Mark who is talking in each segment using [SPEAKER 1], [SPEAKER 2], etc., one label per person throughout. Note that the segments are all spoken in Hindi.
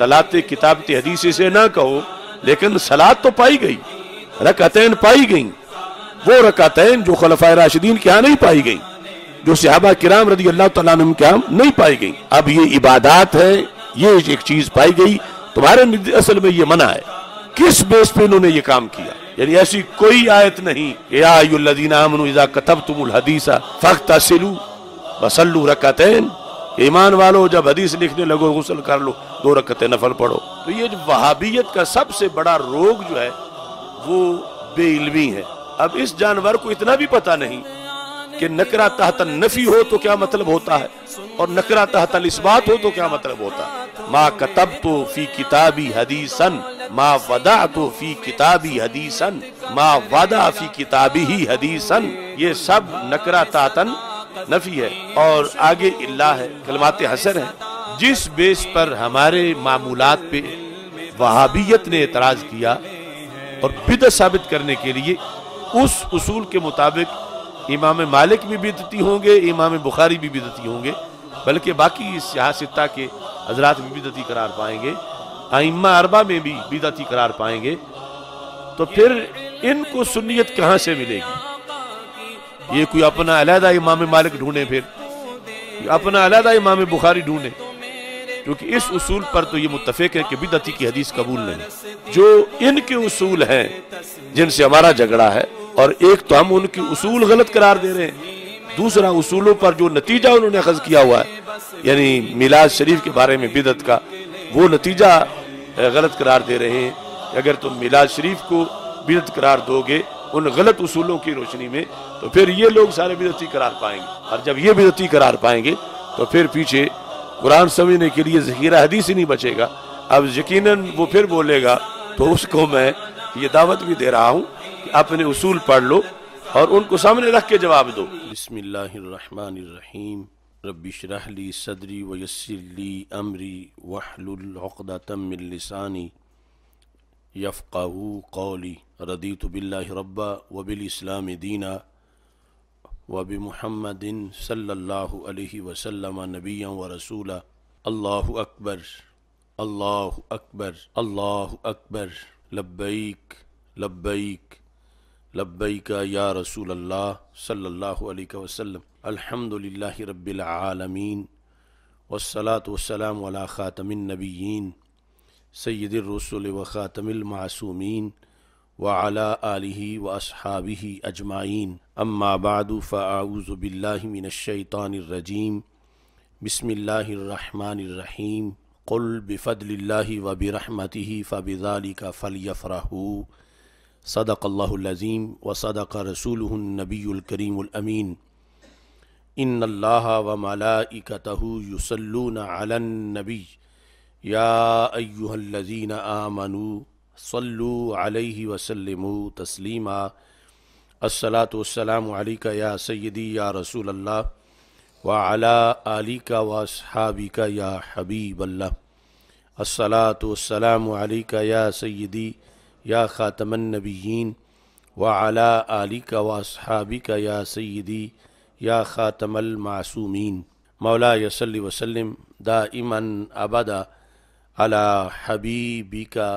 [SPEAKER 1] सलाते किताबती हदीसे से ना कहो लेकिन सलाद तो पाई गई रकतैन पाई गई वो रकतैन जो खलफा राशिदीन के यहाँ नहीं पाई गई जो सिहाबा किराम रदी अल्लाह तुम के यहाँ नहीं पाई गई अब ये इबादत है ये एक चीज पाई गई तुम्हारे असल में ये मना है किस बेस पे इन्होंने ये काम किया यानी ऐसी कोई आयत नहीं यादीना कतब तुम हदीसा फख्त सिलू बसल्लू रकातैन ईमान वालों जब हदीस लिखने लगो गुसल कर लो दो रखते नफल पढ़ो तो ये वहाबियत का सबसे बड़ा रोग जो है वो बेलवी है अब इस जानवर को इतना भी पता नहीं कि नकरा तहतन नफी हो तो क्या मतलब होता है और नकरा तहत इस बात हो तो क्या मतलब होता है माँ कतब तो फी किताबी हदीसन माँ वदा तो फी किताबी हदीसन माँ वादा फी किताबी ही हदीसन ये सब नकरा तातन नफी है और आगे इल्ला है कलमात हसर है जिस बेस पर हमारे मामूलात पे वहाबियत ने एतराज़ किया और बिद साबित करने के लिए उस उसूल के मुताबिक इमाम मालिक भी बिदती होंगे इमाम बुखारी भी बिदती होंगे बल्कि बाकी इस सियासता के हजरात भी बिदती करार पाएंगे आइम्मा अरबा में भी बिदती करार पाएंगे तो फिर इनको सुनीत कहाँ से मिलेगी ये कोई अपना अलहदा इमाम मालिक ढूंढे फिर अपना अलहदा इमाम बुखारी ढूंढे क्योंकि इस उसूल पर तो ये मुतफिक है कि बिदती की हदीस कबूल नहीं जो इनके उसूल हैं जिनसे हमारा झगड़ा है और एक तो हम उनके उसूल गलत करार दे रहे हैं दूसरा उसूलों पर जो नतीजा उन्होंने अखज किया हुआ है यानी मिलाद शरीफ के बारे में बिदत का वो नतीजा गलत करार दे रहे हैं अगर तुम मिलाद शरीफ को बिदत करार दोगे उन गलत उसूलों की रोशनी में तो फिर ये लोग सारे बिदती करार पाएंगे और जब ये बिदती करार पाएंगे तो फिर पीछे कुरान समझने के लिए जखीरा हदीस ही नहीं बचेगा अब यकीन वो फिर बोलेगा तो उसको मैं ये दावत भी दे रहा हूँ कि अपने उसूल पढ़ लो और उनको सामने रख के जवाब दो बसमीम रबीशरहली सदरी वयसरली अमरी वाहलतमिलसानी यफ़ाहू कौली रदीत बिल्ला रब्बा वबिल इस्लाम दीना वबी महमदिन सल्लल्लाहु अलैहि वसल्लम नबिया व रसूला अल्लाह अकबर अल्लाह अकबर अल्लाह अकबर लब्बैक लब्बैक लब्बैक या रसूल अल्लाह सल्लल्लाहु अलैहि वसल्लम अल्हम्दुलिल्लाहि रब्बिल आलमीन वस्सलात वस्सलाम अला ख़ातमिन नबीन सैदिर रसूल व ख़ातमिल मासूमीन व अला आलिही व असहाबिही अजमाइन अम्मा बादू फ़ाऊज़बिल्लिमिनशैतानरजीम बसमीम कुल बिफ़दल वबरहमती फ़बिज़ाली का फ़लफ़राहू सदक़ल्लाज़ीम व सदक़ रसूलनबीकरीमीन इन अल्लाह व मलाइकतह युसल्लून अलनबी या अयुहल्लजीन आमनु सल्लु अलैहि वसल्लमु तस्लीमा असलात वसलाम अली का या सैदी या रसूल अल्लाह व अला अली का व सहाबी का या हबीब अल्लाह अस्सलात वसलाम अली का या सैदी या ख़ातमन नबीन व अला अली का व सहाबी या सैदी या ख़ातमल मासूमीन मौला यसल वसलम दा इमन अबदा अला हबीबी का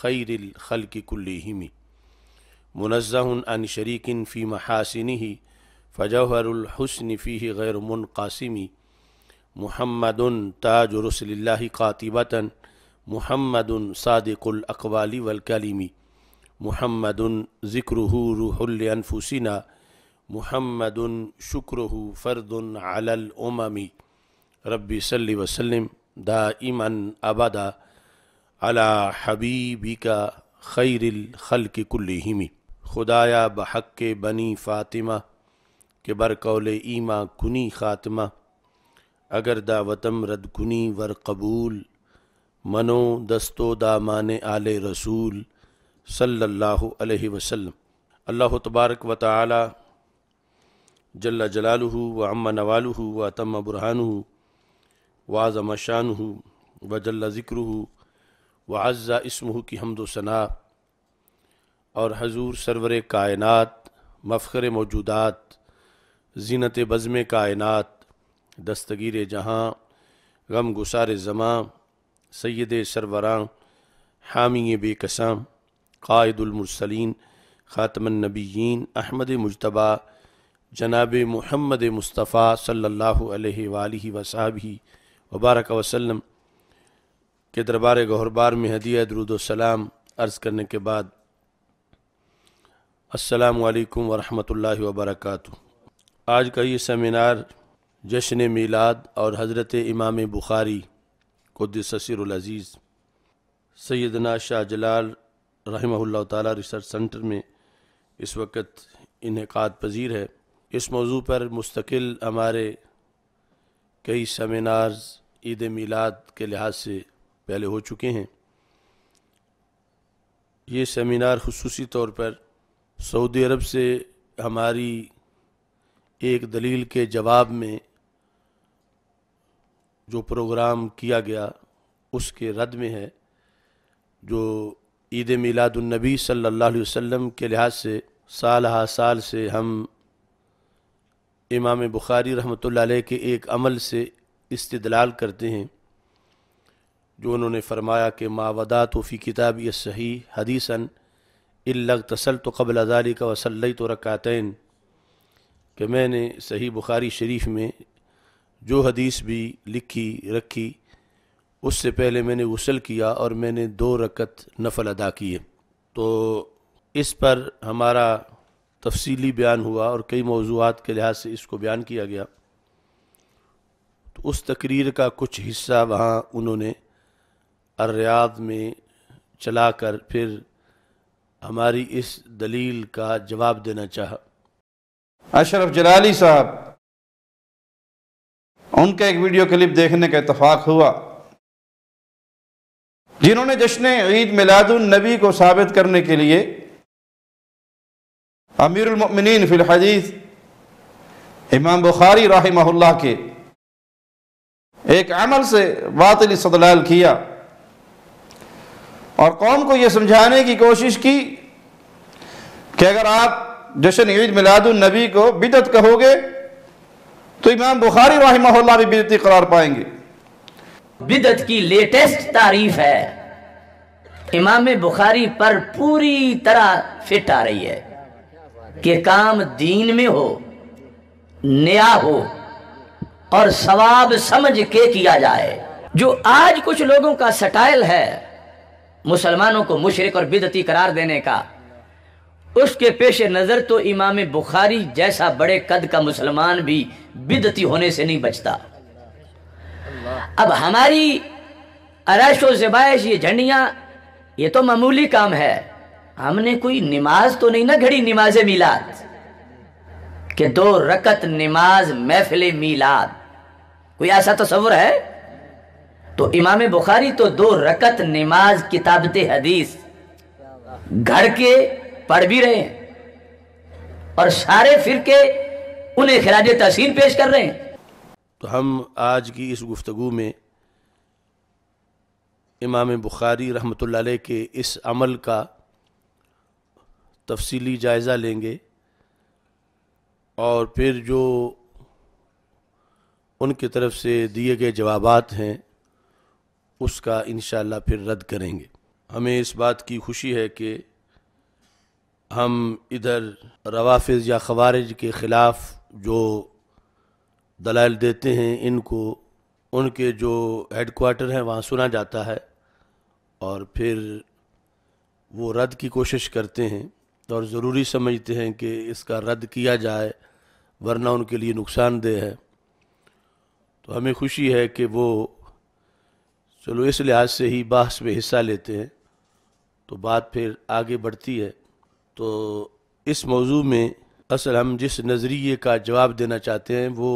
[SPEAKER 1] खैरखल की कुल्लिमी मुनज़हन अन शरीकिन फ़ी महासिनी फ़जहरुलहसन फ़ी गैर मुनकासमी महमद ताज रसल्ला कातिबता महमद सादिकुलकवाली वलकलीमी महमद ज़िक्र रूहलफुसिना महमद शुक्र फ़र्द अलमी रबी सल वसलम दा इमन अबादा अला हबीबिका खैरिल खल की कुल्लिमी खुदाया बहक बनी फ़ातिमा के बरकौल ईमा कुनी ख़ात्मा अगर दा वतम रद कुनी वर कबूल मनो दस्तो दामान आल रसूल सल्लल्लाहु अलैहि वसल्लम अल्लाह तबारक व ताली जल्ला जलालहू व अम्मा नवालहू व तम अतम बुरहानहू वाज़ मशानहू व जल्ला ज़िक्र व अज़ा इसमहू की हमदो सना और हजूर सरवर कायनत मफ़र मौजूदात जीनत बज़म कायनत दस्तगीर जहाँ गम गुसार ज़मां सैद सरवरा हामी बेकसम कायदुलमरसलिन ख़ातमनबीन अहमद मुशतबा जनाब महमद मुस्तफ़ा सल्ला वसाबी वबारक वसलम के दरबार गहरबार में हदिया दरुदोसलाम अर्ज़ करने के बाद अस्सलाम वालेकुम वरहमतुल्लाहि वबरकatuh आज का ये सेमिनार जश्न मीलाद और हज़रत इमाम बुखारी कुदसरज़ीज़ सैदना शाह जलाल रहमल्ला ताली रिसर्च सेंटर में इस वक्त इनका पजीर है इस मौजू पर मुस्तकिल हमारे कई सेमिनार्स ईद मीलाद के लिहाज से पहले हो चुके हैं ये सेमिनार खसूसी तौर पर सऊदी अरब से हमारी एक दलील के जवाब में जो प्रोग्राम किया गया उसके रद्द में है जो ईद मिलादुलनबी सल्लल्लाहु अलैहि वसल्लम के लिहाज से साल हा साल से हम इमाम बुखारी रहमत के एक अमल से इस्तलाल करते हैं जो उन्होंने फरमाया कि मावदात फ़ी किताब यह सही हदीसन इल्लग तसल तो कबल अजाली का वसल्ल तो रकातन कि मैंने सही बुखारी शरीफ में जो हदीस भी लिखी रखी उससे पहले मैंने गसल किया और मैंने दो रकत नफल अदा किए तो इस पर हमारा तफसीली बयान हुआ और कई मौजूद के लिहाज से इसको बयान किया गया तो उस तकरीर का कुछ हिस्सा वहाँ उन्होंने अर्याद में चला कर फिर हमारी इस दलील का जवाब देना चाह
[SPEAKER 2] अशरफ जलाली साहब उनका एक वीडियो क्लिप देखने का इतफाक़ हुआ जिन्होंने जश्न ईद मिलादुलनबी को साबित करने के लिए अमीरमिन फ़िलहदीस इमाम बुखारी राहिमहुल्लाह के एक अमल से बातली सदलाल किया और कौम को यह समझाने की कोशिश की कि अगर आप जशन ईद मिलादुलनबी को बिदत कहोगे तो इमाम बुखारी रही भी बिदती करार पाएंगे बिदत की लेटेस्ट तारीफ है इमाम बुखारी पर पूरी तरह फिट आ रही है कि काम दीन में हो नया हो और सवाब समझ के किया जाए जो आज कुछ लोगों का स्टाइल है मुसलमानों को मुशरक और बिदती करार देने का उसके पेश नज़र तो इमाम बुखारी जैसा बड़े कद का मुसलमान भी बिदती होने से नहीं बचता अब हमारी अरश जबाइश ये झंडियाँ ये तो मामूली काम है हमने कोई नमाज तो नहीं ना घड़ी नमाज मिलाद के दो रकत नमाज महफिल मिलाद कोई ऐसा तस्वर है तो इमाम बुखारी तो दो रकत नमाज किताबत हदीस घर के पढ़ भी रहे हैं और सारे फिरके उन्हें खराज तहसीन पेश कर रहे हैं
[SPEAKER 1] तो हम आज की इस गुफ्तगु में इमाम बुखारी रहमत के इस अमल का तफसीली जायज़ा लेंगे और फिर जो उनकी तरफ से दिए गए जवाबात हैं उसका इन फिर रद्द करेंगे हमें इस बात की खुशी है कि हम इधर रवाफ़ या खवारज के ख़िलाफ़ जो दलाल देते हैं इनको उनके जो हेड क्वार्टर हैं वहाँ सुना जाता है और फिर वो रद्द की कोशिश करते हैं तो और ज़रूरी समझते हैं कि इसका रद्द किया जाए वरना उनके लिए नुकसानदेह है तो हमें खुशी है कि वो चलो इस लिहाज से ही बहस में हिस्सा लेते हैं तो बात फिर आगे बढ़ती है तो इस मौजू में असल हम जिस नज़रिए का जवाब देना चाहते हैं वो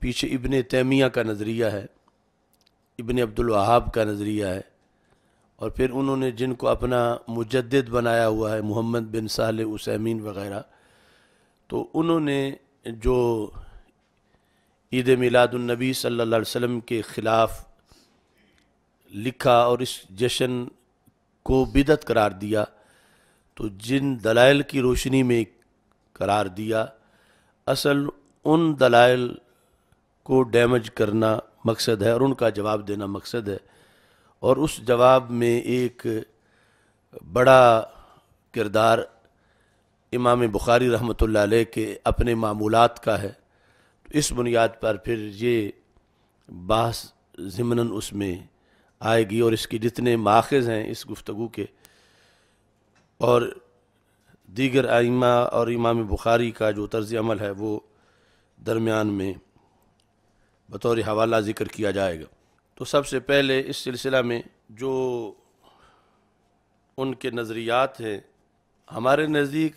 [SPEAKER 1] पीछे इबन तैमिया का नज़रिया है इबन अब्दुलवाहाब का नज़रिया है और फिर उन्होंने जिनको अपना मुजद बनाया हुआ है मोहम्मद बिन साल उसमीन वगैरह तो उन्होंने जो ईद मिलादुलनबी सल्ला वसम के ख़िलाफ़ लिखा और इस जशन को बिदत करार दिया तो जिन दलाइल की रोशनी में करार दिया असल उन दलाइल को डैमेज करना मकसद है और उनका जवाब देना मकसद है और उस जवाब में एक बड़ा किरदार इमाम बुखारी रहमत के अपने मामूलत का है इस बुनियाद पर फिर ये बहस ज़मनन उसमें आएगी और इसके जितने माखज़ हैं इस गुफ्तु के और दीगर आइमा और इमाम बुखारी का जो तर्ज अमल है वो दरमियान में बतौर हवाला ज़िक्र किया जाएगा तो सबसे पहले इस सिलसिला में जो उनके नज़रियात हैं हमारे नज़दीक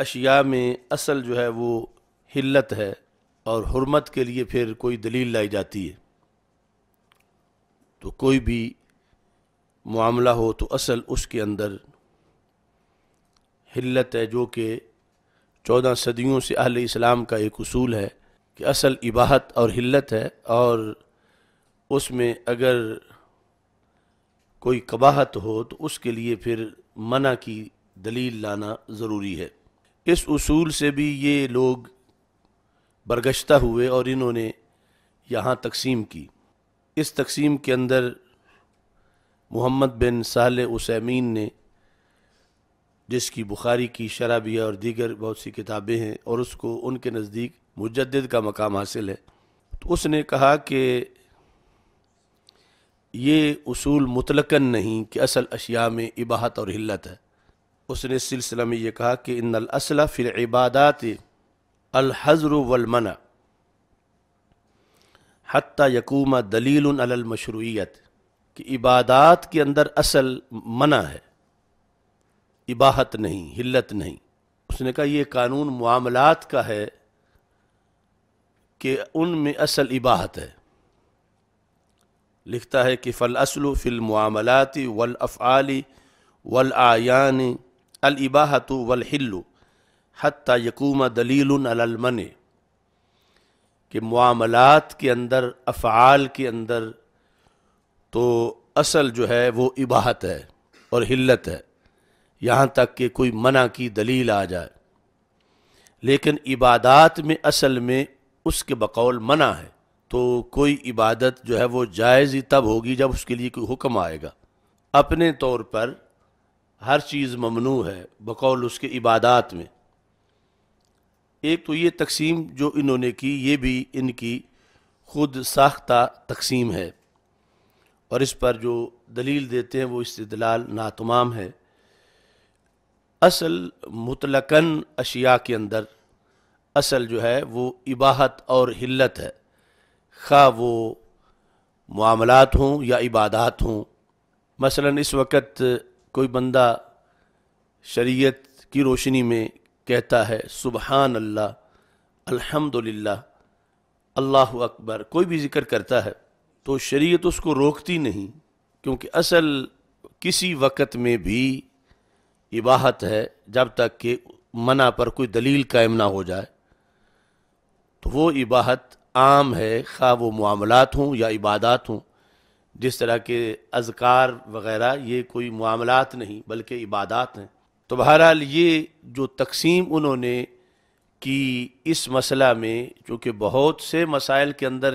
[SPEAKER 1] अशिया में असल जो है वो हिलत है और हरमत के लिए फिर कोई दलील लाई जाती है तो कोई भी मामला हो तो असल उसके अंदर हिल्लत है जो कि चौदह सदियों से अहल इस्लाम का एक असूल है कि असल इबाहत और हिल्लत है और उसमें अगर कोई कबाहत हो तो उसके लिए फिर मना की दलील लाना ज़रूरी है इस उसूल से भी ये लोग बरगश्ता हुए और इन्होंने यहाँ तकसीम की इस तकसीम के अंदर मोहम्मद बिन साल उसैमीन ने जिसकी बुखारी की शराबिया और दीगर बहुत सी किताबें हैं और उसको उनके नज़दीक मुजद का मकाम हासिल है तो उसने कहा कि ये असूल मुतलकन नहीं कि असल अशिया में इबाहत और हिलत है उसने इस सिलसिला में ये कहा कि इन असला फिर इबादात अलहज़र वलमना हती यकूमा दलील अलमशरूत कि इबादात के अंदर असल मना है इबाहत नहीं हिल्लत नहीं उसने कहा यह कानून मामलात का है कि उनमें असल इबाहत है लिखता है कि फ़ल असलु फ़िल मामलाती वल अफ़ाली वल आयान अल इबाहत वल हिल्लू हती यकूम दलील अलमन के मामलात के अंदर अफ़ाल के अंदर तो असल जो है वो इबाहत है और हिल्लत है यहाँ तक कि कोई मना की दलील आ जाए लेकिन इबादत में असल में उसके बकौल मना है तो कोई इबादत जो है वो जायज़ ही तब होगी जब उसके लिए कोई हुक्म आएगा अपने तौर पर हर चीज़ ममनू है बकौल उसके इबादत में एक तो ये तकसीम जो इन्होंने की ये भी इनकी खुद साख्ता तकसीम है और इस पर जो दलील देते हैं वो इस्तलाल नातमाम है असल मुतलकन अशिया के अंदर असल जो है वो इबाहत और हिल्लत है खा वो मामलात हों या इबादात हों मसलन इस वक्त कोई बंदा शरीयत की रोशनी में कहता है सुबहान अल्लाह अल्हम्दुलिल्लाह अल्लाह अकबर कोई भी जिक्र करता है तो शरीयत उसको रोकती नहीं क्योंकि असल किसी वक़्त में भी इबाहत है जब तक कि मना पर कोई दलील कायम ना हो जाए तो वो इबाहत आम है खा वो मामलात हों या इबादत हों जिस तरह के अजकार वगैरह ये कोई मामलात नहीं बल्कि इबादत हैं तो बहरहाल ये जो तकसीम उन्होंने की इस मसला में चूँकि बहुत से मसाइल के अंदर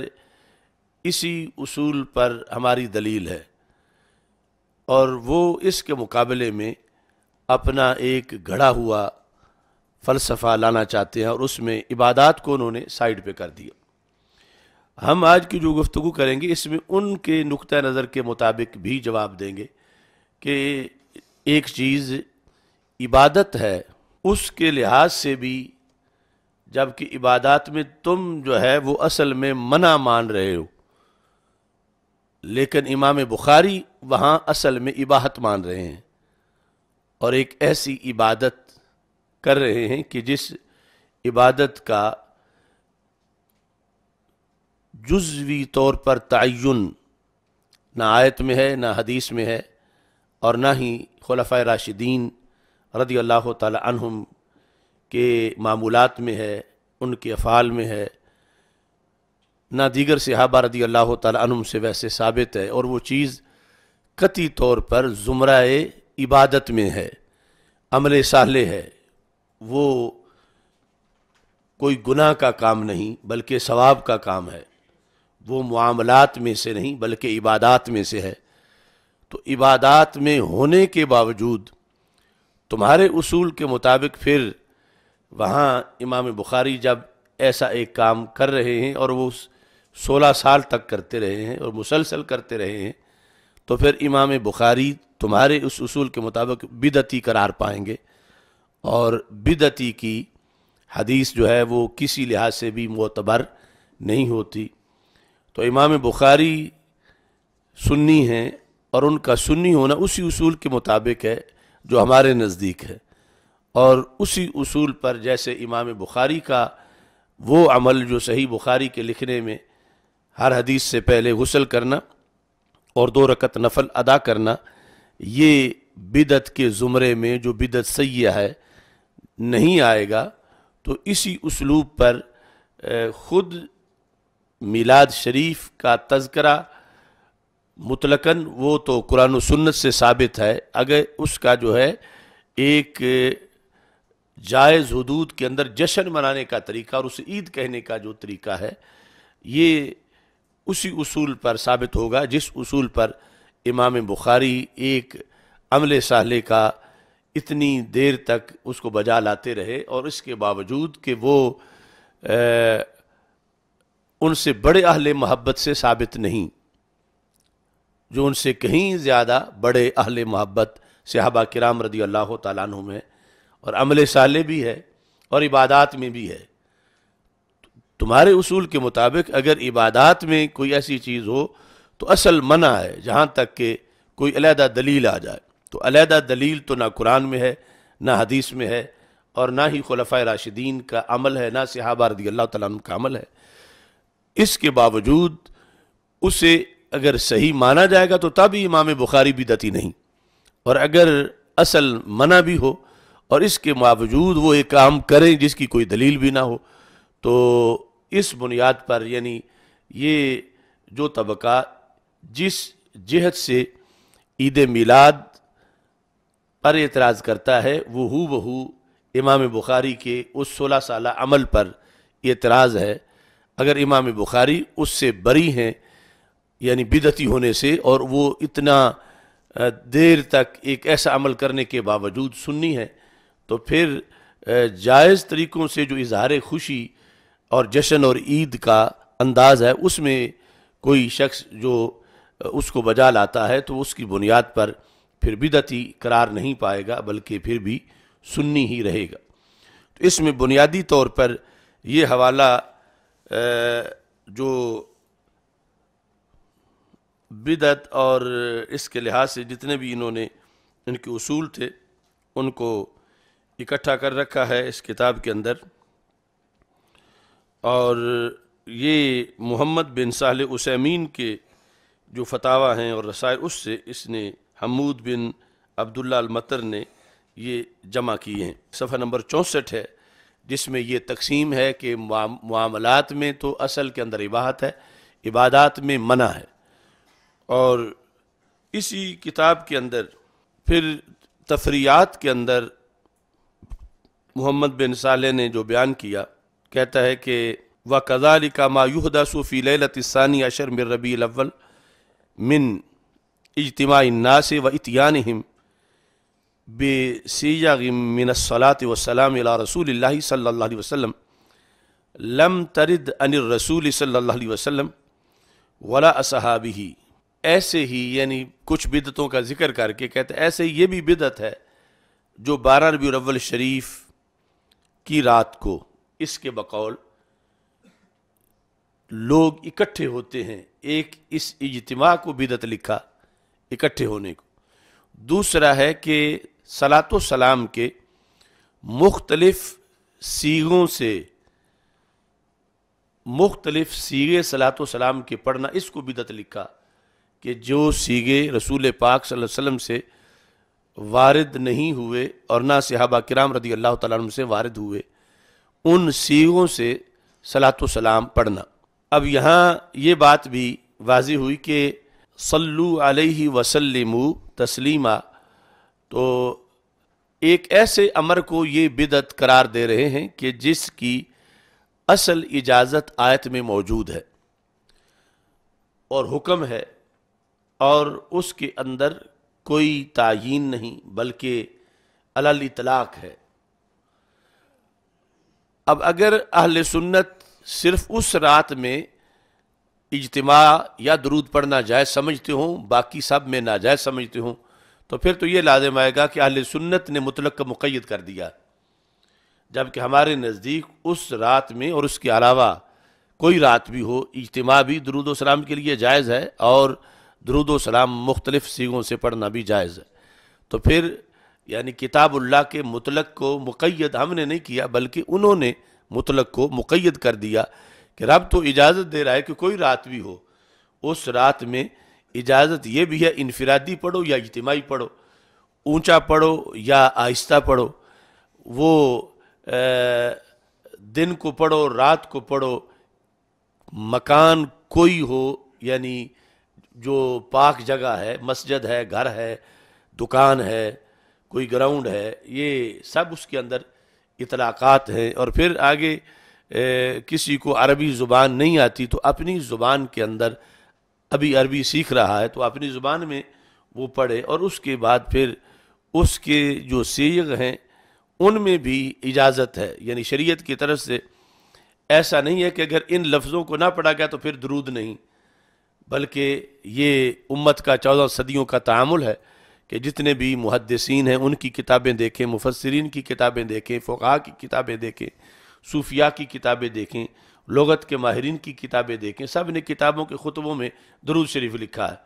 [SPEAKER 1] इसी उसूल पर हमारी दलील है और वो इसके मुकाबले में अपना एक घड़ा हुआ फ़लसफ़ा लाना चाहते हैं और उसमें इबादत को उन्होंने साइड पे कर दिया हम आज की जो गुफ्तु करेंगे इसमें उनके नुक़ नज़र के मुताबिक भी जवाब देंगे कि एक चीज़ इबादत है उसके लिहाज से भी जबकि इबादत में तुम जो है वो असल में मना मान रहे हो लेकिन इमाम बुखारी वहाँ असल में इबाहत मान रहे हैं और एक ऐसी इबादत कर रहे हैं कि जिस इबादत का जुजवी तौर पर तयन ना आयत में है ना हदीस में है और ना ही खलफ़ राशिदीन रदी अल्लाह तुम के मामूलत में है उनके अफ़ाल में है ना दीगर सहाबा रदी अल्लाह तुम से वैसे साबित है और वो चीज़ कती तौर पर ज़ुमरा इबादत में है अमल साल है वो कोई गुनाह का काम नहीं बल्कि सवाब का काम है वो मामलात में से नहीं बल्कि इबादत में से है तो इबादत में होने के बावजूद तुम्हारे उसूल के मुताबिक फिर वहाँ इमाम बुखारी जब ऐसा एक काम कर रहे हैं और वो सोलह साल तक करते रहे हैं और मुसलसल करते रहे हैं तो फिर इमाम बुखारी तुम्हारे उस उसूल के मुताबिक बिदती करार पाएंगे और बिदती की हदीस जो है वो किसी लिहाज से भी मोतबर नहीं होती तो इमाम बुखारी सुन्नी हैं और उनका सुन्नी होना उसी उसूल के मुताबिक है जो हमारे नज़दीक है और उसी उसूल पर जैसे इमाम बुखारी का वो अमल जो सही बुखारी के लिखने में हर हदीस से पहले गसल करना और दो रकत नफल अदा करना ये बिदत के ज़ुमरे में जो बिदत सैया है नहीं आएगा तो इसी उसलूब पर ख़ुद मिलाद शरीफ का तस्करा मुतलकन वो तो कुरान सुन्नत से साबित है अगर उसका जो है एक जायज़ हदूद के अंदर जश्न मनाने का तरीका और उसे ईद कहने का जो तरीका है ये उसी उसूल पर साबित होगा जिस उसूल पर इमाम बुखारी एक अमल साहले का इतनी देर तक उसको बजा लाते रहे और इसके बावजूद कि वो आ, उनसे बड़े अहल मोहब्बत से साबित नहीं जो उनसे कहीं ज़्यादा बड़े अहल मोहब्बत सहाबा कराम रदी अल्लाह तु में और अमले साले भी है और इबादात में भी है तुम्हारे उसूल के मुताबिक अगर इबादात में कोई ऐसी चीज़ हो तो असल मना है जहाँ तक कि कोई अलहदा दलील आ जाए तो अलहदा दलील तो ना कुरान में है ना हदीस में है और ना ही खलफा राशिदीन का अमल है ना सिहाबा रदी अल्लाह तन का अमल है इसके बावजूद उसे अगर सही माना जाएगा तो तब इमाम बुखारी बिदती नहीं और अगर असल मना भी हो और इसके बावजूद वो एक काम करें जिसकी कोई दलील भी ना हो तो इस बुनियाद पर यानी ये जो तबका जिस जहत से ईद मिलाद पर एतराज़ करता है वो हु बहू इमाम बुखारी के उस सोलह साल अमल पर एतराज़ है अगर इमाम बुखारी उससे बरी हैं यानी बिदती होने से और वो इतना देर तक एक ऐसा अमल करने के बावजूद सुन्नी है तो फिर जायज़ तरीक़ों से जो इजहार खुशी और जश्न और ईद का अंदाज़ है उसमें कोई शख्स जो उसको बजा लाता है तो उसकी बुनियाद पर फिर बिदती करार नहीं पाएगा बल्कि फिर भी सुन्नी ही रहेगा तो इसमें बुनियादी तौर पर यह हवाला जो बिदत और इसके लिहाज से जितने भी इन्होंने इनके असूल थे उनको इकट्ठा कर रखा है इस किताब के अंदर और ये मोहम्मद बिन साल उसमीन के जो फतावा हैं और रसाय उससे इसने हमूद बिन अब्दुल्ला मतर ने ये जमा किए हैं सफ़ा नंबर चौंसठ है जिसमें ये तकसीम है कि मामलात में तो असल के अंदर इबाहत है इबादात में मना है और इसी किताब के अंदर फिर तफरियात के अंदर मोहम्मद बिन साले ने जो बयान किया कहता है कि व कदाल का मायूहदा सूफ़ी लतिसानी अशर मिर रबी अव्वल मिन इजतमा नास व इतियान हिम बे सीजा मिनसलात वसलाम रसूल सल्ला वसलम लम तरद अनिल रसूल सल्ला वसलम वला असहाबी ऐसे ही यानी कुछ बिदतों का जिक्र करके कहते हैं ऐसे ये भी बिदत है जो बारह रबी अव्वल शरीफ की रात को इसके बकौल लोग इकट्ठे होते हैं एक इस इजतमा को बिदत लिखा इकट्ठे होने को दूसरा है कि सलात सलाम के मुख्तलफ सीगों से मुख्तलफ सीगे सलात सलाम के पढ़ना इसको बिदत लिखा कि जो सीगे रसूल पाक वसल्लम से वारद नहीं हुए और ना सहाबा किराम रदी अल्लाह तुम से वारद हुए उन सीगों से सलात सलाम पढ़ना अब यहाँ ये बात भी वाजी हुई कि सल्लु अलैहि वसल्लिमु तस्लीमा तो एक ऐसे अमर को ये बिदत करार दे रहे हैं कि जिसकी असल इजाज़त आयत में मौजूद है और हुक्म है और उसके अंदर कोई तयन नहीं बल्कि अलल तलाक़ है अब अगर अहल सुन्नत सिर्फ उस रात में इजतमा या दरूद पढ़ना जायज़ समझते हों बाकी सब में नाजायज़ समझते हों तो फिर तो ये लाजम आएगा कि अहल सुन्नत ने मुतलक का मुकैद कर दिया जबकि हमारे नज़दीक उस रात में और उसके अलावा कोई रात भी हो इजतमा भी दरूद सलाम के लिए जायज़ है और दरुद सलाम मुख्तलिफ सीगों से पढ़ना भी जायज़ है तो फिर यानी किताबुल्ला के मुतलक को मुकैद हमने नहीं किया बल्कि उन्होंने मुतलक को मुकैद कर दिया कि रब तो इजाज़त दे रहा है कि कोई रात भी हो उस रात में इजाज़त ये भी है इनफरादी पढ़ो या इजमाही पढ़ो ऊंचा पढ़ो या आहिस्ता पढ़ो वो आ, दिन को पढ़ो रात को पढ़ो मकान कोई हो यानी जो पाक जगह है मस्जिद है घर है दुकान है कोई ग्राउंड है ये सब उसके अंदर इतलाक़ात हैं और फिर आगे ए, किसी को अरबी ज़ुबान नहीं आती तो अपनी ज़ुबान के अंदर अभी अरबी सीख रहा है तो अपनी ज़ुबान में वो पढ़े और उसके बाद फिर उसके जो सीग हैं उनमें भी इजाज़त है यानी शरीयत की तरफ से ऐसा नहीं है कि अगर इन लफ्ज़ों को ना पढ़ा गया तो फिर दरूद नहीं बल्कि ये उम्मत का चौदह सदियों का तामुल है कि जितने भी मुहदसिन हैं उनकी किताबें देखें मुफसरीन की किताबें देखें फ़ुका की किताबें देखें सूफिया की किताबें देखें लगत के माहरीन की किताबें देखें सब ने किताबों के खुतबों में दरूद शरीफ लिखा है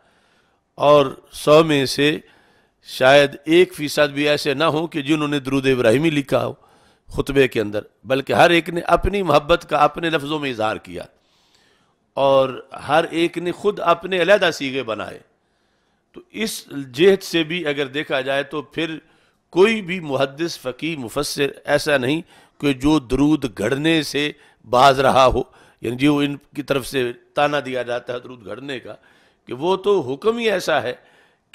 [SPEAKER 1] और सौ में से शायद एक फ़ीसद भी ऐसे ना हो कि जिन्होंने दरूद इब्राहिमी लिखा हो खुतबे के अंदर बल्कि हर एक ने अपनी मोहब्बत का अपने लफ्ज़ों में इजहार किया और हर एक ने खुद अपने अलहदा सीगे बनाए तो इस जेहत से भी अगर देखा जाए तो फिर कोई भी मुहदस फ़कीर मुफसर ऐसा नहीं कि जो दरूद घड़ने से बाज रहा हो यानी जो इनकी तरफ से ताना दिया जाता है दरूद घड़ने का कि वो तो हुक्म ही ऐसा है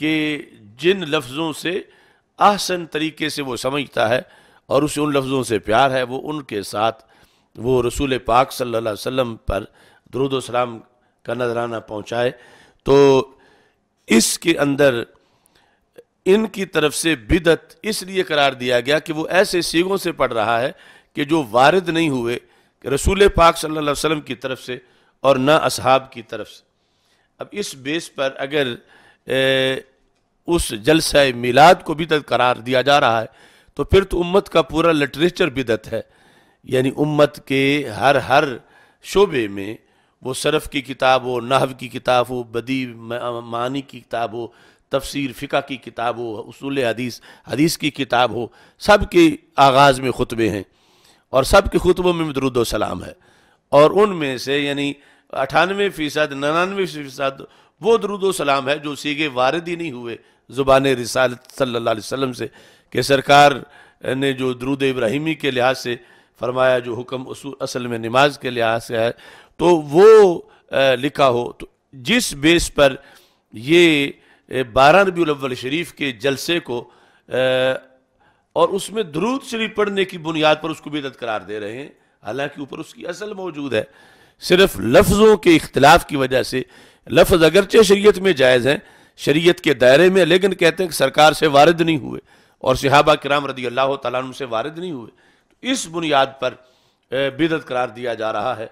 [SPEAKER 1] कि जिन लफ्ज़ों से आसन तरीके से वो समझता है और उसे उन लफ्ज़ों से प्यार है वो उनके साथ वो रसूल पाक सल्ला अलैहि पर दरुद सलाम का नजराना पहुँचाए तो इसके अंदर इनकी तरफ से बिदत इसलिए करार दिया गया कि वो ऐसे सीगों से पढ़ रहा है कि जो वारद नहीं हुए रसूल पाक सल्ला वसलम की तरफ से और ना असहाब की तरफ से अब इस बेस पर अगर ए, उस जलसा मिलाद को बिदत करार दिया जा रहा है तो फिर तो उम्मत का पूरा लिटरेचर बिदत है यानी उम्मत के हर हर शोबे में वो सरफ़ की किताब हो नहव की किताब हो बदी मानी की किताब हो तफसीर फ़िका की किताब हो उसूल हदीस हदीस की किताब हो सब के आगाज़ में खुतबे हैं और सब के खुतबों में दरुद सलाम है और उनमें से यानी अठानवे फ़ीसद निन्यानवे फ़ीसद वो सलाम है जो सीगे वारद ही नहीं हुए ज़ुबान रिसाल सल्ला वसम से कि सरकार ने जो दरुद इब्राहिमी के लिहाज से फरमाया जो हुक्म असल में नमाज के लिहाज से है तो वो लिखा हो तो जिस बेस पर ये बारह नबी अव्वल शरीफ के जलसे को और उसमें दरूद शरीफ पढ़ने की बुनियाद पर उसको बेदत करार दे रहे हैं हालांकि ऊपर उसकी असल मौजूद है सिर्फ लफ्ज़ों के इख्तलाफ की वजह से लफ्ज़ अगरचे शरीयत में जायज़ हैं शरीयत के दायरे में लेकिन कहते हैं कि सरकार से वारद नहीं हुए और सिहाबा कराम रदी अल्लाह तुम से वारद नहीं हुए तो इस बुनियाद पर बेदत करार दिया जा रहा है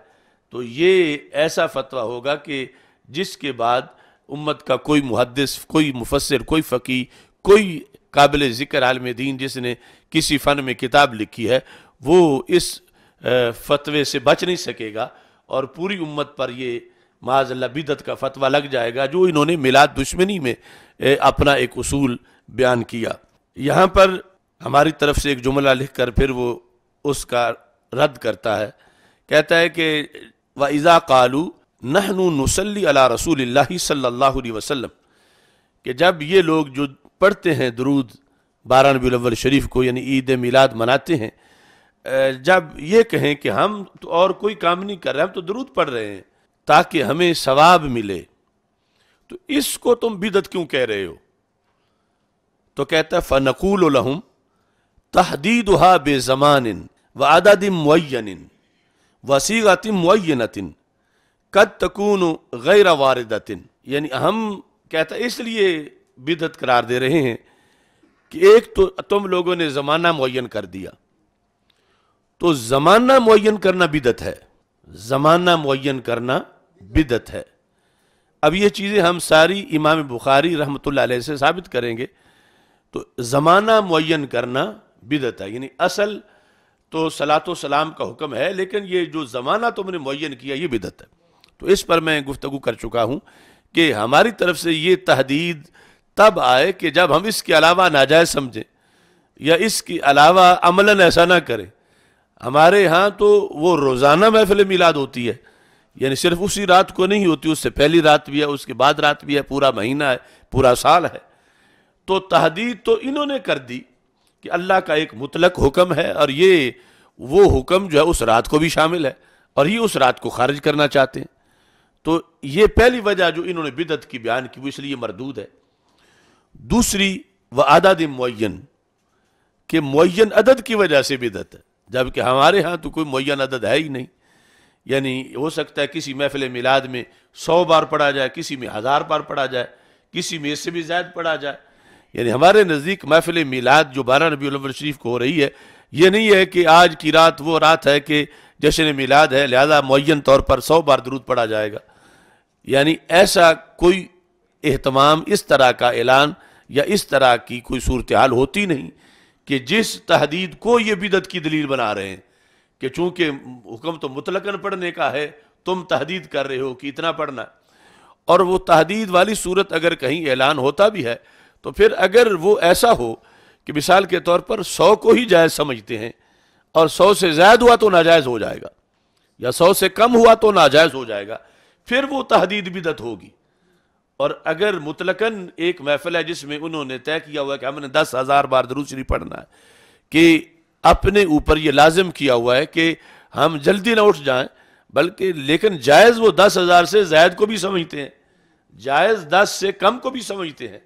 [SPEAKER 1] तो ये ऐसा फतवा होगा कि जिसके बाद उम्मत का कोई मुहदस कोई मुफसर कोई फ़की कोई काबिल ज़िक्र आलम दीन जिसने किसी फ़न में किताब लिखी है वो इस फतवे से बच नहीं सकेगा और पूरी उम्मत पर ये माजल्ला बिदत का फतवा लग जाएगा जो इन्होंने मिलाद दुश्मनी में अपना एक असूल बयान किया यहाँ पर हमारी तरफ से एक जुमला लिख कर फिर वो उसका रद्द करता है कहता है कि व इज़ा कालू नहनु नसली अला रसूल सल्लल्लाहु अलैहि वसल्लम कि जब ये लोग जो पढ़ते हैं दरूद बारह नबी अव्वल शरीफ को यानी ईद मिलाद मनाते हैं जब ये कहें कि हम तो और कोई काम नहीं कर रहे हम तो दरूद पढ़ रहे हैं ताकि हमें सवाब मिले तो इसको तुम बिदत क्यों कह रहे हो तो कहता है फ़नकूल लहम तहदीद हा बेजमान व आदादिन वसीगतिन मुन कद तकून गैर वारदतिन यानी हम कहता इसलिए बिदत करार दे रहे हैं कि एक तो तुम लोगों ने ज़माना मुन कर दिया तो ज़माना मुन करना बिदत है ज़माना मुन करना बिदत है अब ये चीज़ें हम सारी इमाम बुखारी रहमत से साबित करेंगे तो ज़माना मुन करना बिदत है यानी असल तो सलात सलाम का हुक्म है लेकिन ये जो ज़माना तुमने मुन किया ये बिदत है तो इस पर मैं गुफ्तु कर चुका हूँ कि हमारी तरफ से ये तहदीद तब आए कि जब हम इसके अलावा नाजायज़ समझें या इसके अलावा अमला ऐसा ना करें हमारे यहाँ तो वो रोज़ाना महफिल मिलाद होती है यानी सिर्फ उसी रात को नहीं होती उससे पहली रात भी है उसके बाद रात भी है पूरा महीना है पूरा साल है तो तहदीद तो इन्होंने कर दी कि अल्लाह का एक मुतलक हुक्म है और ये वो हुक्म जो है उस रात को भी शामिल है और ये उस रात को खारिज करना चाहते हैं तो ये पहली वजह जो इन्होंने बिदत की बयान की वो इसलिए मरदूद है दूसरी व आदाद मुन के मुन अदद की वजह से बिदत है जबकि हमारे यहाँ तो कोई मुन अदद है ही नहीं यानी हो सकता है किसी महफिल मिलाद में सौ बार पढ़ा जाए किसी में हज़ार बार पढ़ा जाए किसी में इससे भी ज्यादा पढ़ा जाए यानी हमारे नज़दीक महफिल मिलाद जो बारह नबी अलवर शरीफ को हो रही है ये नहीं है कि आज की रात वो रात है कि जश्न मिलाद है लिहाजा मुन तौर पर सौ बार दरूद पढ़ा जाएगा यानी ऐसा कोई अहतमाम इस तरह का ऐलान या इस तरह की कोई सूरत हाल होती नहीं कि जिस तहदीद को ये बिदत की दलील बना रहे हैं कि चूंकि हुक्म तो मुतलकन पढ़ने का है तुम तहदीद कर रहे हो कि इतना पढ़ना और वो तहदीद वाली सूरत अगर कहीं ऐलान होता भी है तो फिर अगर वो ऐसा हो कि मिसाल के तौर पर सौ को ही जायज़ समझते हैं और सौ से ज़ायद हुआ तो नाजायज़ हो जाएगा या सौ से कम हुआ तो नाजायज़ हो जाएगा फिर वो तहदीद बिदत होगी और अगर मुतलकन एक महफल है जिसमें उन्होंने तय किया हुआ है कि हमने दस हज़ार बार दरूसरी पढ़ना है कि अपने ऊपर ये लाजिम किया हुआ है कि हम जल्दी ना उठ जाएं बल्कि लेकिन जायज़ वो दस हज़ार से जायद को भी समझते हैं जायज़ दस से कम को भी समझते हैं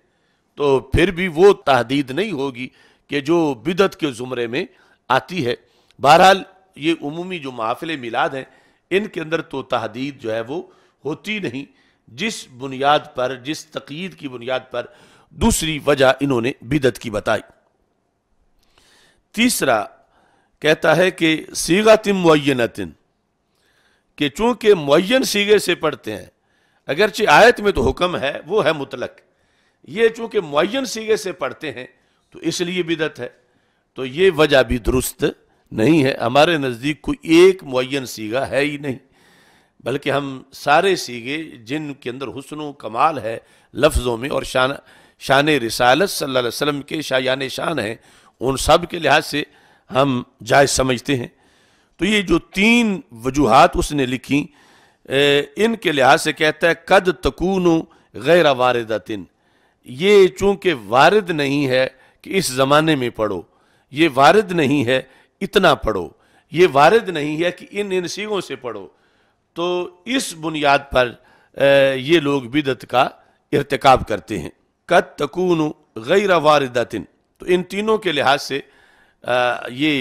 [SPEAKER 1] तो फिर भी वो तहदीद नहीं होगी कि जो बिदत के ज़ुमरे में आती है बहरहाल ये उमूमी जो महाफिल मिलाद हैं इनके अंदर तो तहदीद जो है वो होती नहीं जिस बुनियाद पर जिस तकीद की बुनियाद पर दूसरी वजह इन्होंने बिदत की बताई तीसरा कहता है कि सीगा तिम मुन चूंकि मुन सीगे से पढ़ते हैं अगरचे आयत में तो हुक्म है वो है मुतलक ये चूंकि मुन सीगे से पढ़ते हैं तो इसलिए बिदत है तो ये वजह भी दुरुस्त नहीं है हमारे नज़दीक कोई एक मुन सीगा है ही नहीं बल्कि हम सारे सीगे जिनके अंदर हुसन कमाल है लफ्ज़ों में और शान शान रसालत सल्ला वसम के शायान शान हैं उन सब के लिहाज से हम जायज़ समझते हैं तो ये जो तीन वजूहत उसने लिखी इनके लिहाज से कहता है कद तकून गैर वारदातिन ये चूंकि वारद नहीं है कि इस ज़माने में पढ़ो ये वारद नहीं है इतना पढ़ो ये वारद नहीं है कि इन इन सीगों से पढ़ो तो इस बुनियाद पर ये लोग बिदत का इरतकब करते हैं कत तकून गैर वारदातिन तो इन तीनों के लिहाज से ये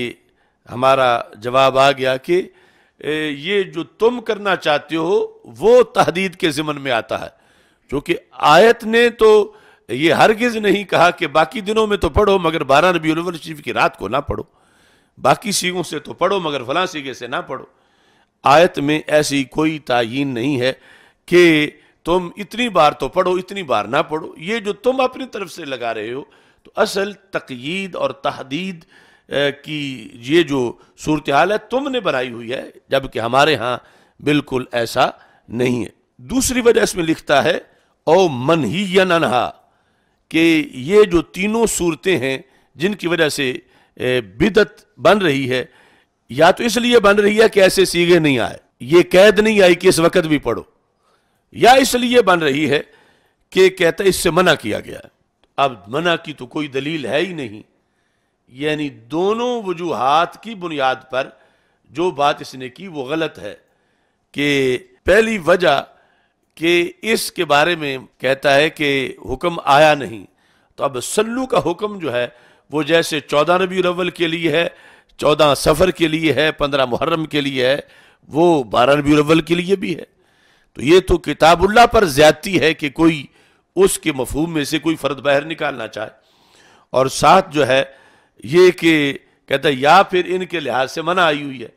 [SPEAKER 1] हमारा जवाब आ गया कि ये जो तुम करना चाहते हो वो तहदीद के ज़िमन में आता है क्योंकि आयत ने तो ये हरगिज नहीं कहा कि बाकी दिनों में तो पढ़ो मगर बारह रबी शरीफ की रात को ना पढ़ो बाकी सीगों से तो पढ़ो मगर फला सीगे से ना पढ़ो आयत में ऐसी कोई तयन नहीं है कि तुम इतनी बार तो पढ़ो इतनी बार ना पढ़ो ये जो तुम अपनी तरफ से लगा रहे हो तो असल तकयीद और तहदीद की ये जो सूरत हाल है तुमने बनाई हुई है जबकि हमारे यहाँ बिल्कुल ऐसा नहीं है दूसरी वजह इसमें लिखता है ओ या अनहा कि ये जो तीनों सूरतें हैं जिनकी वजह से बिदत बन रही है या तो इसलिए बन रही है कि ऐसे सीगे नहीं आए ये कैद नहीं आई कि इस वक्त भी पढ़ो या इसलिए बन रही है कि कहता है इससे मना किया गया अब मना की तो कोई दलील है ही नहीं यानी दोनों वजूहत की बुनियाद पर जो बात इसने की वो गलत है कि पहली वजह कि इसके बारे में कहता है कि हुक्म आया नहीं तो अब सल्लू का हुक्म जो है वो जैसे चौदह नबी अव्वल के लिए है चौदह सफ़र के लिए है पंद्रह मुहर्रम के लिए है वो बारह नबी अव्वल के लिए भी है तो ये तो किताबुल्ला पर ज्यादती है कि कोई उसके मफहूम में से कोई फ़र्द बाहर निकालना चाहे और साथ जो है ये कि कहता है या फिर इनके लिहाज से मना आई हुई है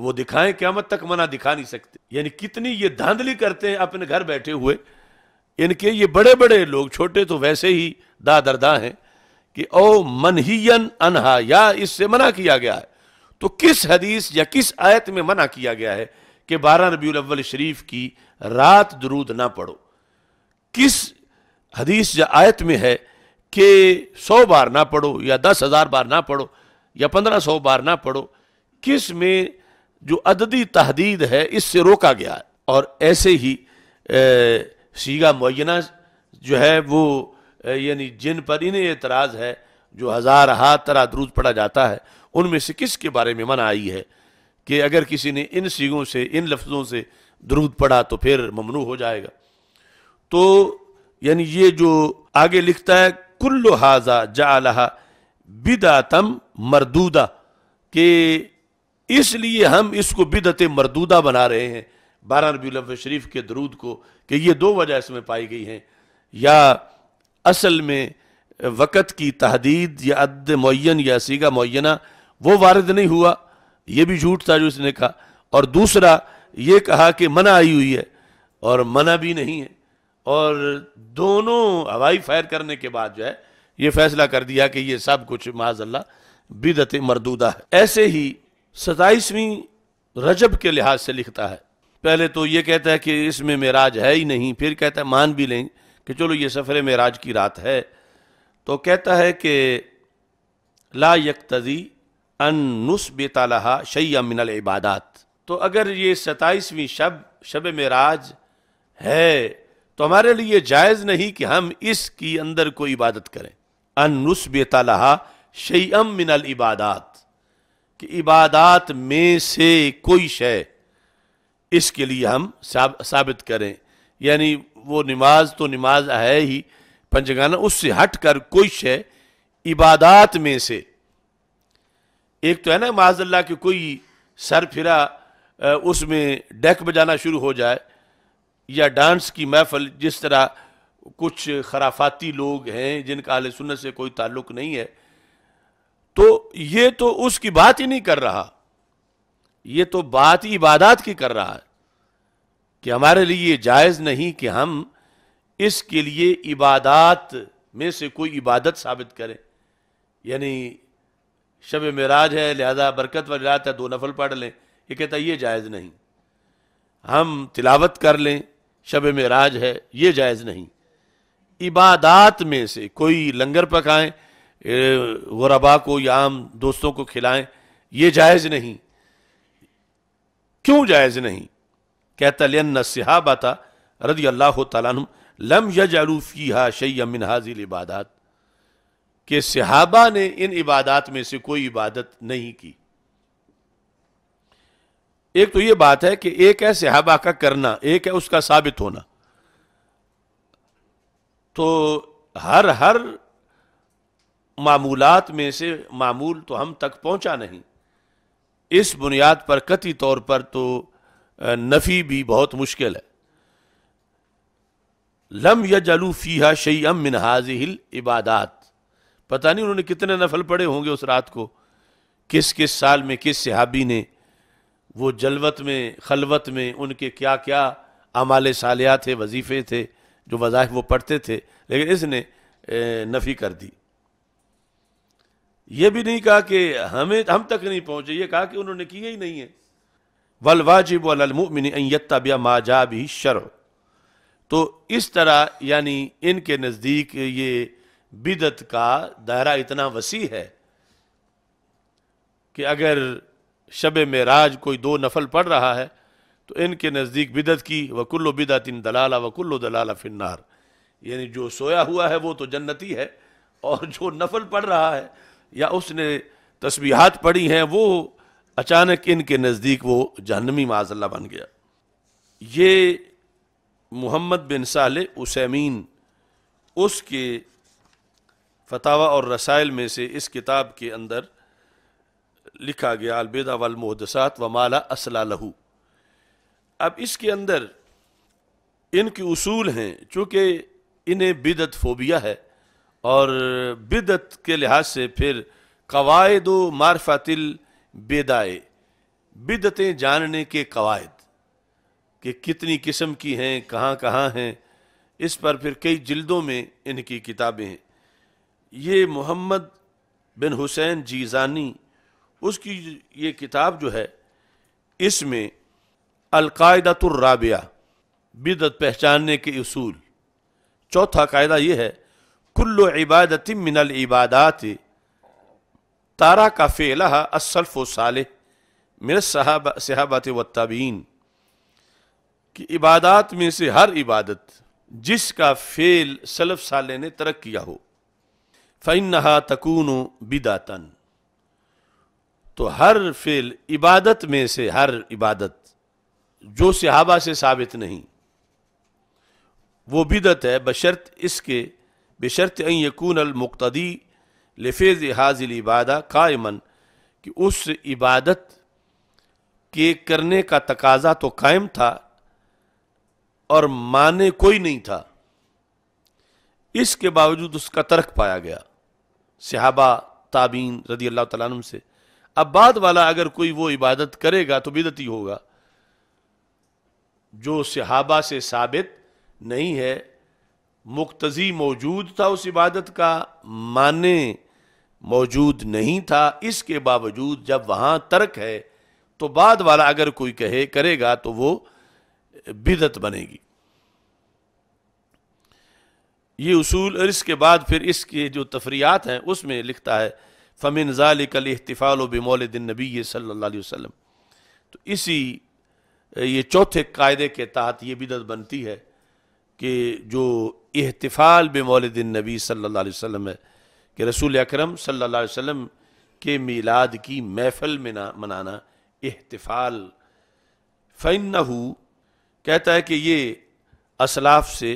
[SPEAKER 1] तो वो दिखाएं क्यामत तक मना दिखा नहीं सकते यानी कितनी ये धांधली करते हैं अपने घर बैठे हुए इनके ये बड़े बड़े लोग छोटे तो वैसे ही दादरदा हैं कि ओ मनहीयन अनहा या इससे मना किया गया है तो किस हदीस या किस आयत में मना किया गया है कि बारह रबी अव्वल शरीफ की रात दरूद ना पढ़ो किस हदीस या आयत में है कि सौ बार ना पढ़ो या दस हज़ार बार ना पढ़ो या पंद्रह सौ बार ना पढ़ो किस में जो अददी तहदीद है इससे रोका गया है और ऐसे ही सीगा मुना जो है वो यानी जिन पर इन्हें एतराज़ है जो हज़ार हाथ तरह दरूद पढ़ा जाता है उनमें से किस के बारे में मना आई है कि अगर किसी ने इन सीगों से इन लफ्ज़ों से दरूद पढ़ा तो फिर ममनू हो जाएगा तो यानी ये जो आगे लिखता है कुल्लो हाजा जा बिदातम मरदूदा के इसलिए हम इसको बिदत मरदूदा बना रहे हैं बारह लफ शरीफ के दरूद को कि ये दो वजह इसमें पाई गई हैं या असल में वक़्त की तहदीद या अद मुन या सीगा मुना वो वारद नहीं हुआ ये भी झूठ था जो इसने कहा और दूसरा ये कहा कि मना आई हुई है और मना भी नहीं है और दोनों हवाई फायर करने के बाद जो है ये फैसला कर दिया कि ये सब कुछ माजल्ला बिदत मरदूदा है ऐसे ही सताईसवीं रजब के लिहाज से लिखता है पहले तो ये कहता है कि इसमें मेराज है ही नहीं फिर कहता है मान भी लें कि चलो ये सफ़र मेराज की रात है तो कहता है कि ला यकतजी अन नुस बेतालहा शैया मिनल इबादात तो अगर ये सताईसवीं शब शब मेराज है तो हमारे लिए जायज़ नहीं कि हम इसकी अंदर कोई इबादत करें अन नुस बेतालहा शैम मिनल इबादात कि इबादात में से कोई शय इसके लिए हम साबित करें यानी वो नमाज तो नमाज है ही पंचगाना उससे हट कर कोई शय इबादत में से एक तो है ना माजल्ला कि कोई सर फिरा उसमें डेक बजाना शुरू हो जाए या डांस की महफल जिस तरह कुछ खराफाती लोग हैं जिनका आल सुन्नत से कोई ताल्लुक नहीं है तो ये तो उसकी बात ही नहीं कर रहा ये तो बात ही इबादत की कर रहा है कि हमारे लिए जायज़ नहीं कि हम इसके लिए इबादत में से कोई इबादत साबित करें यानी शब मराज है लिहाजा बरकत वाली रात है दो नफल पढ़ लें ये कहता ये जायज़ नहीं हम तिलावत कर लें शब मराज है ये जायज़ नहीं इबादात में से कोई लंगर पकाएं गरबा को या आम दोस्तों को खिलाएं ये जायज़ नहीं क्यों जायज़ नहीं कहता लियन सिहाबाता रदी अल्लाह तुम लम यजारूफ़ी हा शैया मिन हाजिल इबादत के सिहाबा ने इन इबादत में से कोई इबादत नहीं की एक तो ये बात है कि एक है सिहाबा का करना एक है उसका साबित होना तो हर हर मामूलात में से मामूल तो हम तक पहुंचा नहीं इस बुनियाद पर कती तौर पर तो नफ़ी भी बहुत मुश्किल है लम या जलू फ़ीहा अम मिन हाजिल इबादात पता नहीं उन्होंने कितने नफल पड़े होंगे उस रात को किस किस साल में किस सिहाबी ने वो जलवत में खलवत में उनके क्या क्या अमाल सालिया थे वजीफ़े थे जो वजाह वो पढ़ते थे लेकिन इसने नफ़ी कर दी ये भी नहीं कहा कि हमें हम तक नहीं पहुंचे ये कहा कि उन्होंने किए ही नहीं है वल वाजिब वलमिनता बिया माजा भी शर तो इस तरह यानी इनके नज़दीक ये बिदत का दायरा इतना वसी है कि अगर शब मराज कोई दो नफल पढ़ रहा है तो इनके नज़दीक बिदत की वकुल्लो बिदत इन दलाला वकुल्लो दलाला फिन्नार यानी जो सोया हुआ है वो तो जन्नती है और जो नफल पढ़ रहा है या उसने तस्बीहात पढ़ी हैं वो अचानक इनके नज़दीक वो जहनमी माजल्ला बन गया ये मोहम्मद बिन साल उसैमीन उसके फतावा और रसायल में से इस किताब के अंदर लिखा गया अलबेदा वलमहदसात व माला असला लहू अब इसके अंदर इनके उसूल हैं चूँकि इन्हें बिदत फोबिया है और बिदत के लिहाज से फिर कवायद मारफातिल बेदाए बिदतें जानने के कवायद कि कितनी किस्म की हैं कहाँ कहाँ हैं इस पर फिर कई जिल्दों में इनकी किताबें हैं ये मोहम्मद बिन हुसैन जीजानी उसकी ये किताब जो है इसमें अलकायदतुर्राबिया बिदत पहचानने के असूल चौथा कायदा ये है कुल्लो इबादत मिनल इबादात तारा का फ़ेला असलफ़ साल मेरे सहाबत व तबीन कि इबादत में से हर इबादत जिसका फेल सलफ साले ने तरक् किया हो फ़ैन तकून बिदातन तो हर फेल इबादत में से हर इबादत जो सिहाबा से साबित नहीं वो बिदत है बशर्त इसके बेशर्त यकून अलमुक्तदी लफेज़ हाजिल इबादा कायमन कि उस इबादत के करने का तकाजा तो कायम था और माने कोई नहीं था इसके बावजूद उसका तर्क पाया गया सिहाबा ताबीन रदी अल्लाह तुम से अब बाद वाला अगर कोई वो इबादत करेगा तो बिदती होगा जो सिहाबा से साबित नहीं है मुक्तजी मौजूद था उस इबादत का माने मौजूद नहीं था इसके बावजूद जब वहाँ तर्क है तो बाद वाला अगर कोई कहे करेगा तो वो बिदत बनेगी ये उसूल और इसके बाद फिर इसके जो तफरियात हैं उसमें लिखता है फ़मिन ज़ालिकल इहतफ़ाल बमौल दिन नबी सल्ला वसम तो इसी ये चौथे कायदे के तहत ये बिदत बनती है कि जो अहतफ़ाल बमौलदिन नबी सल्ला वसम है कि रसूल अक्रम सल्ला वसम के मीलाद की महफल में ना मनाना इहतफाल फ़ैन कहता है कि ये असलाफ से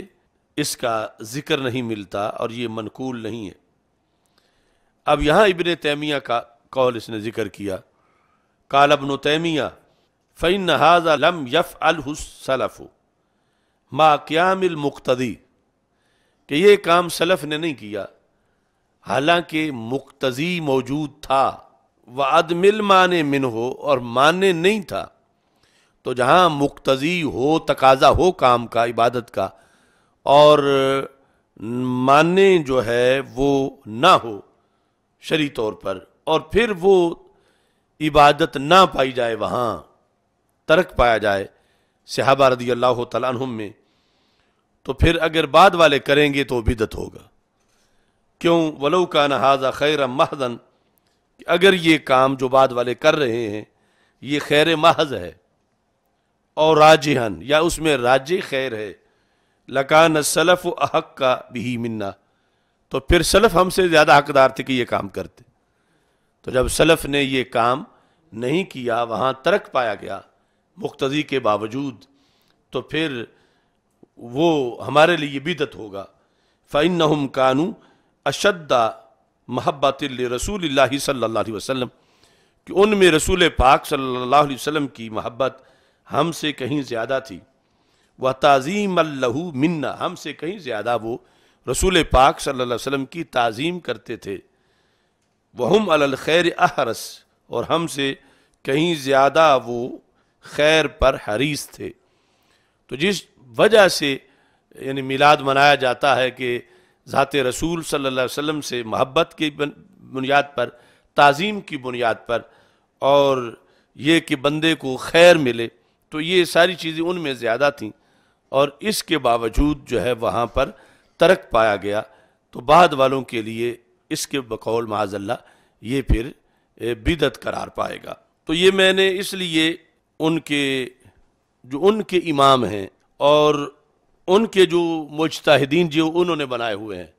[SPEAKER 1] इसका ज़िक्र नहीं मिलता और ये मनकूल नहीं है अब यहाँ इबन तैमिया का कौल इसने ज़िक्र किया कालबन तैमिया फ़ैन हाजा लम यफ़ अलसलफ़ माक्यामिल मुख्तदी कि ये काम सलफ ने नहीं किया हालांकि मुख्तजी मौजूद था वह अदमिल माने मिन हो और माने नहीं था तो जहाँ मुख्तजी हो तकाजा हो काम का इबादत का और माने जो है वो ना हो शरी तौर पर और फिर वो इबादत ना पाई जाए वहाँ तर्क पाया जाए सहाबा रदी अल्लाह तलाम में तो फिर अगर बाद वाले करेंगे तो बिदत होगा क्यों वलऊ का नहाजा खैर महदन अगर ये काम जो बाद वाले कर रहे हैं ये खैर महज है और राजन या उसमें राज खैर है लकान सलफ़ अहक का भी मन्ना तो फिर सलफ़ हमसे ज़्यादा हकदार थे कि ये काम करते तो जब सलफ़ ने ये काम नहीं किया वहाँ तर्क पाया गया मुख्तदी के बावजूद तो फिर वो हमारे लिए बिदत होगा फ़ैन हम कानू अशद्दा महब्बत रसूल सल्ला वसम कि उनमें रसूल पाक सल्ला वसम की महब्बत हमसे कहीं ज़्यादा थी वह तज़ीम अल्लहू मन्ना हमसे कहीं ज़्यादा वो रसूल पाक सल्ला वसम की तज़ीम करते थे वहम अलखैर अहरस और हमसे कहीं ज़्यादा वो खैर पर हरीस थे तो जिस वजह से यानी मिलाद मनाया जाता है कि ज़ात रसूल सल्लल्लाहु अलैहि वसल्लम से मोहब्बत की बुनियाद पर ताज़ीम की बुनियाद पर और ये कि बंदे को खैर मिले तो ये सारी चीज़ें उनमें ज़्यादा थीं और इसके बावजूद जो है वहाँ पर तरक पाया गया तो बाद वालों के लिए इसके बकौल माजल्ला ये फिर बिदत करार पाएगा तो ये मैंने इसलिए उनके जो उनके इमाम हैं और उनके जो मुजतहदीन जो उन्होंने बनाए हुए हैं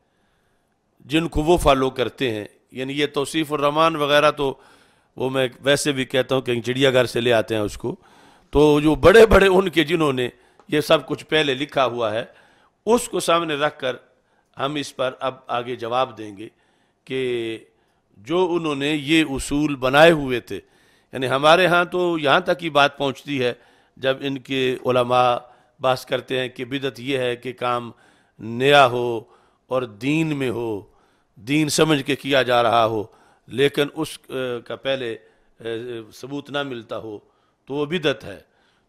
[SPEAKER 1] जिनको वो फॉलो करते हैं यानी ये तोसीफ़ रहमान वगैरह तो वो मैं वैसे भी कहता हूँ कहीं चिड़ियाघर से ले आते हैं उसको तो जो बड़े बड़े उनके जिन्होंने ये सब कुछ पहले लिखा हुआ है उसको सामने रख कर हम इस पर अब आगे जवाब देंगे कि जो उन्होंने ये उसूल बनाए हुए थे यानी हमारे यहाँ तो यहाँ तक ही बात पहुँचती है जब इनके ओलमा बास करते हैं कि बिदत यह है कि काम नया हो और दीन में हो दीन समझ के किया जा रहा हो लेकिन उस का पहले सबूत ना मिलता हो तो वो बिदत है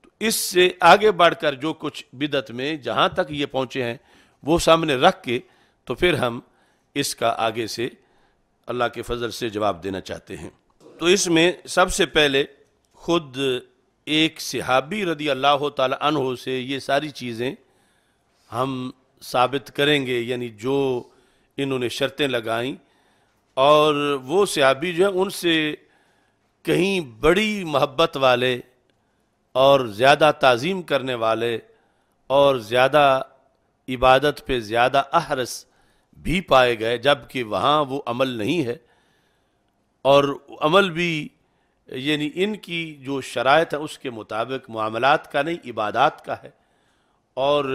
[SPEAKER 1] तो इससे आगे बढ़कर जो कुछ बिदत में जहाँ तक ये पहुँचे हैं वो सामने रख के तो फिर हम इसका आगे से अल्लाह के फजल से जवाब देना चाहते हैं तो इसमें सबसे पहले खुद एक सिहाबी रदी अल्लाह तहो से ये सारी चीज़ें हम साबित करेंगे यानी जो इन्होंने शर्तें लगाई और वो सिहाबी जो है उनसे कहीं बड़ी मोहब्बत वाले और ज़्यादा तज़ीम करने वाले और ज़्यादा इबादत पे ज़्यादा अहरस भी पाए गए जबकि वहाँ वो अमल नहीं है और अमल भी यानी इनकी जो शरात है उसके मुताबिक मामलात का नहीं इबादत का है और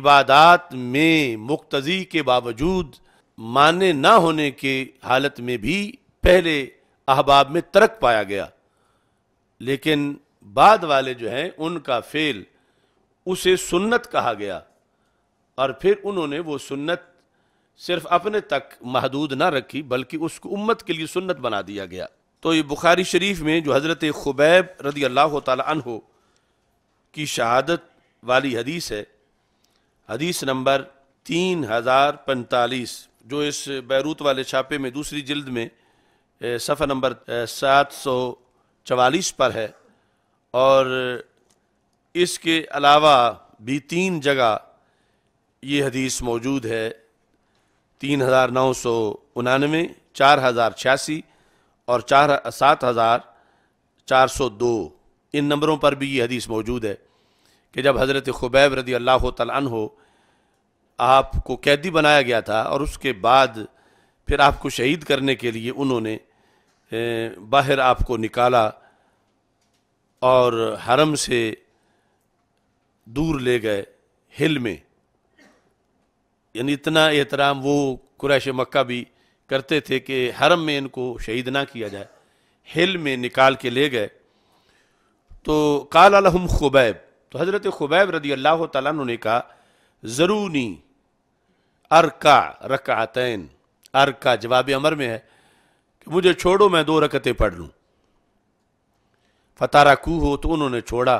[SPEAKER 1] इबादात में मुक्तजी के बावजूद माने ना होने के हालत में भी पहले अहबाब में तर्क पाया गया लेकिन बाद वाले जो हैं उनका फेल उसे सुन्नत कहा गया और फिर उन्होंने वो सुन्नत सिर्फ अपने तक महदूद ना रखी बल्कि उसको उम्मत के लिए सुन्नत बना दिया गया तो ये बुखारी शरीफ में जो हज़रत खुबैब रदी अल्लाह तहो की शहादत वाली हदीस है हदीस नंबर तीन हज़ार पैंतालीस जो इस बैरूत वाले छापे में दूसरी जल्द में सफ़ा नंबर सात सौ चवालीस पर है और इसके अलावा भी तीन जगह ये हदीस मौजूद है तीन हजार नौ सौ उनानवे चार हजार छियासी और चार सात हजार चार सौ दो इन नंबरों पर भी ये हदीस मौजूद है कि जब हज़रत खुबैब रदी अल्लाह तन हो आपको कैदी बनाया गया था और उसके बाद फिर आपको शहीद करने के लिए उन्होंने बाहर आपको निकाला और हरम से दूर ले गए हिल में यानी इतना एहतराम वो कुरैश मक्का भी करते थे कि हरम में इनको शहीद ना किया जाए हिल में निकाल के ले गए तो काल अलहम खुबैब तो हज़रत खुबैब रदी अल्लाह तु ने कहा ज़रूनी अरका रकातैन अरका जवाब अमर में है कि मुझे छोड़ो मैं दो रकतें पढ़ लूँ फतारा कू हो तो उन्होंने छोड़ा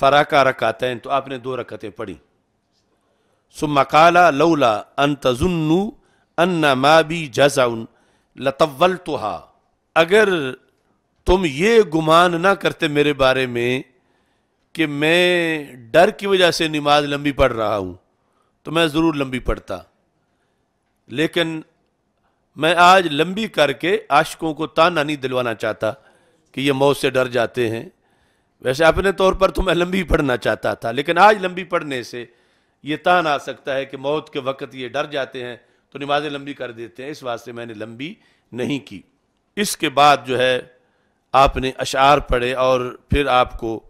[SPEAKER 1] फराका रकातैन तो आपने दो रकतें पढ़ी सुमकाला लौला अनतजुन्नु अन्ना माबी जजाउन लतवल तुहा अगर तुम ये गुमान ना करते मेरे बारे में कि मैं डर की वजह से नमाज लंबी पढ़ रहा हूँ तो मैं ज़रूर लंबी पढ़ता लेकिन मैं आज लंबी करके आशकों को ताना नहीं दिलवाना चाहता कि ये मौत से डर जाते हैं वैसे अपने तौर पर तो मैं लंबी पढ़ना चाहता था लेकिन आज लंबी पढ़ने से ये तान आ सकता है कि मौत के वक्त ये डर जाते हैं तो नमाजें लंबी कर देते हैं इस वास्ते मैंने लंबी नहीं की इसके बाद जो है आपने अशार पढ़े और फिर आपको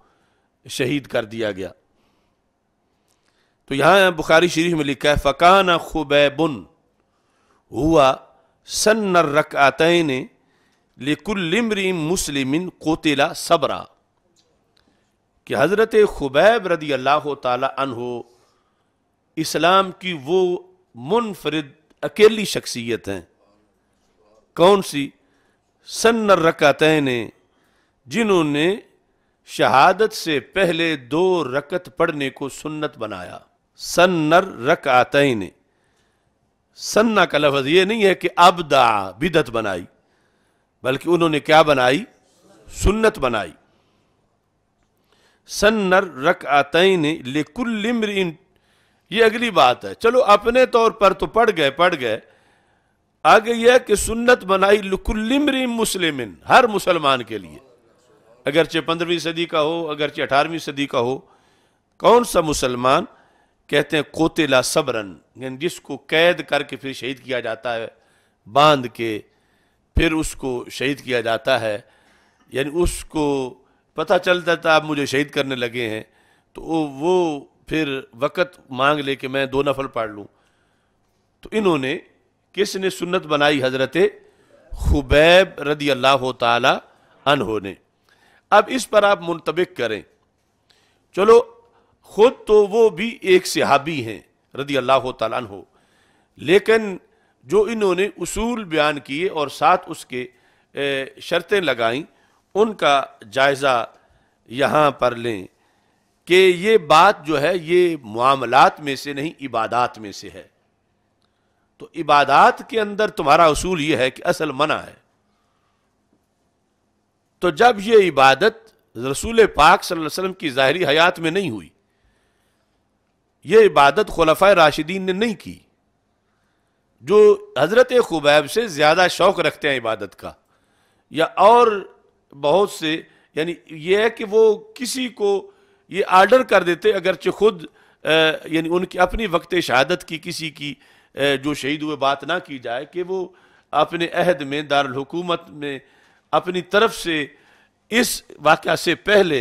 [SPEAKER 1] शहीद कर दिया गया तो यहाँ बुखारी शरीफ में लिखा है फ़कान खुबैबन हुआ सन रकआतन लिकुल्लमरी मुस्लिम कोतिला सबरा कि हज़रत खुबैब रदी अल्लाह तला इस्लाम की वो मुनफरद अकेली शख्सियत हैं कौन सी सन्न ने जिन्होंने शहादत से पहले दो रकत पढ़ने को सुन्नत बनाया सन्नर रक ने सन्ना का लफज ये नहीं है कि अबदा बिदत बनाई बल्कि उन्होंने क्या बनाई सुन्नत बनाई सन्नर रक रकातैन इन ये अगली बात है चलो अपने तौर पर तो पढ़ गए पढ़ गए आगे यह कि सुन्नत बनाई लुकुल्लिमरी मुस्लिम हर मुसलमान के लिए अगरचे पंद्रहवीं सदी का हो अगरचे अठारहवीं सदी का हो कौन सा मुसलमान कहते हैं कोतेला सबरन जिसको कैद करके फिर शहीद किया जाता है बांध के फिर उसको शहीद किया जाता है यानी उसको पता चलता था आप मुझे शहीद करने लगे हैं तो वो फिर वक़्त मांग ले कि मैं दो नफल पढ़ लूँ तो इन्होंने किसने सुन्नत बनाई हज़रत खुबैब रदी अल्लाह तहो ने अब इस पर आप मुंतबिक करें चलो ख़ुद तो वो भी एक सिहाबी हैं रदी अल्लाह तहो लेकिन जो इन्होंने उसूल बयान किए और साथ उसके शर्तें लगाईं उनका जायज़ा यहाँ पर लें कि ये बात जो है ये मामलात में से नहीं इबादात में से है तो इबादात के अंदर तुम्हारा असूल ये है कि असल मना है तो जब ये इबादत रसूल पाक सल्लल्लाहु अलैहि वसल्लम की ज़ाहरी हयात में नहीं हुई ये इबादत खलफा राशिदीन ने नहीं की जो हज़रत खुबैब से ज़्यादा शौक़ रखते हैं इबादत का या और बहुत से यानी यह है कि वो किसी को ये आर्डर कर देते अगरचे खुद यानी उनकी अपनी वक्त शहादत की किसी की आ, जो शहीद हुए बात ना की जाए कि वो अपने अहद में दारकूमत में अपनी तरफ से इस वाक़ से पहले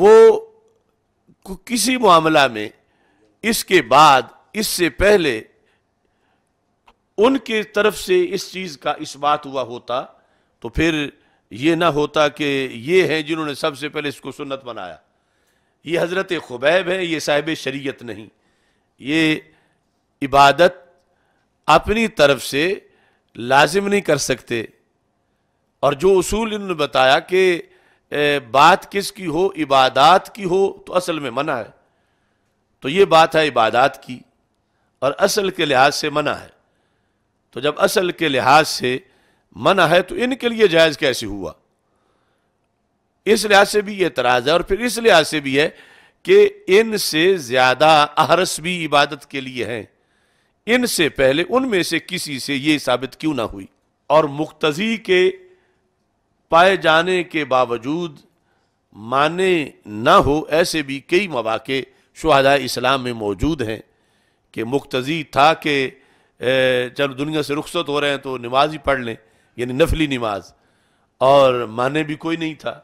[SPEAKER 1] वो किसी मामला में इसके बाद इससे पहले उनके तरफ से इस चीज़ का इस बात हुआ होता तो फिर ये ना होता कि ये हैं जिन्होंने सबसे पहले इसको सुन्नत बनाया ये हज़रत खुबैब हैं ये साहिब शरीयत नहीं ये इबादत अपनी तरफ से लाजिम नहीं कर सकते और जो उसूल इन्होंने बताया कि बात किसकी हो इबादत की हो तो असल में मना है तो ये बात है इबादत की और असल के लिहाज से मना है तो जब असल के लिहाज से मना है तो इनके लिए जायज़ कैसे हुआ इस लिहाज से भी ये तराज है और फिर इस लिहाज से भी है कि इनसे ज़्यादा अहरस भी इबादत के लिए हैं इनसे पहले उनमें से किसी से ये साबित क्यों ना हुई और मुख्तजी के पाए जाने के बावजूद माने ना हो ऐसे भी कई मौाक़ शहदा इस्लाम में मौजूद हैं कि मुख्तजी था कि चलो दुनिया से रुखसत हो रहे हैं तो नमाज ही पढ़ लें यानी नफली नमाज और माने भी कोई नहीं था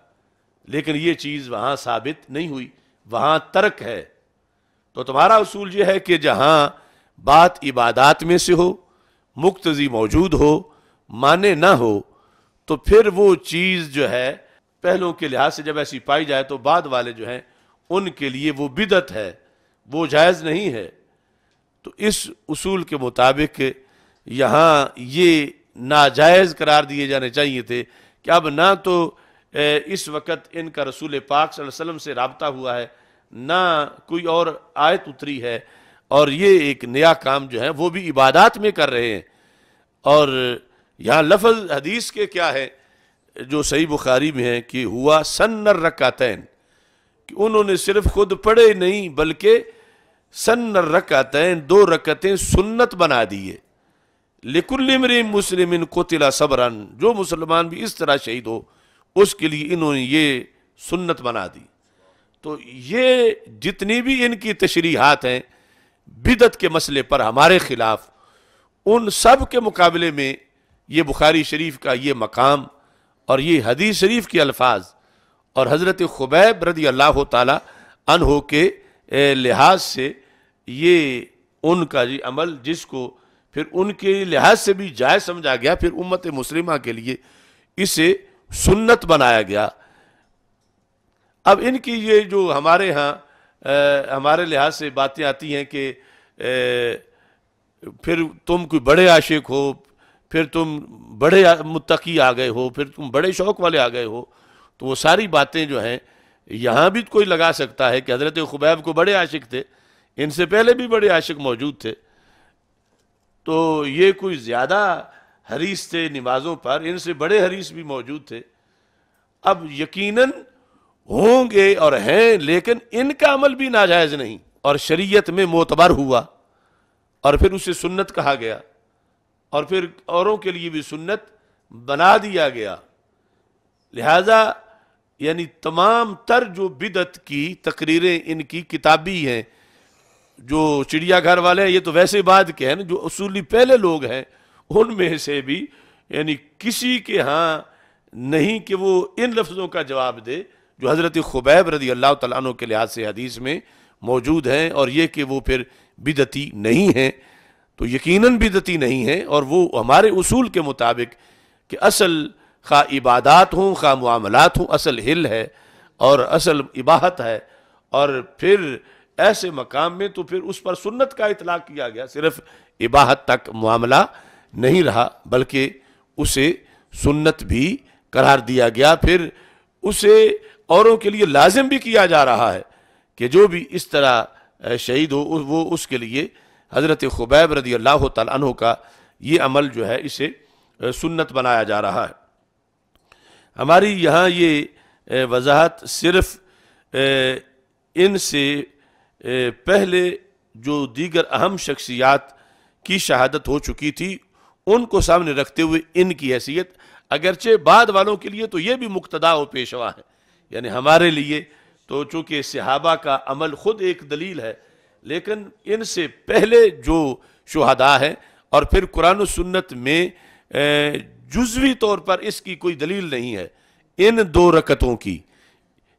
[SPEAKER 1] लेकिन ये चीज़ वहाँ साबित नहीं हुई वहाँ तर्क है तो तुम्हारा असूल यह है कि जहाँ बात इबादात में से हो मुक्तजी मौजूद हो माने ना हो तो फिर वो चीज़ जो है पहलों के लिहाज से जब ऐसी पाई जाए तो बाद वाले जो हैं उनके लिए वो बिदत है वो जायज़ नहीं है तो इस उसूल के मुताबिक यहाँ ये नाजायज़ करार दिए जाने चाहिए थे कि अब ना तो इस वक्त इनका रसूल पाक वसल्लम से रबता हुआ है ना कोई और आयत उतरी है और ये एक नया काम जो है वो भी इबादत में कर रहे हैं और यहाँ लफज हदीस के क्या है जो सही बुखारी में है कि हुआ सन्नर रकातैन कि उन्होंने सिर्फ खुद पढ़े नहीं बल्कि सन्नर रकातैन दो रकतें सुन्नत बना दी है लिकुल्लमरी मुस्लिम को तिला सबरन जो मुसलमान भी इस तरह शहीद हो उसके लिए इन्होंने ये सुन्नत बना दी तो ये जितनी भी इनकी तशरीहत हैं बिदत के मसले पर हमारे ख़िलाफ़ उन सब के मुकाबले में ये बुखारी शरीफ का ये मकाम और ये हदीस शरीफ के अल्फाज और हज़रत खुबैब रदी अल्लाह तन के लिहाज से ये उनका जी अमल जिसको फिर उनके लिहाज से भी जायज़ समझा गया फिर उम्मत मुस्लिमा के लिए इसे सुन्नत बनाया गया अब इनकी ये जो हमारे यहाँ हमारे लिहाज से बातें आती हैं कि फिर तुम कोई बड़े आशिक हो फिर तुम बड़े मुतकी आ गए हो फिर तुम बड़े शौक वाले आ गए हो तो वो सारी बातें जो हैं यहाँ भी कोई लगा सकता है कि हज़रत खुबैब को बड़े आशिक थे इनसे पहले भी बड़े आशिक मौजूद थे तो ये कोई ज़्यादा हरीस थे नमाज़ों पर इनसे बड़े हरीस भी मौजूद थे अब यकीनन होंगे और हैं लेकिन इनका अमल भी नाजायज़ नहीं और शरीयत में मोतबर हुआ और फिर उसे सुन्नत कहा गया और फिर औरों के लिए भी सुन्नत बना दिया गया लिहाजा यानी तमाम तर जो बिदत की तकरीरें इनकी किताबी हैं जो चिड़ियाघर वाले ये तो वैसे बात के हैं जो असूली पहले लोग हैं उनमें से भी यानी किसी के यहाँ नहीं कि वो इन लफ्ज़ों का जवाब दे जो हज़रत खुबैब रदी अल्लाह तु के लिहाज से हदीस में मौजूद हैं और ये कि वो फिर बिदती नहीं हैं तो यकीनन बिदती नहीं है और वो हमारे उसूल के मुताबिक कि असल खा इबादत हों खा मामलात हों असल हिल है और असल इबाहत है और फिर ऐसे मकाम में तो फिर उस पर सुन्नत का इतलाक किया गया सिर्फ इबाहत तक मामला नहीं रहा बल्कि उसे सुन्नत भी करार दिया गया फिर उसे औरों के लिए लाजिम भी किया जा रहा है कि जो भी इस तरह शहीद हो वो उसके लिए हज़रत खुबैब रदी अल्लाह तु का ये अमल जो है इसे सुन्नत बनाया जा रहा है हमारी यहाँ ये वजाहत सिर्फ इनसे पहले जो दीगर अहम शख्सियात की शहादत हो चुकी थी उनको सामने रखते हुए इनकी हैसियत अगरचे बाद वालों के लिए तो ये भी मुक्तदा व पेशवा है यानी हमारे लिए तो चूँकि सहाबा का अमल ख़ुद एक दलील है लेकिन इनसे पहले जो शहदा हैं और फिर कुरान सुन्नत में जुजवी तौर पर इसकी कोई दलील नहीं है इन दो रकतों की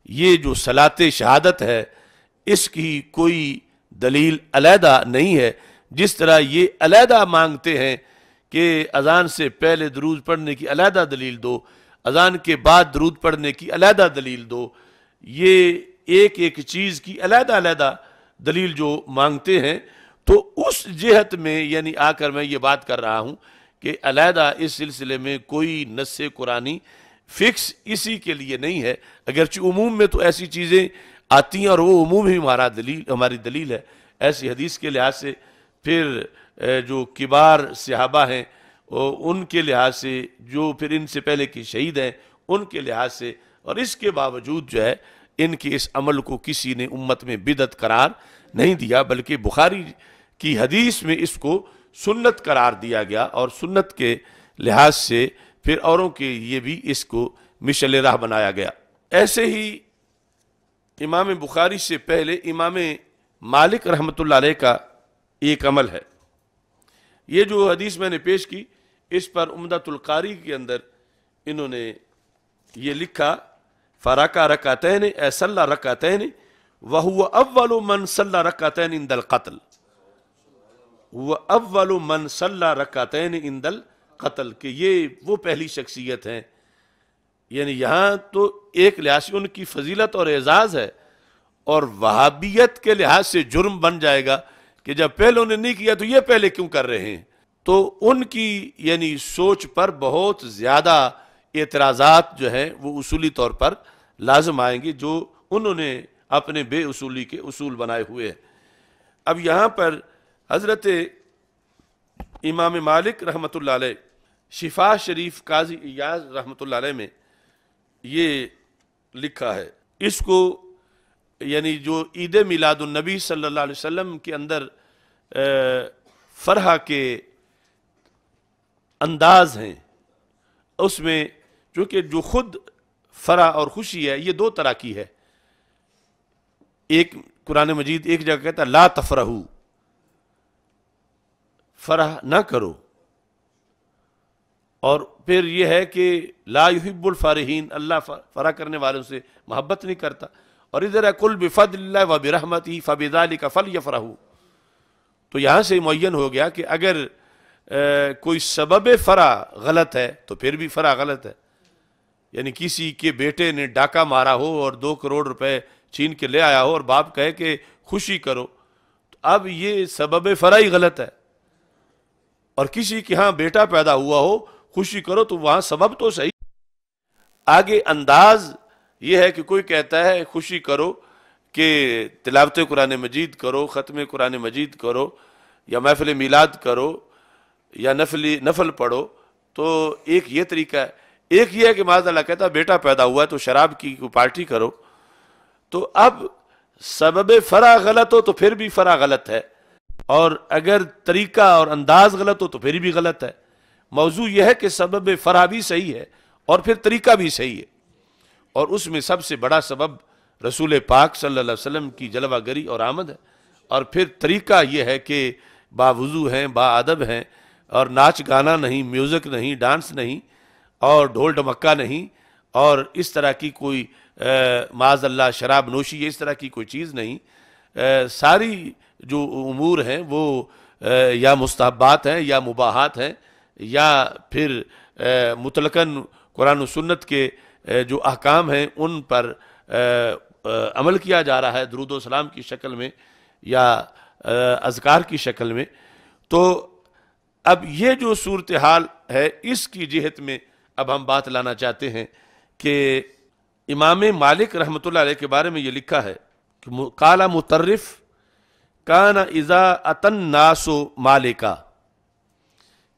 [SPEAKER 1] ये जो सलात शहादत है इसकी कोई दलील अलहदा नहीं है जिस तरह ये अलहदा मांगते हैं कि अजान से पहले दरूद पढ़ने की अलहदा दलील दो अजान के बाद दरूद पढ़ने की अलहदा दलील दो ये एक एक चीज़ की अलहदा अलहदा दलील जो मांगते हैं तो उस जहत में यानी आकर मैं ये बात कर रहा हूँ कि अलहदा इस सिलसिले में कोई नस्से कुरानी फिक्स इसी के लिए नहीं है अगरचि उमूम में तो ऐसी चीज़ें आती हैं और वो उमूम ही हमारा दलील हमारी दलील है ऐसी हदीस के लिहाज से फिर जो किबार सिहाबा हैं उनके लिहाज से जो फिर इनसे पहले के शहीद हैं उनके लिहाज से और इसके बावजूद जो है इनके इस अमल को किसी ने उम्मत में बिदत करार नहीं दिया बल्कि बुखारी की हदीस में इसको सुन्नत करार दिया गया और सुन्नत के लिहाज से फिर औरों के लिए भी इसको मिशल राह बनाया गया ऐसे ही इमाम बुखारी से पहले इमाम मालिक रहमत का एक अमल है ये जो हदीस मैंने पेश की इस पर उमदातुल्कारी के अंदर इन्होंने ये लिखा फ़राका तैन सल्ला रका तैन वह अव्वल मन सल्ला रकातैन इंदल कतल वह अव्वल मन सल्ला इन इंदल कतल के ये वो पहली शख्सियत हैं यानी यहां तो एक लिहाज से उनकी फजीलत और एजाज़ है और वहाबियत के लिहाज से जुर्म बन जाएगा कि जब पहले उन्होंने नहीं किया तो ये पहले क्यों कर रहे हैं तो उनकी यानी सोच पर बहुत ज़्यादा एतराज़ात जो हैं वो उसूली तौर पर लाजम आएंगे जो उन्होंने अपने उसूली के असूल बनाए हुए हैं अब यहाँ पर हज़रत इमाम मालिक रहमत शिफा शरीफ काजी याज रहमत में ये लिखा है इसको यानी जो ईद मिलादुलनबी सल्लल्लाहु अलैहि वसल्लम के अंदर फरहा के अंदाज हैं उसमें चूँकि जो खुद फरा और खुशी है ये दो तरह की है एक कुरान मजीद एक जगह कहता ला तफरहू फरा ना करो और फिर यह है कि लाहिबुल फ़ारहीन अल्लाह फरा करने वालों से मोहब्बत नहीं करता और इधर है कुल बिफ़ल व बिरहमत ही फ़बिदाली का फ़ल यफ़राहू तो यहाँ से मुन हो गया कि अगर आ, कोई सबब फ़रा गलत है तो फिर भी फ़रा गलत है यानी किसी के बेटे ने डाका मारा हो और दो करोड़ रुपए छीन के ले आया हो और बाप कहे कि खुशी करो तो अब ये सबब फ़रा ही गलत है और किसी के यहाँ बेटा पैदा हुआ हो खुशी करो तो वहां सबब तो सही आगे अंदाज यह है कि कोई कहता है खुशी करो कि तिलावत कुरान मजीद करो ख़त्म कुरान मजीद करो या महफिल मिलाद करो या नफली नफल पढ़ो तो एक ये तरीका है एक ये है कि माजल्ला कहता बेटा पैदा हुआ है तो शराब की पार्टी करो तो अब सबब फ़रा गलत हो तो फिर भी फ़रा गलत है और अगर तरीका और अंदाज़ गलत हो तो फिर भी गलत है मौजू यह है कि सबब फ़रा भी सही है और फिर तरीका भी सही है और उसमें सबसे बड़ा सबब रसूल पाक सल्लल्लाहु अलैहि वसल्लम की जलवागरी और आमद है और फिर तरीका यह है कि बावजू हैं बादब हैं और नाच गाना नहीं म्यूज़िक नहीं डांस नहीं और ढोल ढमक्का नहीं और इस तरह की कोई माजल्ला शराब नोशी इस तरह की कोई चीज़ नहीं आ, सारी जो उमूर हैं वो आ, या मुस्तबात हैं या मुबाहत हैं या फिर मुतलकन कुरान सुन्नत के जो अहकाम हैं उन पर अमल किया जा रहा है दरुद सलाम की शक्ल में या अजकार की शक्ल में तो अब ये जो सूरत हाल है इसकी जहत में अब हम बात लाना चाहते हैं कि इमाम मालिक रहमत के बारे में ये लिखा है कि काला का ना इज़ा अतन नासो मालिका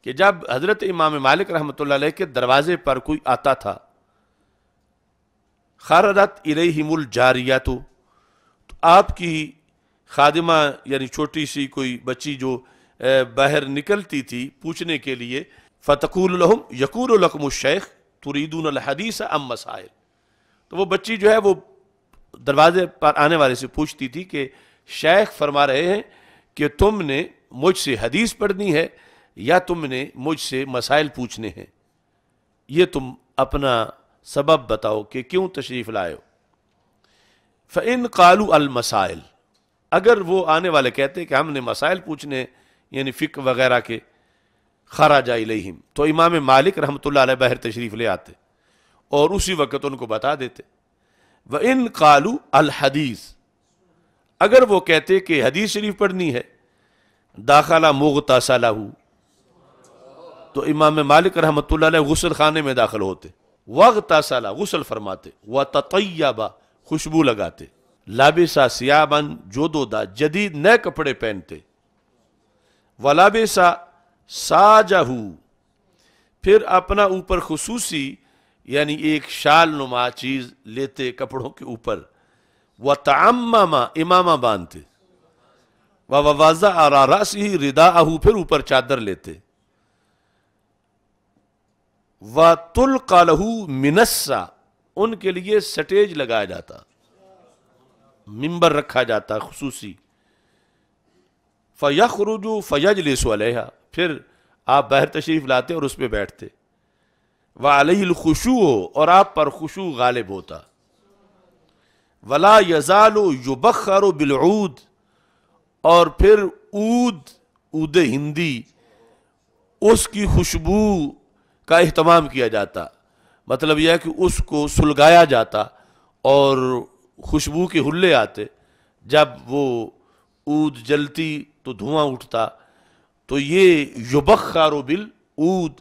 [SPEAKER 1] कि जब हज़रत इमाम मालिक रहमत के दरवाज़े पर कोई आता था खारदत जा जारिया तो आपकी खादिमा यानी छोटी सी कोई बच्ची जो बाहर निकलती थी पूछने के लिए फ़तकुल्लहम यकूरकम शेख तुरीदून हदीस अम मसाइल तो वो बच्ची जो है वो दरवाज़े पर आने वाले से पूछती थी कि शेख फरमा रहे हैं कि तुमने मुझसे हदीस पढ़नी है या तुमने मुझसे मसाइल पूछने हैं ये तुम अपना सबब बताओ कि क्यों तशरीफ़ लाए फ़िन कालू अलमसाइल अगर वो आने वाले कहते कि हमने मसाइल पूछने यानी फ़िक वगैरह के खराजा इलेहिम तो इमाम मालिक रहमत ला बहर तशरीफ़ ले आते और उसी वक्त उनको बता देते व इन कालू अलहदीस अगर वो कहते कि हदीस शरीफ पढ़नी है दाखला मुगतासा लाहू तो इमाम मालिक रहमत गसल खाने में दाखिल होते वक्त तासला गसल फरमाते व ततैबा खुशबू लगाते लाबे लाबिसा सियाबन दा जदीद नए कपड़े पहनते व लाबिसा साजाहू फिर अपना ऊपर खसूसी यानी एक शाल नुमा चीज़ लेते कपड़ों के ऊपर व तमामा इमामा बांधते व वजा आरा ही रिदा आहू फिर ऊपर चादर लेते व तुल कालहू मिनस्सा उनके लिए स्टेज लगाया जाता मिंबर रखा जाता खसूसी फ़यखरुजू फ़यजलिस अलहा फिर आप बहर तशरीफ़ लाते और उस पर बैठते खुशू हो और आप पर खुशू गालिब होता वला यजालो युबखरो बिलऊद और फिर ऊद ऊद हिंदी उसकी खुशबू का अहतमाम किया जाता मतलब यह है कि उसको सुलगाया जाता और खुशबू के हुल्ले आते जब वो ऊद जलती तो धुआं उठता तो ये युबक बिल ऊद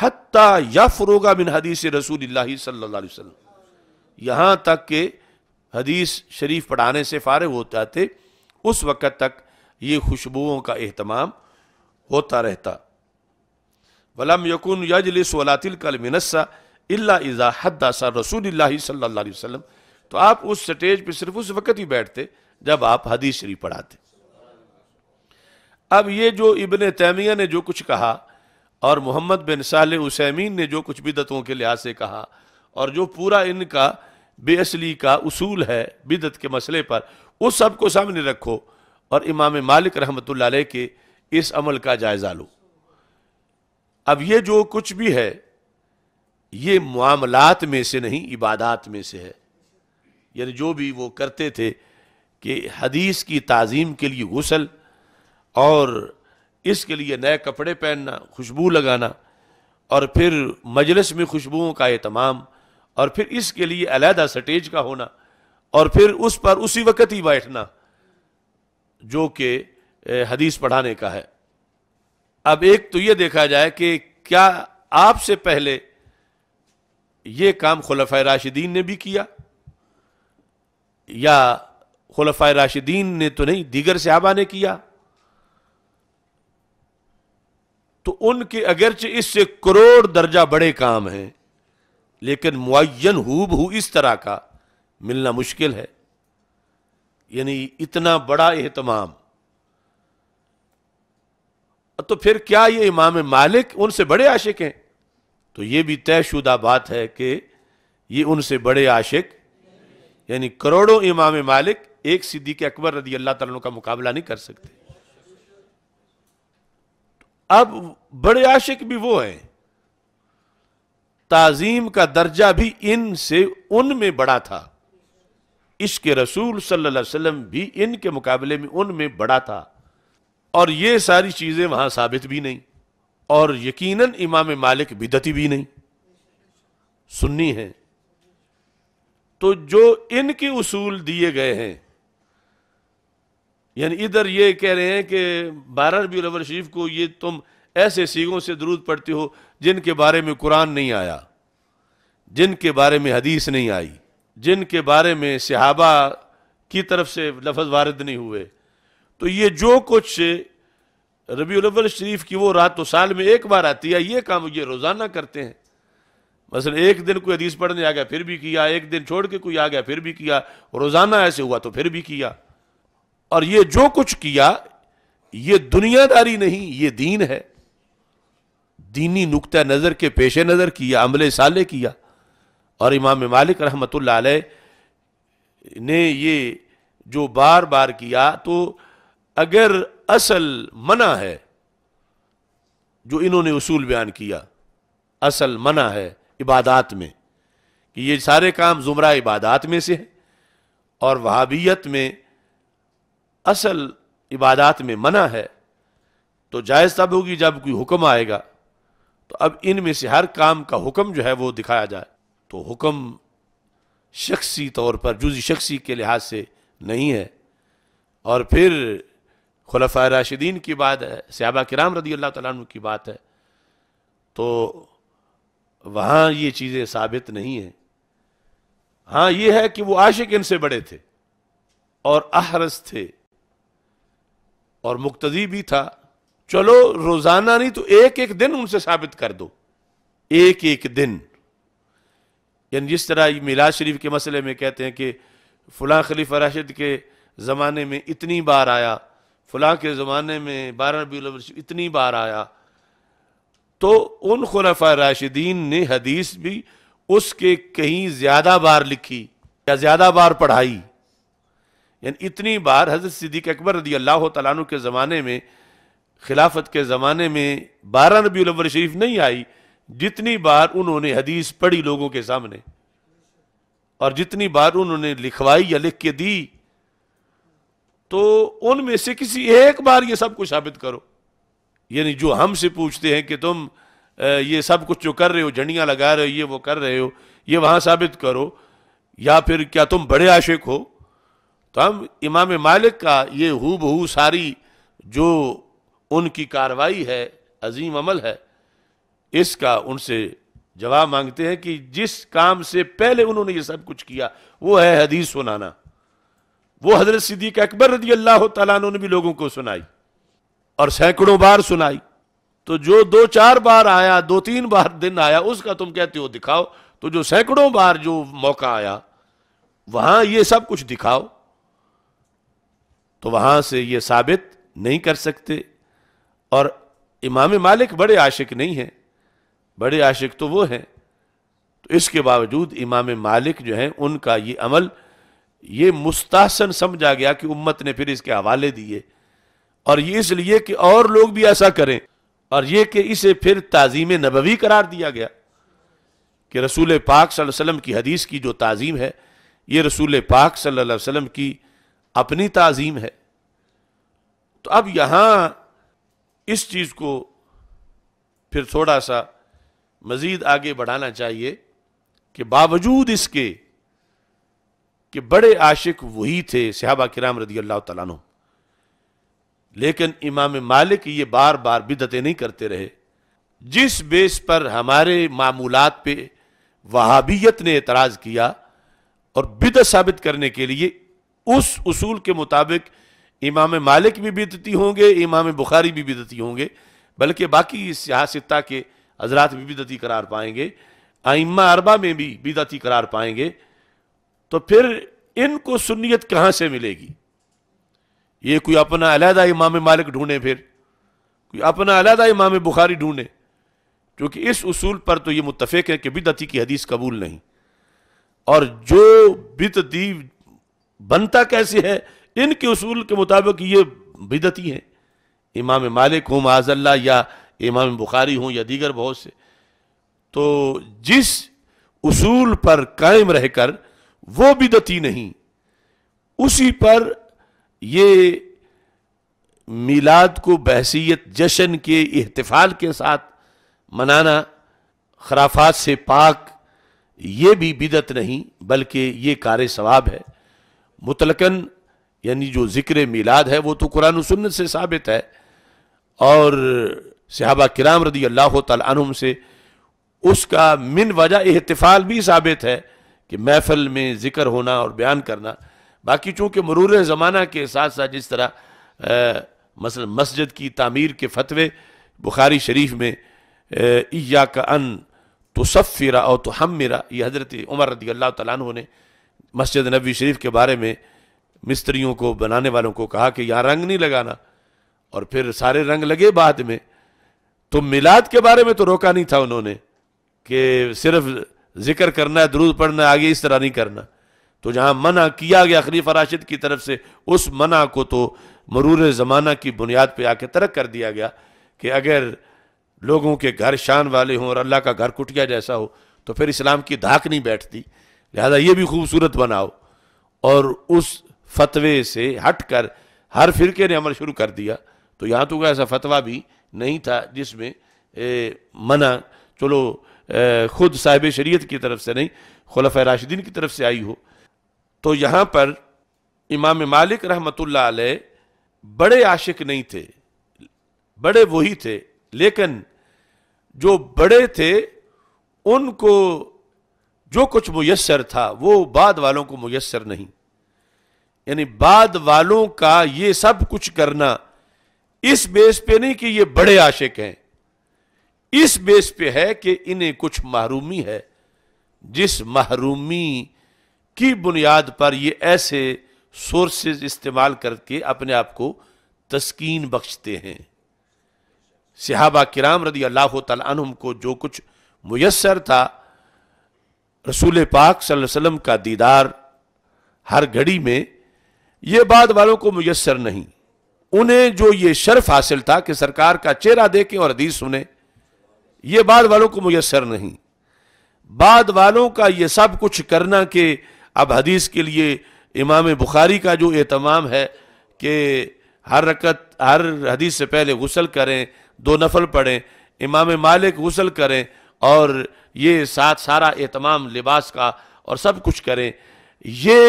[SPEAKER 1] हती या फरोगा बिन हदीस रसूल सल्ला वसल्लम यहाँ तक के हदीस शरीफ पढ़ाने से फ़ारग हो जाते उस वक़्त तक ये खुशबुओं का अहतमाम होता रहता वलम यकून यजलिस वलातिल कल मिनस्सा इल्ला इज़ा हद्दासा रसूल सल्ला वसम तो आप उस स्टेज पर सिर्फ उस वक़्त ही बैठते जब आप हदीस शरीफ पढ़ाते अब ये जो इबन तैमिया ने जो कुछ कहा और मोहम्मद बिन साल उसैमीन ने जो कुछ बिदतों के लिहाज से कहा और जो पूरा इनका बेअसली का उसूल है बिदत के मसले पर उस सब को सामने रखो और इमाम मालिक रहमत के इस अमल का जायज़ा लो अब ये जो कुछ भी है ये मामलात में से नहीं इबादात में से है यानी जो भी वो करते थे कि हदीस की ताज़ीम के लिए गसल और इसके लिए नए कपड़े पहनना खुशबू लगाना और फिर मजलिस में खुशबुओं का एहतमाम और फिर इसके लिए अलहदा स्टेज का होना और फिर उस पर उसी वक़्त ही बैठना जो कि हदीस पढ़ाने का है अब एक तो यह देखा जाए कि क्या आपसे पहले यह काम खुलफा राशिदीन ने भी किया या खुलफा राशिदीन ने तो नहीं दीगर सहाबा ने किया तो उनके अगरचे इससे करोड़ दर्जा बड़े काम हैं लेकिन मुन हूब हु इस तरह का मिलना मुश्किल है यानी इतना बड़ा एहतमाम तो फिर क्या ये इमाम मालिक उनसे बड़े आशिक हैं तो ये भी तयशुदा बात है कि ये उनसे बड़े आशिक यानी करोड़ों इमाम मालिक एक सिद्दीक अकबर रदी अल्लाह तला का मुकाबला नहीं कर सकते अब बड़े आशिक भी वो हैं ताजीम का दर्जा भी इनसे उनमें बड़ा था इसके रसूल सल्लल्लाहु अलैहि वसल्लम भी इनके मुकाबले में उनमें बड़ा था और ये सारी चीज़ें वहां साबित भी नहीं और यकीनन इमाम मालिक बिदती भी नहीं सुन्नी है तो जो इनके उसूल दिए गए हैं यानी इधर ये कह रहे हैं कि बारह रबी रबर शरीफ को ये तुम ऐसे सीगों से दरूद पढ़ते हो जिनके बारे में कुरान नहीं आया जिनके बारे में हदीस नहीं आई जिनके बारे में सिहाबा की तरफ से लफज वारद नहीं हुए तो ये जो कुछ रबी अलवल शरीफ की वो रात तो साल में एक बार आती है ये काम ये रोज़ाना करते हैं मसल एक दिन कोई अदीस पढ़ने आ गया फिर भी किया एक दिन छोड़ के कोई आ गया फिर भी किया रोज़ाना ऐसे हुआ तो फिर भी किया और ये जो कुछ किया ये दुनियादारी नहीं ये दीन है दीनी नुक़ नज़र के पेश नज़र किया अमल साले किया और इमाम मालिक रहमत ने ये जो बार बार किया तो अगर असल मना है जो इन्होंने उसूल बयान किया असल मना है इबादात में कि ये सारे काम जुमरा इबादात में से है और वहाबियत में असल इबादात में मना है तो जायज़ तब होगी जब कोई हुक्म आएगा तो अब इनमें से हर काम का हुक्म जो है वो दिखाया जाए तो हुक्म शख्सी तौर पर जुजी शख्सी के लिहाज से नहीं है और फिर खलफा राशिदीन की बात है सयाबा कराम रदी अल्लाह तु की बात है तो वहाँ ये चीज़ें साबित नहीं हैं हाँ ये है कि वो आशिक इनसे बड़े थे और अहरस थे और मुक्तदी भी था चलो रोज़ाना नहीं तो एक एक दिन उनसे साबित कर दो एक एक दिन यानी जिस तरह मिलाज शरीफ के मसले में कहते हैं कि फलां खलीफा राशिद के ज़माने में इतनी बार आया फलाँ के ज़माने में बारह रबी इतनी बार आया तो उन खुलफा राशिदीन ने हदीस भी उसके कहीं ज़्यादा बार लिखी या ज़्यादा बार पढ़ाई यानी इतनी बार हज़रत सिद्दीक अकबर रदी अल्लाह तु के ज़माने में खिलाफत के ज़माने में बारह नबी शरीफ नहीं आई जितनी बार उन्होंने हदीस पढ़ी लोगों के सामने और जितनी बार उन्होंने लिखवाई या लिख के दी तो उनमें से किसी एक बार ये सब कुछ साबित करो यानी जो हमसे पूछते हैं कि तुम ये सब कुछ जो कर रहे हो झंडियां लगा रहे हो ये वो कर रहे हो ये वहां साबित करो या फिर क्या तुम बड़े आशिक हो तो हम इमाम मालिक का ये हु सारी जो उनकी कार्रवाई है अजीम अमल है इसका उनसे जवाब मांगते हैं कि जिस काम से पहले उन्होंने ये सब कुछ किया वो है हदीस सुनाना वो हजरत सिद्दीक अकबर रजी अल्लाह तु ने भी लोगों को सुनाई और सैकड़ों बार सुनाई तो जो दो चार बार आया दो तीन बार दिन आया उसका तुम कहते हो दिखाओ तो जो सैकड़ों बार जो मौका आया वहां ये सब कुछ दिखाओ तो वहां से ये साबित नहीं कर सकते और इमाम मालिक बड़े आशिक नहीं हैं बड़े आशिक तो वो हैं तो इसके बावजूद इमाम मालिक जो हैं उनका ये अमल ये मुस्तासन समझा गया कि उम्मत ने फिर इसके हवाले दिए और ये इसलिए कि और लोग भी ऐसा करें और ये कि इसे फिर ताज़ीम नबवी करार दिया गया कि रसूल पाक वसल्लम की हदीस की जो ताज़ीम है ये रसूल पाक सल्लल्लाहु अलैहि वसल्लम की अपनी ताज़ीम है तो अब यहाँ इस चीज़ को फिर थोड़ा सा मज़ीद आगे बढ़ाना चाहिए कि बावजूद इसके कि बड़े आशिक वही थे सिहाबा किराम रदी अल्लाह तु लेकिन इमाम मालिक ये बार बार बिदतें नहीं करते रहे जिस बेस पर हमारे मामूलत पे वहाबियत ने एतराज़ किया और बिद साबित करने के लिए उस उसूल के मुताबिक इमाम मालिक भी बिदती होंगे इमाम बुखारी भी बिदती होंगे बल्कि बाकी सियासता के हजरात भी बिदती करार पाएंगे आइम्मा अरबा में भी बिदती करार पाएंगे तो फिर इनको सुन्नियत कहां से मिलेगी ये कोई अपना अलहदा इमाम मालिक ढूंढे फिर कोई अपना अलहदा इमाम बुखारी ढूंढे क्योंकि इस उसूल पर तो ये मुतफिक है कि बिदती की हदीस कबूल नहीं और जो बिदती बनता कैसे है इनके उसूल के मुताबिक ये बिदती हैं इमाम मालिक हों माजल्ला या इमाम बुखारी हों या दीगर बहुत से तो जिस उसूल पर कायम रहकर वो बिदती नहीं उसी पर ये मिलाद को बहसीत जश्न के अहतफाल के साथ मनाना खराफात से पाक ये भी बिदत नहीं बल्कि ये कार सवाब है मुतलकन यानी जो ज़िक्र मिलाद है वो तो कुरान सुन्नत से साबित है और सिहाबा किराम रदी अल्लाह तुम से उसका मिन वजह अहतफाल भी साबित है कि महफल में ज़िक्र होना और बयान करना बाकी चूँकि मरूर ज़माना के साथ साथ जिस तरह मसल मस्जिद की तामीर के फतवे बुखारी शरीफ में ईया का अन तो तसफ़िरा और तो हम मेरा ये हज़रत उमर रदी अल्लाह तु ने मस्जिद नबी शरीफ के बारे में मिस्त्रियों को बनाने वालों को कहा कि यहाँ रंग नहीं लगाना और फिर सारे रंग लगे बाद में तो मिलाद के बारे में तो रोका नहीं था उन्होंने कि सिर्फ जिक्र करना है दरूद पढ़ना है आगे इस तरह नहीं करना तो जहाँ मना किया गया खलीफा राशिद की तरफ से उस मना को तो मरूर ज़माना की बुनियाद पर आके तरक कर दिया गया कि अगर लोगों के घर शान वाले हों और अल्लाह का घर कुटिया जैसा हो तो फिर इस्लाम की धाक नहीं बैठती लिहाजा ये भी खूबसूरत बनाओ और उस फतवे से हट कर हर फिरके ने अमल शुरू कर दिया तो यहाँ तो ऐसा फतवा भी नहीं था जिसमें मना चलो ख़ुद साहिब शरीयत की तरफ से नहीं खलफ राशिदीन की तरफ से आई हो तो यहाँ पर इमाम मालिक रहमतुल्लाह अलैह बड़े आशिक नहीं थे बड़े वही थे लेकिन जो बड़े थे उनको जो कुछ मुयसर था वो बाद वालों को मुयसर नहीं यानी बाद वालों का ये सब कुछ करना इस बेस पे नहीं कि ये बड़े आशिक हैं इस बेस पे है कि इन्हें कुछ महरूमी है जिस महरूमी की बुनियाद पर ये ऐसे सोर्सेज इस्तेमाल करके अपने आप को तस्कीन बख्शते हैं सिहाबा किराम रदी अल्लाह तुम को जो कुछ मैसर था रसूल पाक सल्लम का दीदार हर घड़ी में ये बाद वालों को मैसर नहीं उन्हें जो ये शर्फ हासिल था कि सरकार का चेहरा देखें और हदीस सुने ये बाद वालों को मुयसर नहीं बाद वालों का ये सब कुछ करना कि अब हदीस के लिए इमाम बुखारी का जो एहतमाम है कि हर रकत हर हदीस से पहले गसल करें दो नफल पढ़ें इमाम मालिक गसल करें और ये साथ सारा एहतमाम लिबास का और सब कुछ करें ये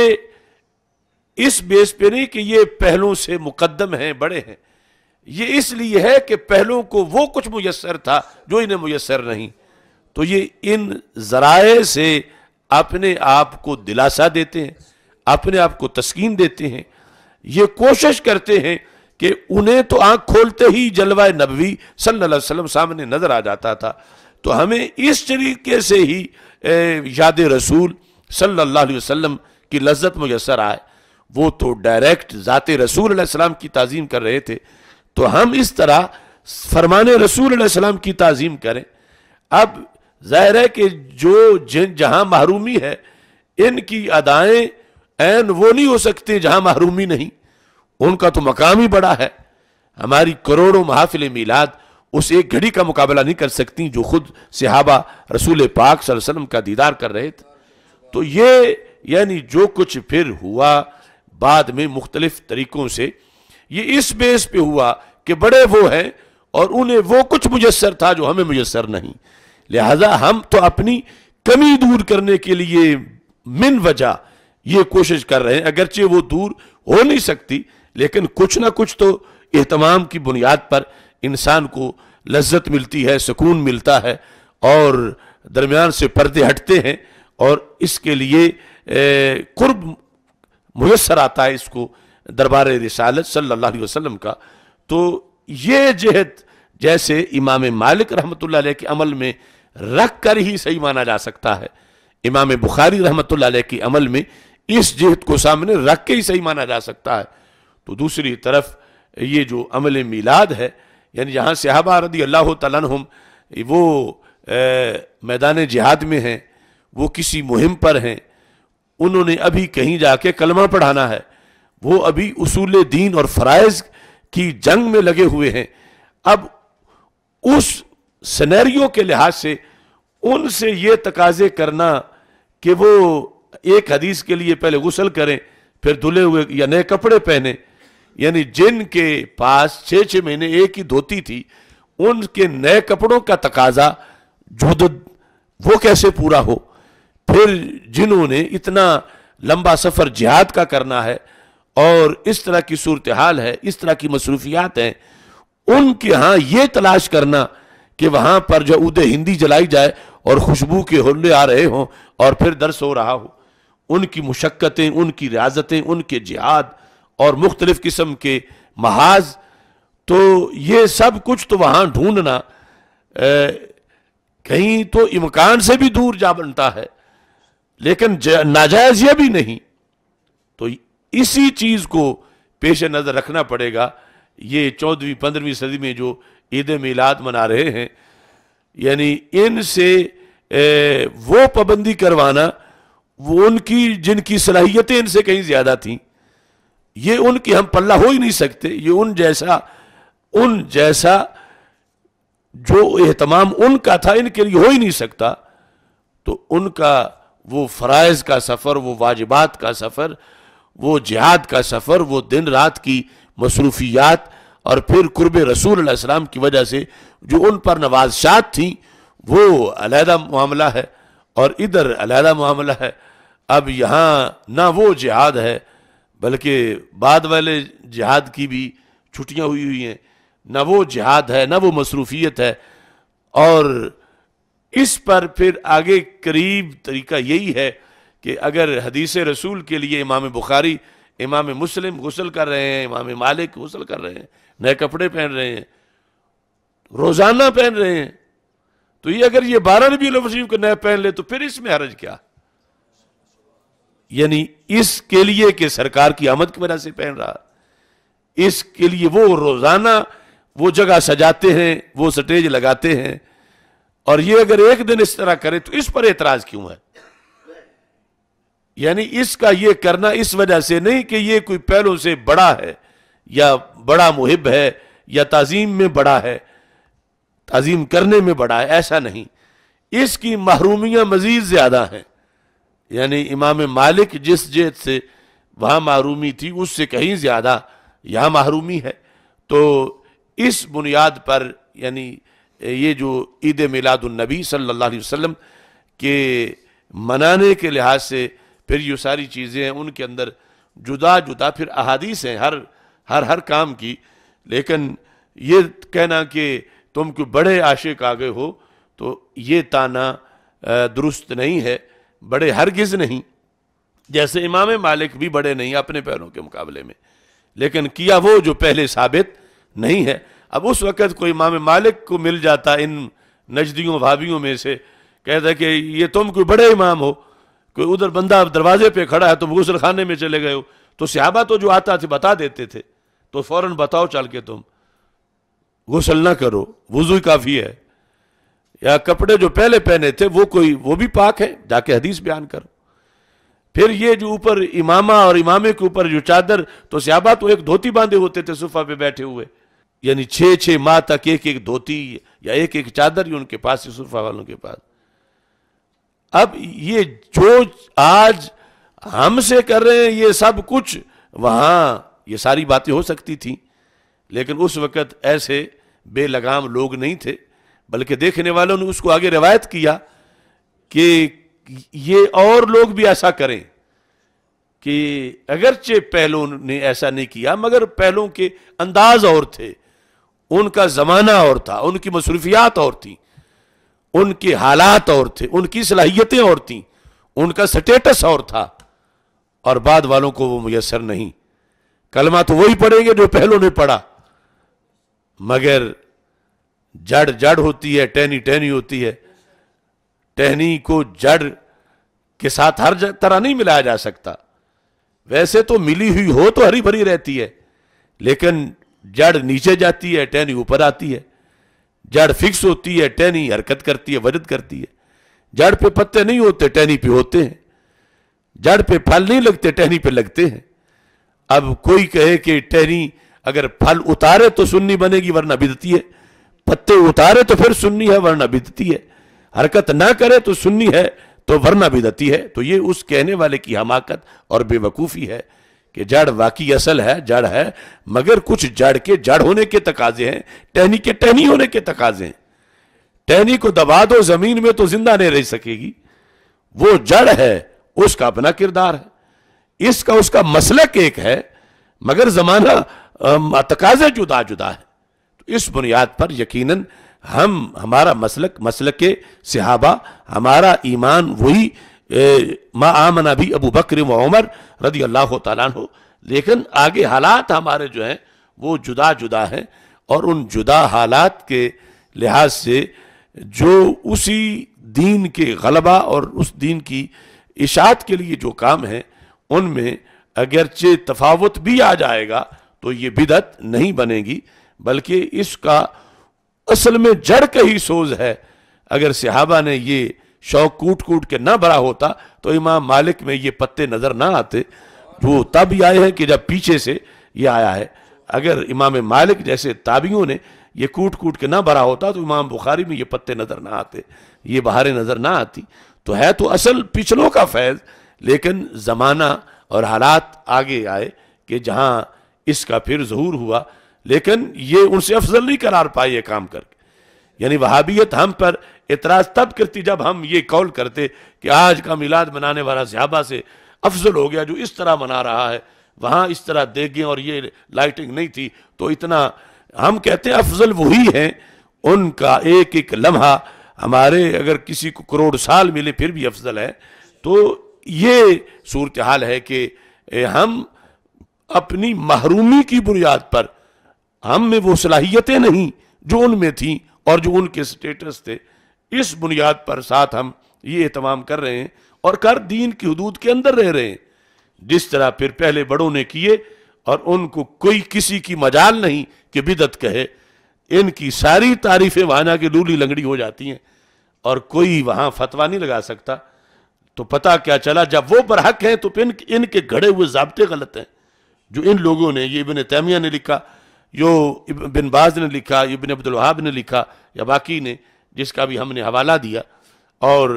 [SPEAKER 1] इस बेस पे नहीं कि ये पहलू से मुकदम हैं बड़े हैं ये इसलिए है कि पहलों को वो कुछ मैसर था जो इन्हें मैसर नहीं तो ये इन ज़राए से अपने आप को दिलासा देते हैं अपने आप को तस्कीन देते हैं ये कोशिश करते हैं कि उन्हें तो आंख खोलते ही जलवा नबी सल्लल्लाहु सामने नज़र आ जाता था तो हमें इस तरीके से ही याद रसूल सल्लल्लाहु अलैहि वसल्लम की लज्जत मैसर आए वो तो डायरेक्ट ज़ात रसूल सलाम की तज़ीम कर रहे थे तो हम इस तरह फरमान रसूल सलाम की तजीम करें अब जाहिर है कि जो जिन जहां महरूमी है इनकी अदाएं एन वो नहीं हो सकती जहां महरूमी नहीं उनका तो मकाम ही बड़ा है हमारी करोड़ों महाफिल मीलाद उस एक घड़ी का मुकाबला नहीं कर सकती जो खुद सिहाबा रसूल पाक वसल्लम का दीदार कर रहे थे तो ये यानी जो कुछ फिर हुआ बाद में मुख्तलिफ तरीक़ों से ये इस बेस पे हुआ कि बड़े वो हैं और उन्हें वो कुछ मुयसर था जो हमें मुयसर नहीं लिहाजा हम तो अपनी कमी दूर करने के लिए मिन वजह ये कोशिश कर रहे हैं अगरचे वो दूर हो नहीं सकती लेकिन कुछ ना कुछ तो एहतमाम की बुनियाद पर इंसान को लज्जत मिलती है सुकून मिलता है और दरमियान से पर्दे हटते हैं और इसके लिए कुर्ब मुयसर आता है इसको दरबार रिसालत सल्ला वसलम का तो ये जहत जैसे इमाम मालिक रहमत के अमल में रख कर ही सही माना जा सकता है इमाम बुखारी रहमत के अमल में इस जहत को सामने रख के ही सही माना जा सकता है तो दूसरी तरफ ये जो अमल मिलाद है यानी जहाँ सहाबा रदी अल्लाह तुम वो मैदान जिहाद में हैं वो किसी मुहिम पर हैं उन्होंने अभी कहीं जाके कलमा पढ़ाना है वो अभी उसूल दीन और फ़रज़ की जंग में लगे हुए हैं अब उस सनेरियो के लिहाज से उनसे ये तकाजे करना कि वो एक हदीस के लिए पहले गसल करें फिर धुले हुए या नए कपड़े पहने यानी जिनके पास छः छः महीने एक ही धोती थी उनके नए कपड़ों का तकाजा जो वो कैसे पूरा हो फिर जिन्होंने इतना लंबा सफ़र जिहाद का करना है और इस तरह की सूरत हाल है इस तरह की मसरूफियात हैं उनके यहाँ ये तलाश करना कि वहाँ पर जो उदे हिंदी जलाई जाए और खुशबू के हल्ले आ रहे हों और फिर दर्स हो रहा हो उनकी मुशक्क़तें उनकी रियाजतें उनके जिहाद और मुख्तलिफ़ किस्म के महाज तो ये सब कुछ तो वहाँ ढूंढना कहीं तो इमकान से भी दूर जा बनता है लेकिन नाजायज़ यह भी नहीं इसी चीज को पेश नज़र रखना पड़ेगा ये चौदहवीं पंद्रहवीं सदी में जो ईद मिलाद मना रहे हैं यानी इनसे वो पाबंदी करवाना वो उनकी जिनकी सलाहियतें इनसे कहीं ज़्यादा थी ये उनकी हम पल्ला हो ही नहीं सकते ये उन जैसा उन जैसा जो एहतमाम उनका था इनके लिए हो ही नहीं सकता तो उनका वो फ़राइज़ का सफ़र वो वाजिबात का सफ़र वो जिहाद का सफ़र वो दिन रात की मसरूफियात और फिर कुर्ब रसूल इस्लाम की वजह से जो उन पर नवाजशात थी वो अलहदा मामला है और इधर अलहदा मामला है अब यहाँ ना वो जिहाद है बल्कि बाद वाले जिहाद की भी छुट्टियाँ हुई हुई हैं ना वो जिहाद है ना वो मसरूफियत है और इस पर फिर आगे करीब तरीका यही है कि अगर हदीस रसूल के लिए इमाम बुखारी इमाम मुस्लिम गसल कर रहे हैं इमाम मालिक गसल कर रहे हैं नए कपड़े पहन रहे हैं रोज़ाना पहन रहे हैं तो ये अगर ये बारह रबी वसीफ को नए पहन ले तो फिर इसमें हरज क्या यानी इसके लिए कि सरकार की आमद की वजह से पहन रहा इसके लिए वो रोज़ाना वो जगह सजाते हैं वो स्टेज लगाते हैं और ये अगर एक दिन इस तरह करे तो इस पर एतराज़ क्यों है यानी इसका यह करना इस वजह से नहीं कि ये कोई पहलों से बड़ा है या बड़ा मुहिब है या तज़ीम में बड़ा है तज़ीम करने में बड़ा है ऐसा नहीं इसकी महरूमियां मज़ीद ज़्यादा हैं यानी इमाम मालिक जिस जेत से वहाँ महरूमी थी उससे कहीं ज़्यादा यहाँ महरूमी है तो इस बुनियाद पर यानी ये जो ईद मिलादुलनबी सल्लल्लाहु अलैहि वसल्लम के मनाने के लिहाज से फिर ये सारी चीज़ें हैं उनके अंदर जुदा जुदा फिर अहादीस हैं हर हर हर काम की लेकिन ये कहना कि तुम क्यों बड़े आशिक आ गए हो तो ये ताना दुरुस्त नहीं है बड़े हरगिज़ नहीं जैसे इमाम मालिक भी बड़े नहीं अपने पैरों के मुकाबले में लेकिन किया वो जो पहले साबित नहीं है अब उस वक़्त कोई इमाम मालिक को मिल जाता इन नजदियों भाभीियों में से कहता कि ये तुम कोई बड़े इमाम हो कोई उधर बंदा दरवाजे पे खड़ा है तुम तो गुसल खाने में चले गए हो तो सिहाबा तो जो आता थे बता देते थे तो फौरन बताओ चल के तुम गुसल ना करो वजू काफ़ी है या कपड़े जो पहले पहने थे वो कोई वो भी पाक है जाके हदीस बयान करो फिर ये जो ऊपर इमामा और इमामे के ऊपर जो चादर तो सियाबा तो एक धोती बांधे होते थे सोफा पे बैठे हुए यानी छे छे माह तक एक एक धोती या एक एक चादर ही उनके पास सोफा वालों के पास अब ये जो आज हमसे कर रहे हैं ये सब कुछ वहां ये सारी बातें हो सकती थी लेकिन उस वक्त ऐसे बेलगाम लोग नहीं थे बल्कि देखने वालों ने उसको आगे रिवायत किया कि ये और लोग भी ऐसा करें कि अगरचे पहलों ने ऐसा नहीं किया मगर पहलों के अंदाज और थे उनका ज़माना और था उनकी मसरूफियात और थी उनके हालात और थे उनकी सलाहियतें और थी उनका स्टेटस और था और बाद वालों को वो मुयसर नहीं कलमा तो वही पढ़ेंगे जो पहलों ने पढ़ा मगर जड़ जड़ होती है टहनी टहनी होती है टहनी को जड़ के साथ हर तरह नहीं मिलाया जा सकता वैसे तो मिली हुई हो तो हरी भरी रहती है लेकिन जड़ नीचे जाती है टहनी ऊपर आती है जड़ फिक्स होती है टहनी हरकत करती है वजद करती है जड़ पे पत्ते नहीं होते टहनी पे होते हैं जड़ पे फल नहीं लगते टहनी पे लगते हैं अब कोई कहे कि टहनी अगर फल उतारे तो सुन्नी बनेगी वरना बिदती है पत्ते उतारे तो फिर सुन्नी है वरना बिदती है हरकत ना करे तो सुन्नी है तो वरना बिदती है तो ये उस कहने वाले की हमाकत और बेवकूफ़ी है कि जड़ वाकई असल है जड़ है मगर कुछ जड़ के जड़ होने के तकाजे हैं टहनी के टहनी होने के तकाजे हैं टहनी को दबा दो जमीन में तो जिंदा नहीं रह सकेगी वो जड़ है उसका अपना किरदार है इसका उसका मसलक एक है मगर जमाना तकाजे जुदा जुदा है तो इस बुनियाद पर यकीन हम हमारा मसलक मसलक के सिहाबा हमारा ईमान वही मा आमना भी अबू बकर व उमर रदी अल्लाह तला हो लेकिन आगे हालात हमारे जो हैं वो जुदा जुदा हैं और उन जुदा हालात के लिहाज से जो उसी दीन के गलबा और उस दीन की इशात के लिए जो काम है उनमें अगरचे तफावत भी आ जाएगा तो ये बिदत नहीं बनेगी बल्कि इसका असल में जड़ का ही सोज है अगर सिहाबा ने ये शौक कूट कूट के ना भरा होता तो इमाम मालिक में ये पत्ते नजर ना आते वो तब ही आए हैं कि जब पीछे से ये आया है अगर इमाम मालिक जैसे ताबियों ने ये कूट कूट के ना भरा होता तो इमाम बुखारी में ये पत्ते नजर ना आते ये बाहरें नजर ना आती तो है तो असल पिछलों का फैज लेकिन ज़माना और हालात आगे आए कि जहाँ इसका फिर जहूर हुआ लेकिन ये उनसे अफजल नहीं करार पाए ये काम करके यानी वहाबियत हम पर एतराज तब करती जब हम ये कौल करते कि आज का मिलाद मनाने वाला सहाबा से अफजल हो गया जो इस तरह मना रहा है वहां इस तरह देखें और ये लाइटिंग नहीं थी तो इतना हम कहते हैं अफजल वही है उनका एक एक लम्हा हमारे अगर किसी को करोड़ साल मिले फिर भी अफजल है तो ये सूरत हाल है कि हम अपनी महरूमी की बुनियाद पर हम में वो सलाहियतें नहीं जो उनमें थी और जो उनके स्टेटस थे इस बुनियाद पर साथ हम ये तमाम कर रहे हैं और कर दीन की हदूद के अंदर रह रहे हैं जिस तरह फिर पहले बड़ों ने किए और उनको कोई किसी की मजाल नहीं कि बिदत कहे इनकी सारी तारीफें वहाना की लूली लंगड़ी हो जाती हैं और कोई वहां फतवा नहीं लगा सकता तो पता क्या चला जब वो बरहक हैं तो इन इनके घड़े हुए जबते गलत हैं जो इन लोगों ने ये इबन तैमिया ने लिखा यो इबिन बाज ने लिखा इबिन अब्दुलहाब ने लिखा या बाकी ने जिसका भी हमने हवाला दिया और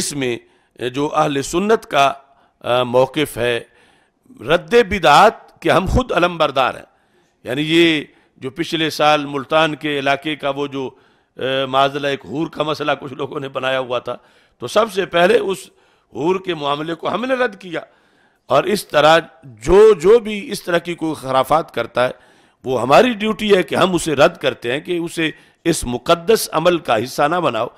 [SPEAKER 1] इसमें जो अहल सुन्नत का मौक़ है रद्द बिदात के हम खुद अलमबरदार हैं यानी ये जो पिछले साल मुल्तान के इलाके का वो जो माजला एक हूर का मसला कुछ लोगों ने बनाया हुआ था तो सबसे पहले उस हूर के मामले को हमने रद्द किया और इस तरह जो जो भी इस तरह की कोई खराफात करता है वो हमारी ड्यूटी है कि हम उसे रद्द करते हैं कि उसे इस मुकदस अमल का हिस्सा ना बनाओ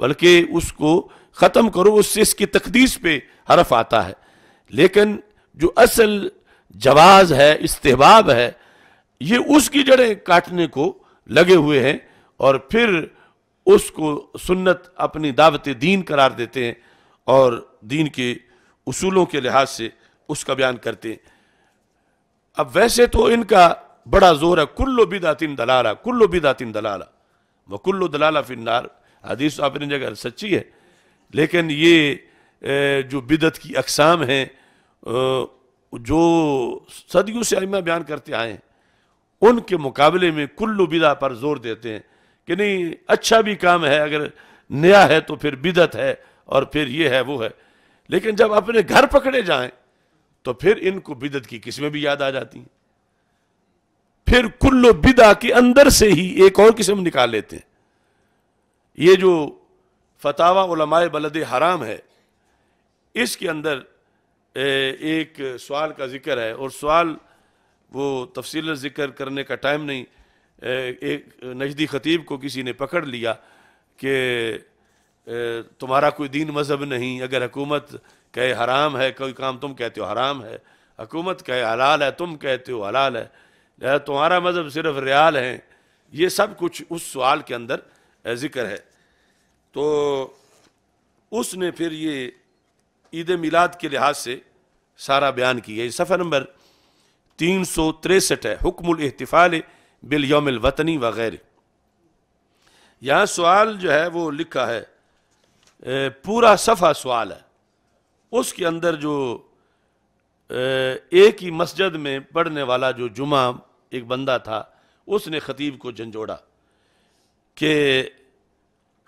[SPEAKER 1] बल्कि उसको ख़त्म करो उससे इसकी तकदीस पे हरफ आता है लेकिन जो असल जवाज़ है इस्तेबाब है ये उसकी जड़ें काटने को लगे हुए हैं और फिर उसको सुन्नत अपनी दावत दीन करार देते हैं और दीन के उसूलों के लिहाज से उसका बयान करते हैं अब वैसे तो इनका बड़ा जोर है कुल्लो बिदातिन दलाला कुल्लो बिदातिन दलाला वकुल्ल दलाला फिनार हदीस तो आपने जगह सच्ची है लेकिन ये जो बिदत की अकसाम हैं जो सदियों से अमा बयान करते आए हैं उनके मुकाबले में कुल्लू बिदा पर जोर देते हैं कि नहीं अच्छा भी काम है अगर नया है तो फिर बिदत है और फिर ये है वो है लेकिन जब अपने घर पकड़े जाएं तो फिर इनको बिदत की किस्में भी याद आ जाती हैं फिर कुल्लो बिदा के अंदर से ही एक और किस्म निकाल लेते हैं ये जो फतावा उलमाए बलद हराम है इसके अंदर एक सवाल का ज़िक्र है और सवाल वो तफसील ज़िक्र करने का टाइम नहीं एक नजदी ख़तीब को किसी ने पकड़ लिया कि तुम्हारा कोई दीन मज़हब नहीं अगर हुकूमत कहे हराम है कोई काम तुम कहते हो हराम है हकूमत कहे हलाल है तुम कहते हो हलाल है तुम्हारा मज़हब सिर्फ रियाल है ये सब कुछ उस सवाल के अंदर ज़िक्र है तो उसने फिर ये ईद मिलाद के लिहाज से सारा बयान किया सफ़र नंबर तीन सौ तिरसठ है हुक्मतफ़ाल बिल योमिल वतनी वगैरह यहाँ सवाल जो है वो लिखा है पूरा सफ़ा सवाल है उसके अंदर जो एक ही मस्जिद में पढ़ने वाला जो जुमा एक बंदा था उसने खतीब को झंझोड़ा कि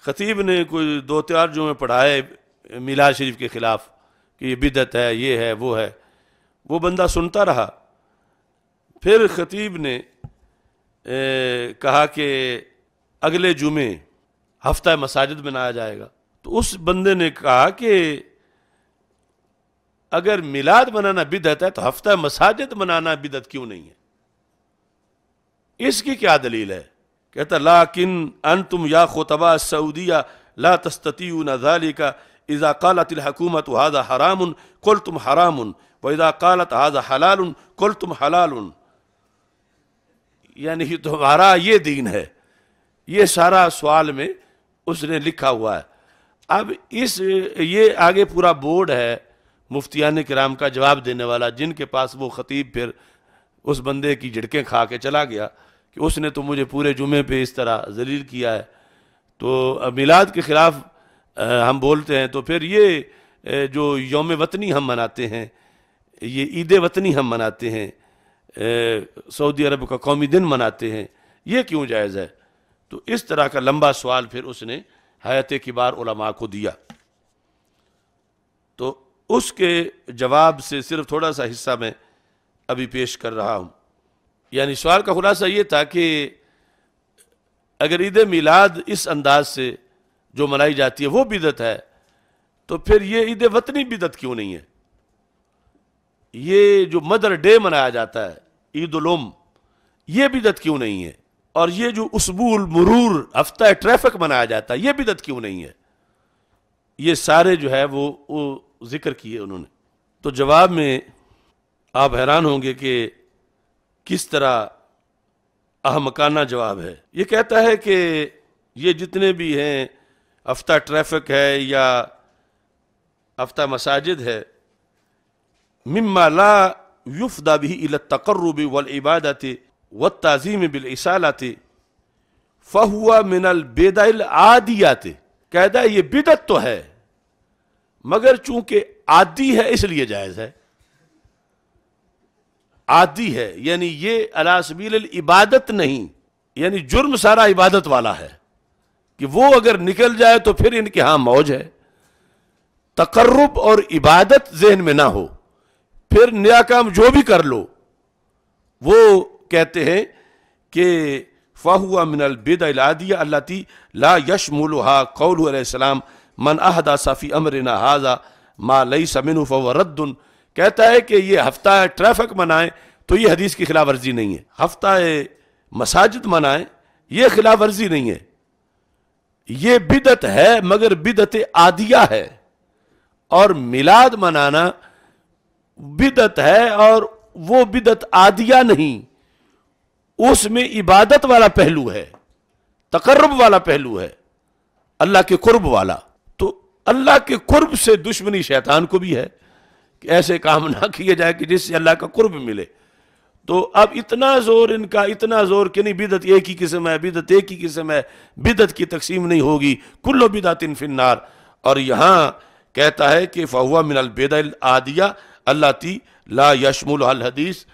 [SPEAKER 1] खतीब ने कोई दो चार जुमे पढ़ाए मिला शरीफ के ख़िलाफ़ कि ये बिदत है ये है वो है वो बंदा सुनता रहा फिर खतीब ने ए, कहा कि अगले जुमे हफ्ता मसाजिद बनाया जाएगा तो उस बंदे ने कहा कि अगर मिलाद बनाना बिदत है तो हफ्ता मसाजिद बनाना बिदत क्यों नहीं है इसकी क्या दलील है कहता ला किन अन तुम या खोतबा सऊदिया ला तस्ती नजाली का इज़ा कालत हकूमत हाजा हराम कुल तुम हराम व इज़ा कालत हाजा हलाल कुल तुम हलाल यानी तुम्हारा ये दीन है ये सारा सवाल में उसने लिखा हुआ है अब इस ये आगे पूरा बोर्ड है मुफ्तियान कराम का जवाब देने वाला जिनके पास वो खतीब फिर उस बंदे की झिड़कें खा के चला गया कि उसने तो मुझे पूरे जुमे पे इस तरह जलील किया है तो मिलाद के ख़िलाफ़ हम बोलते हैं तो फिर ये जो योम वतनी हम मनाते हैं ये ईद वतनी हम मनाते हैं सऊदी अरब का कौमी दिन मनाते हैं ये क्यों जायज़ है तो इस तरह का लंबा सवाल फिर उसने हयात किबार को दिया तो उसके जवाब से सिर्फ थोड़ा सा हिस्सा मैं अभी पेश कर रहा हूँ यानी सवाल का खुलासा ये था कि अगर ईद मिलाद इस अंदाज से जो मनाई जाती है वो बिदत है तो फिर ये ईद वतनी बिदत क्यों नहीं है ये जो मदर डे मनाया जाता है ईद उलम ये बिदत क्यों नहीं है और ये जो उसबूल मरूर हफ्ता ट्रैफिक मनाया जाता है ये बिदत क्यों नहीं है ये सारे जो है वो, वो जिक्र किए उन्होंने तो जवाब में आप हैरान होंगे कि किस तरह अहमकाना जवाब है ये कहता है कि ये जितने भी हैं अफ्ता ट्रैफिक है या अफ्ता मसाजिद है मिम्मा ला युफदा भी इल तकर्रब वल इबादत व तज़ीम बिल थे फ़हुआ मिनल बेदल थे कहता है ये बिदत तो है मगर चूंकि आदि है इसलिए जायज़ है आदि है यानी ये अलासबील इबादत नहीं यानी जुर्म सारा इबादत वाला है कि वो अगर निकल जाए तो फिर इनके यहां मौज है तकर्रब और इबादत जहन में ना हो फिर नया काम जो भी कर लो वो कहते हैं कि फ़ाहुआ मिनल बेद अलादिया ती ला यश मोलहा कौल मन अहदा सफ़ी ना हाजा मा लई समिन फ़ रद्दन कहता है कि ये हफ्ता है ट्रैफिक मनाएं तो ये हदीस की खिलाफ वर्जी नहीं है हफ्ता है मसाजिद मनाएं ये खिलाफ वर्जी नहीं है ये बिदत है मगर बिदत आदिया है और मिलाद मनाना बिदत है और वो बिदत आदिया नहीं उसमें इबादत वाला पहलू है तकर्रब वाला पहलू है अल्लाह के कुर्ब वाला तो अल्लाह के कुर्ब से दुश्मनी शैतान को भी है ऐसे काम ना किए जाए कि जिससे अल्लाह का कुर्ब मिले तो अब इतना जोर इनका इतना जोर कि नहीं बिदत एक ही किस्म है बिदत एक ही किस्म है बिदत की तकसीम नहीं होगी कुल्लो बिदा इन फिन्नार और यहाँ कहता है कि फहुआ मिनल बेदल आदिया अल्लाह ती ला यशमुल हदीस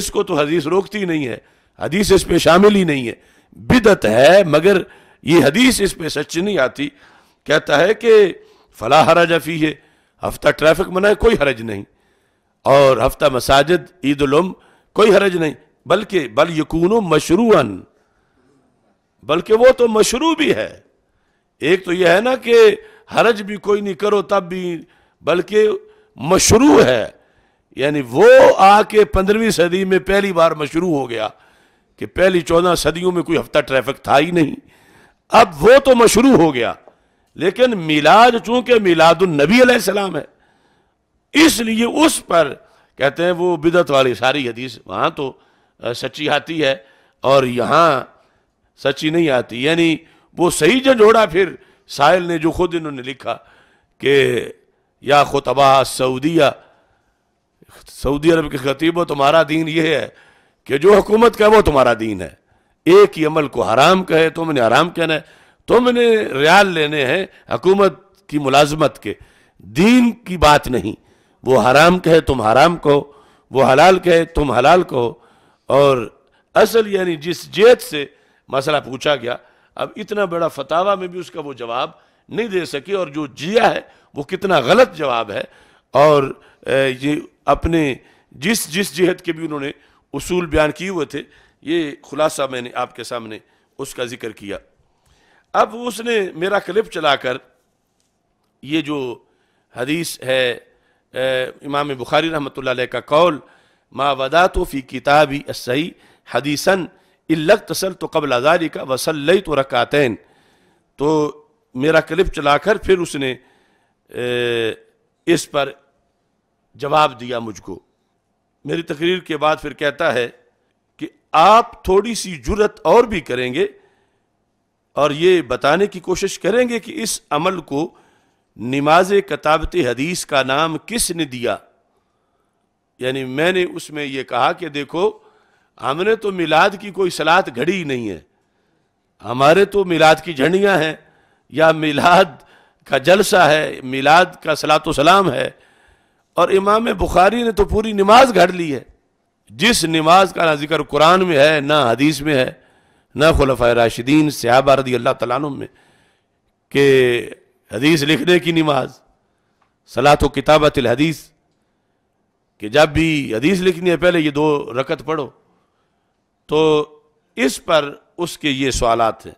[SPEAKER 1] इसको तो हदीस रोकती नहीं है हदीस इस पर शामिल ही नहीं है बिदत है मगर ये हदीस इस पर सच नहीं आती कहता है कि फलाहरा जफी है हफ्ता ट्रैफिक मनाए कोई हरज नहीं और हफ्ता मसाजिद ईद उलम कोई हरज नहीं बल्कि बल यकून मशरूअन बल्कि वो तो मशरू भी है एक तो यह है ना कि हरज भी कोई नहीं करो तब भी बल्कि मशरू है यानी वो आके पंद्रहवीं सदी में पहली बार मशरू हो गया कि पहली चौदह सदियों में कोई हफ्ता ट्रैफिक था ही नहीं अब वो तो मशरू हो गया लेकिन मिलाद चूंकि मिलादुलनबी सलाम है इसलिए उस पर कहते हैं वो बिदत वाली सारी हदीस वहाँ तो सच्ची आती है और यहाँ सच्ची नहीं आती यानी वो सही जोड़ा फिर साहिल ने जो खुद इन्होंने लिखा कि या खुतबा सऊदिया सऊदी अरब के खतीब हो तुम्हारा दीन ये है कि जो हुकूमत का वो तुम्हारा दीन है एक ही अमल को हराम कहे तो मैंने हराम कहना है तो मैंने रियाल लेने हैं हकूमत की मुलाजमत के दीन की बात नहीं वो हराम कहे तुम हराम कहो वो हलाल कहे तुम हलाल कहो और असल यानी जिस जेत से मसला पूछा गया अब इतना बड़ा फतावा में भी उसका वो जवाब नहीं दे सके और जो जिया है वो कितना गलत जवाब है और ये अपने जिस जिस जेहत के भी उन्होंने उसूल बयान किए हुए थे ये खुलासा मैंने आपके सामने उसका जिक्र किया अब उसने मेरा क्लिप चलाकर ये जो हदीस है ए, इमाम बुखारी रहमत का कौल मा वदा तो फ़ी किताबी सही हदीसन इल्लक तसल तो कबल आज़ारी का वसलई तो रकातन तो मेरा क्लिप चलाकर फिर उसने इस पर जवाब दिया मुझको मेरी तकरीर के बाद फिर कहता है कि आप थोड़ी सी जुरत और भी करेंगे और ये बताने की कोशिश करेंगे कि इस अमल को नमाज कताबत हदीस का नाम किसने दिया यानी मैंने उसमें यह कहा कि देखो हमने तो मिलाद की कोई सलात घड़ी ही नहीं है हमारे तो मिलाद की झंडियाँ हैं या मिलाद का जलसा है मिलाद का सलात सलाम है और इमाम बुखारी ने तो पूरी नमाज घड़ ली है जिस नमाज का ना जिक्र कुरान में है ना हदीस में है न खलफ़ राशिदीन सिहाबा रदी अल्लाह तुम में कि हदीस लिखने की नमाज सलात किताबत हदीस कि जब भी हदीस लिखनी है पहले ये दो रकत पढ़ो तो इस पर उसके ये सवालत हैं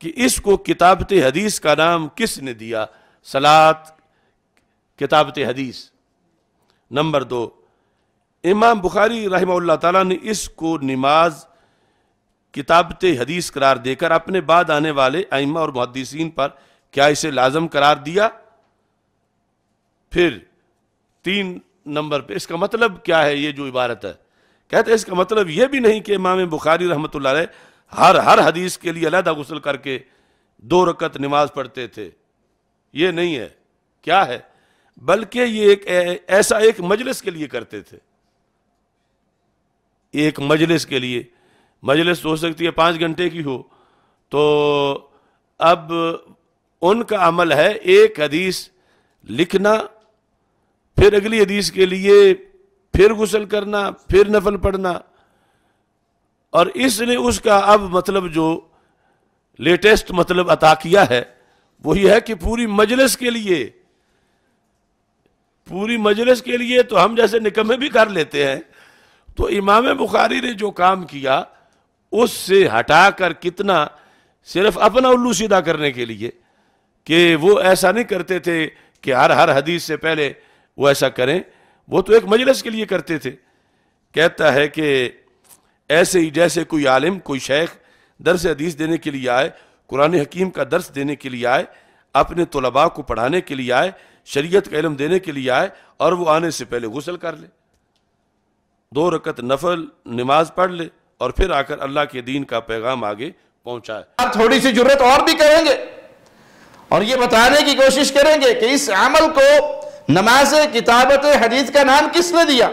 [SPEAKER 1] कि इसको किताबत हदीस का नाम किसने दिया सलात किताबत हदीस नंबर दो इमाम बुखारी रही ताला ने इसको नमाज किताबत हदीस करार देकर अपने बाद आने वाले आइमा और मुहदसिन पर क्या इसे लाजम करार दिया फिर तीन नंबर पे इसका मतलब क्या है ये जो इबारत है कहते हैं इसका मतलब ये भी नहीं कि इमाम बुखारी रहमत हर हर हदीस के लिए अलहदा गसल करके दो रकत नमाज पढ़ते थे ये नहीं है क्या है बल्कि ये एक ऐसा एक मजलिस के लिए करते थे एक मजलिस के लिए मजलिस हो सकती है पाँच घंटे की हो तो अब उनका अमल है एक हदीस लिखना फिर अगली हदीस के लिए फिर गुसल करना फिर नफल पढ़ना और इसने उसका अब मतलब जो लेटेस्ट मतलब अता किया है वही है कि पूरी मजलिस के लिए पूरी मजलिस के लिए तो हम जैसे निकमे भी कर लेते हैं तो इमाम बुखारी ने जो काम किया उससे हटाकर कितना सिर्फ अपना उल्लू सीधा करने के लिए कि वो ऐसा नहीं करते थे कि हर हर हदीस से पहले वो ऐसा करें वो तो एक मजलिस के लिए करते थे कहता है कि ऐसे ही जैसे कोई आलिम कोई शेख दर्स हदीस देने के लिए आए कुरान हकीम का दर्स देने के लिए आए अपने तलबा को पढ़ाने के लिए आए शरीयत का इलम देने के लिए आए और वो आने से पहले गुसल कर ले दो रकत नफल नमाज पढ़ ले और फिर आकर अल्लाह के दीन का पैगाम आगे पहुंचाए
[SPEAKER 2] थोड़ी सी जरूरत और भी करेंगे और ये बताने की कोशिश करेंगे कि इस अमल को नमाज किताबत हदीस का नाम किसने दिया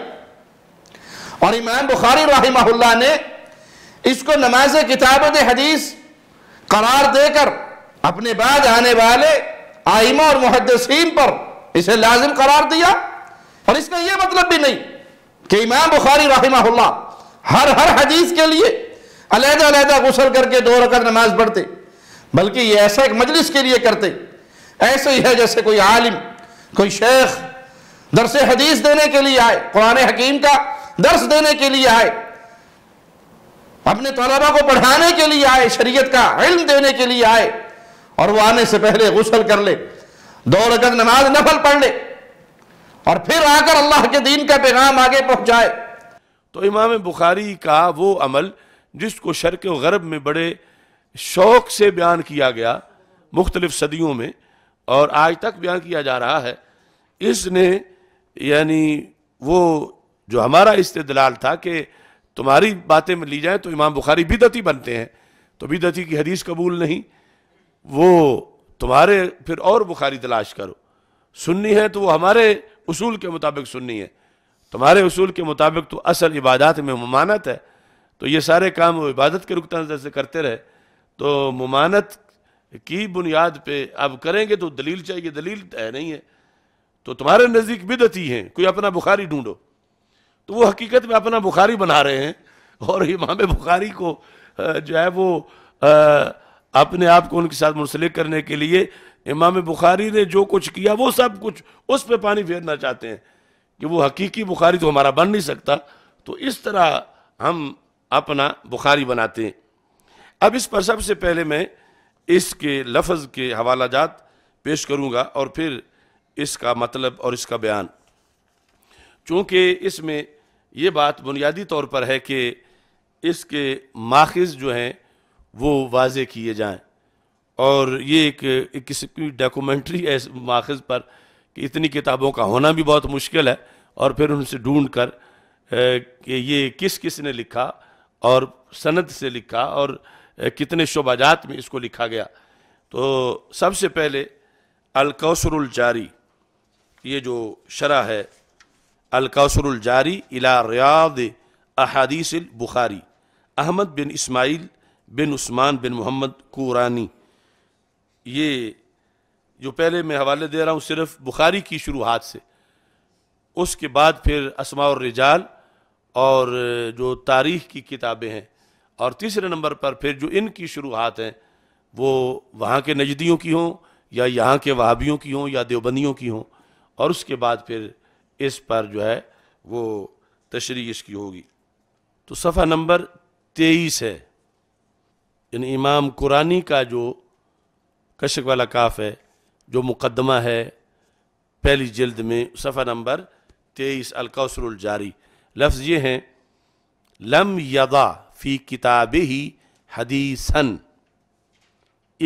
[SPEAKER 2] और इमाम बुखारी रही ने इसको नमाज किताबत हदीस करार देकर अपने बाद आने वाले आइमा और मुहदसिन पर इसे लाजिम करार दिया और इसका यह मतलब भी नहीं कि इमाम बुखारी रही हर हर हदीस के लिए अलहदा गुसल करके दो रकत नमाज पढ़ते बल्कि ये ऐसा एक मजलिस के लिए करते ऐसे ही है जैसे कोई आलिम कोई शेख दरस हदीस देने के लिए आए कुरान हकीम का दर्स देने के लिए आए अपने तलबा को पढ़ाने के लिए आए शरीयत का इल्म देने के लिए आए और वो आने से पहले गुसल कर ले दो रकत नमाज नफल पढ़ ले और फिर आकर अल्लाह के दीन का पैगाम
[SPEAKER 1] आगे पहुंचाए तो इमाम बुखारी का वो अमल जिसको शर्क गरब में बड़े शौक से बयान किया गया मुख्तलिफ सदियों में और आज तक बयान किया जा रहा है इसने यानी वो जो हमारा इस्तलाल था कि तुम्हारी बातें में ली जाए तो इमाम बुखारी बिदती बनते हैं तो बिदती की हदीस कबूल नहीं वो तुम्हारे फिर और बुखारी तलाश करो सुननी है तो वो हमारे उसूल के मुताबिक सुननी है तुम्हारे उसूल के मुताबिक तो असल इबादत में ममानत है तो ये सारे काम वो इबादत के रुकता नज़र से करते रहे तो ममानत की बुनियाद पर अब करेंगे तो दलील चाहिए दलील है नहीं है तो तुम्हारे नज़दीक बिदत ही हैं कोई अपना बुखारी ढूंढो तो वो हकीकत में अपना बुखारी बना रहे हैं और इमाम बुखारी को जो है वो अपने आप को उनके साथ मुंसलिक करने के लिए इमाम बुखारी ने जो कुछ किया वो सब कुछ उस पर पानी फेरना चाहते हैं कि वो हकीकी बुखारी तो हमारा बन नहीं सकता तो इस तरह हम अपना बुखारी बनाते हैं अब इस पर सबसे पहले मैं इसके लफज के हवाला जात पेश करूँगा और फिर इसका मतलब और इसका बयान चूँकि इसमें ये बात बुनियादी तौर पर है कि इसके माखज़ जो हैं वो वाजे किए जाएं और ये एक, किसी किसी डॉक्यूमेंट्री है माखज़ पर कि इतनी किताबों का होना भी बहुत मुश्किल है और फिर उनसे ढूंढ कर कि ये किस किस ने लिखा और सनद से लिखा और कितने शोबाजात में इसको लिखा गया तो सबसे पहले अलकौसरुल जारी ये जो शरा है अलकौसरुल जारी इला रियाद अहादीस बुखारी अहमद बिन इस्माइल बिन उस्मान बिन मोहम्मद कुरानी ये जो पहले मैं हवाले दे रहा हूँ सिर्फ बुखारी की शुरुआत से उसके बाद फिर असमा और रिजाल और जो तारीख की किताबें हैं और तीसरे नंबर पर फिर जो इनकी शुरुआत हैं वो वहाँ के नजदियों की हों या यहाँ के वहाबियों की हों या देवबंदियों की हों और उसके बाद फिर इस पर जो है वो तशरी इसकी होगी तो सफ़ा नंबर तेईस है यानी इमाम कुरानी का जो कशक वाला काफ़ है जो मुकदमा है पहली जल्द में सफ़ा नंबर तेईस अलकौसरजारी लफ्ज़ ये हैं लम यदा फ़ी किताब ही हदीसन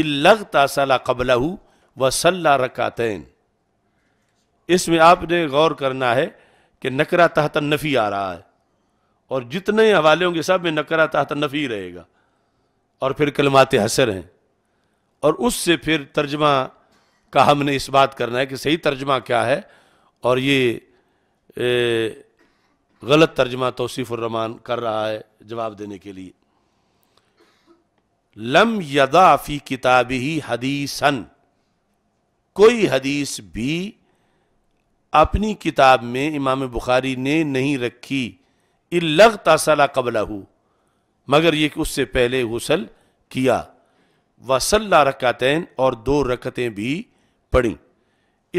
[SPEAKER 1] इल्लगता सला कबलहू व सल्ला रकातैन इसमें आपने गौर करना है कि नकरा तहत नफ़ी आ रहा है और जितने हवाले होंगे सब में नकरा तहत नफ़ी रहेगा और फिर कलमात हसर हैं और उससे फिर तर्जमा का हमने इस बात करना है कि सही तर्जमा क्या है और ये ए, गलत तर्जमा तोसीफ़ुररहमान कर रहा है जवाब देने के लिए लम यदा फी किताब ही हदीसन कोई हदीस भी अपनी किताब में इमाम बुखारी ने नहीं रखी इलग तसला हु मगर ये उससे पहले गसल किया वसल्ला रकातैन और दो रकतें भी पड़ी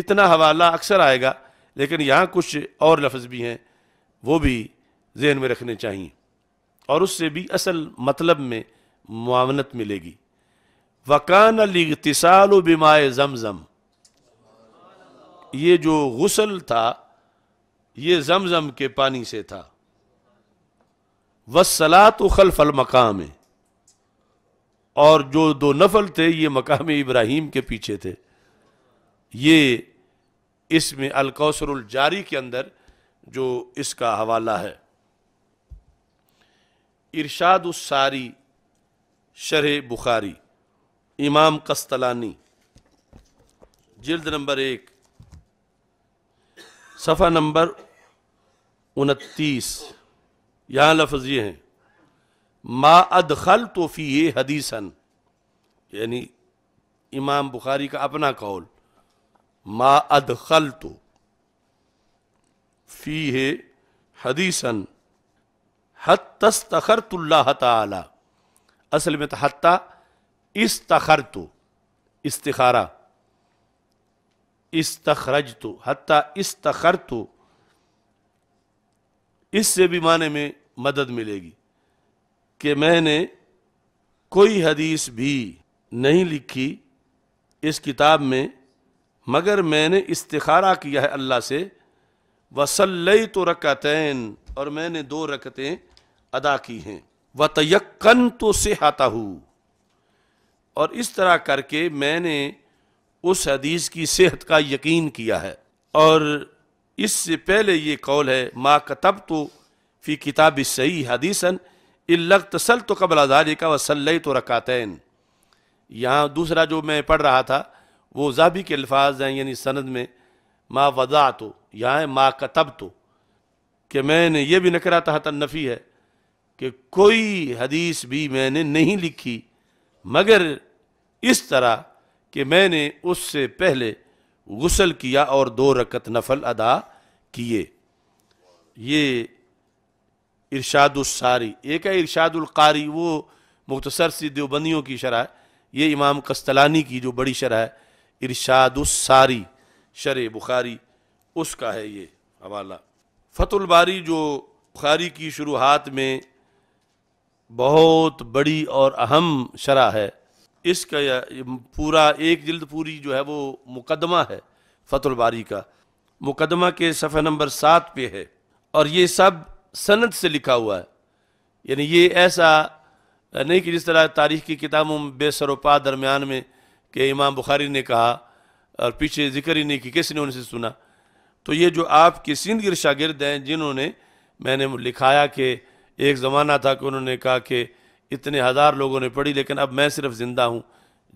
[SPEAKER 1] इतना हवाला अक्सर आएगा लेकिन यहाँ कुछ और लफ्ज़ भी हैं वो भी जहन में रखने चाहिए और उससे भी असल मतलब में मुआवनत मिलेगी वकान अगतसाल बिमाए जमज़म ये जो गसल था ये जमज़म के पानी से था वसलात खलफल मकाम और जो दो नफल थे ये मकाम इब्राहिम के पीछे थे ये इसमें अलकौसरुल जारी के अंदर जो इसका हवाला है इरशाद सारी शरह बुखारी इमाम कस्तलानी जल्द नंबर एक सफ़ा नंबर उनतीस यहाँ लफ्ज़ ये हैं मा अदखल तोफ़ी फ़ी हदीसन यानी इमाम बुखारी का अपना कौल मा अदखल तो फ़ी है हदीसन हत्तस तखर तला असल में तो हत्ता इस तखर तो इस्तारा तखरज तो इस तखर तो इससे भी माने में मदद मिलेगी कि मैंने कोई हदीस भी नहीं लिखी इस किताब में मगर मैंने इस्तारा किया है अल्लाह से वसल्लई तो रकतैन और मैंने दो रकतें अदा की हैं व तयक्न तो से हाता हूँ और इस तरह करके मैंने उस हदीस की सेहत का यकीन किया है और इससे पहले ये कौल है माँ कतब तो फ़ी किताब सही हदीसन इल्लक तसल तो कबल आज़ारी का वसल्लई तो रकातैन यहाँ दूसरा जो मैं पढ़ रहा था वो जाबी के अल्फाज हैं यानी सनद में माँ वज़ा तो यहाँ है माँ कतब तो कि मैंने ये भी नकरा था तन्नफी है कि कोई हदीस भी मैंने नहीं लिखी मगर इस तरह कि मैंने उससे पहले गसल किया और दो रकत नफल अदा किए ये इरशादारी एक है इरशादुल्कारी वो मुख्तसर सी देवबंदियों की शरह ये इमाम कस्तलानी की जो बड़ी शरह है सारी शर बुखारी उसका है ये हवाला फतुलबारी जो बुखारी की शुरुआत में बहुत बड़ी और अहम शरा है इसका पूरा एक जल्द पूरी जो है वो मुकदमा है फतुलबारी का मुकदमा के सफ़े नंबर सात पे है और ये सब सनत से लिखा हुआ है यानी ये ऐसा नहीं कि जिस तरह तारीख़ की किताबों में बेसरोपा दरमियान में कि इमाम बुखारी ने कहा और पीछे जिक्र ही नहीं कि किसने उनसे सुना तो ये जो आपके सीनियर शागिर्द हैं जिन्होंने मैंने लिखाया कि एक ज़माना था कि उन्होंने कहा कि इतने हज़ार लोगों ने पढ़ी लेकिन अब मैं सिर्फ ज़िंदा हूँ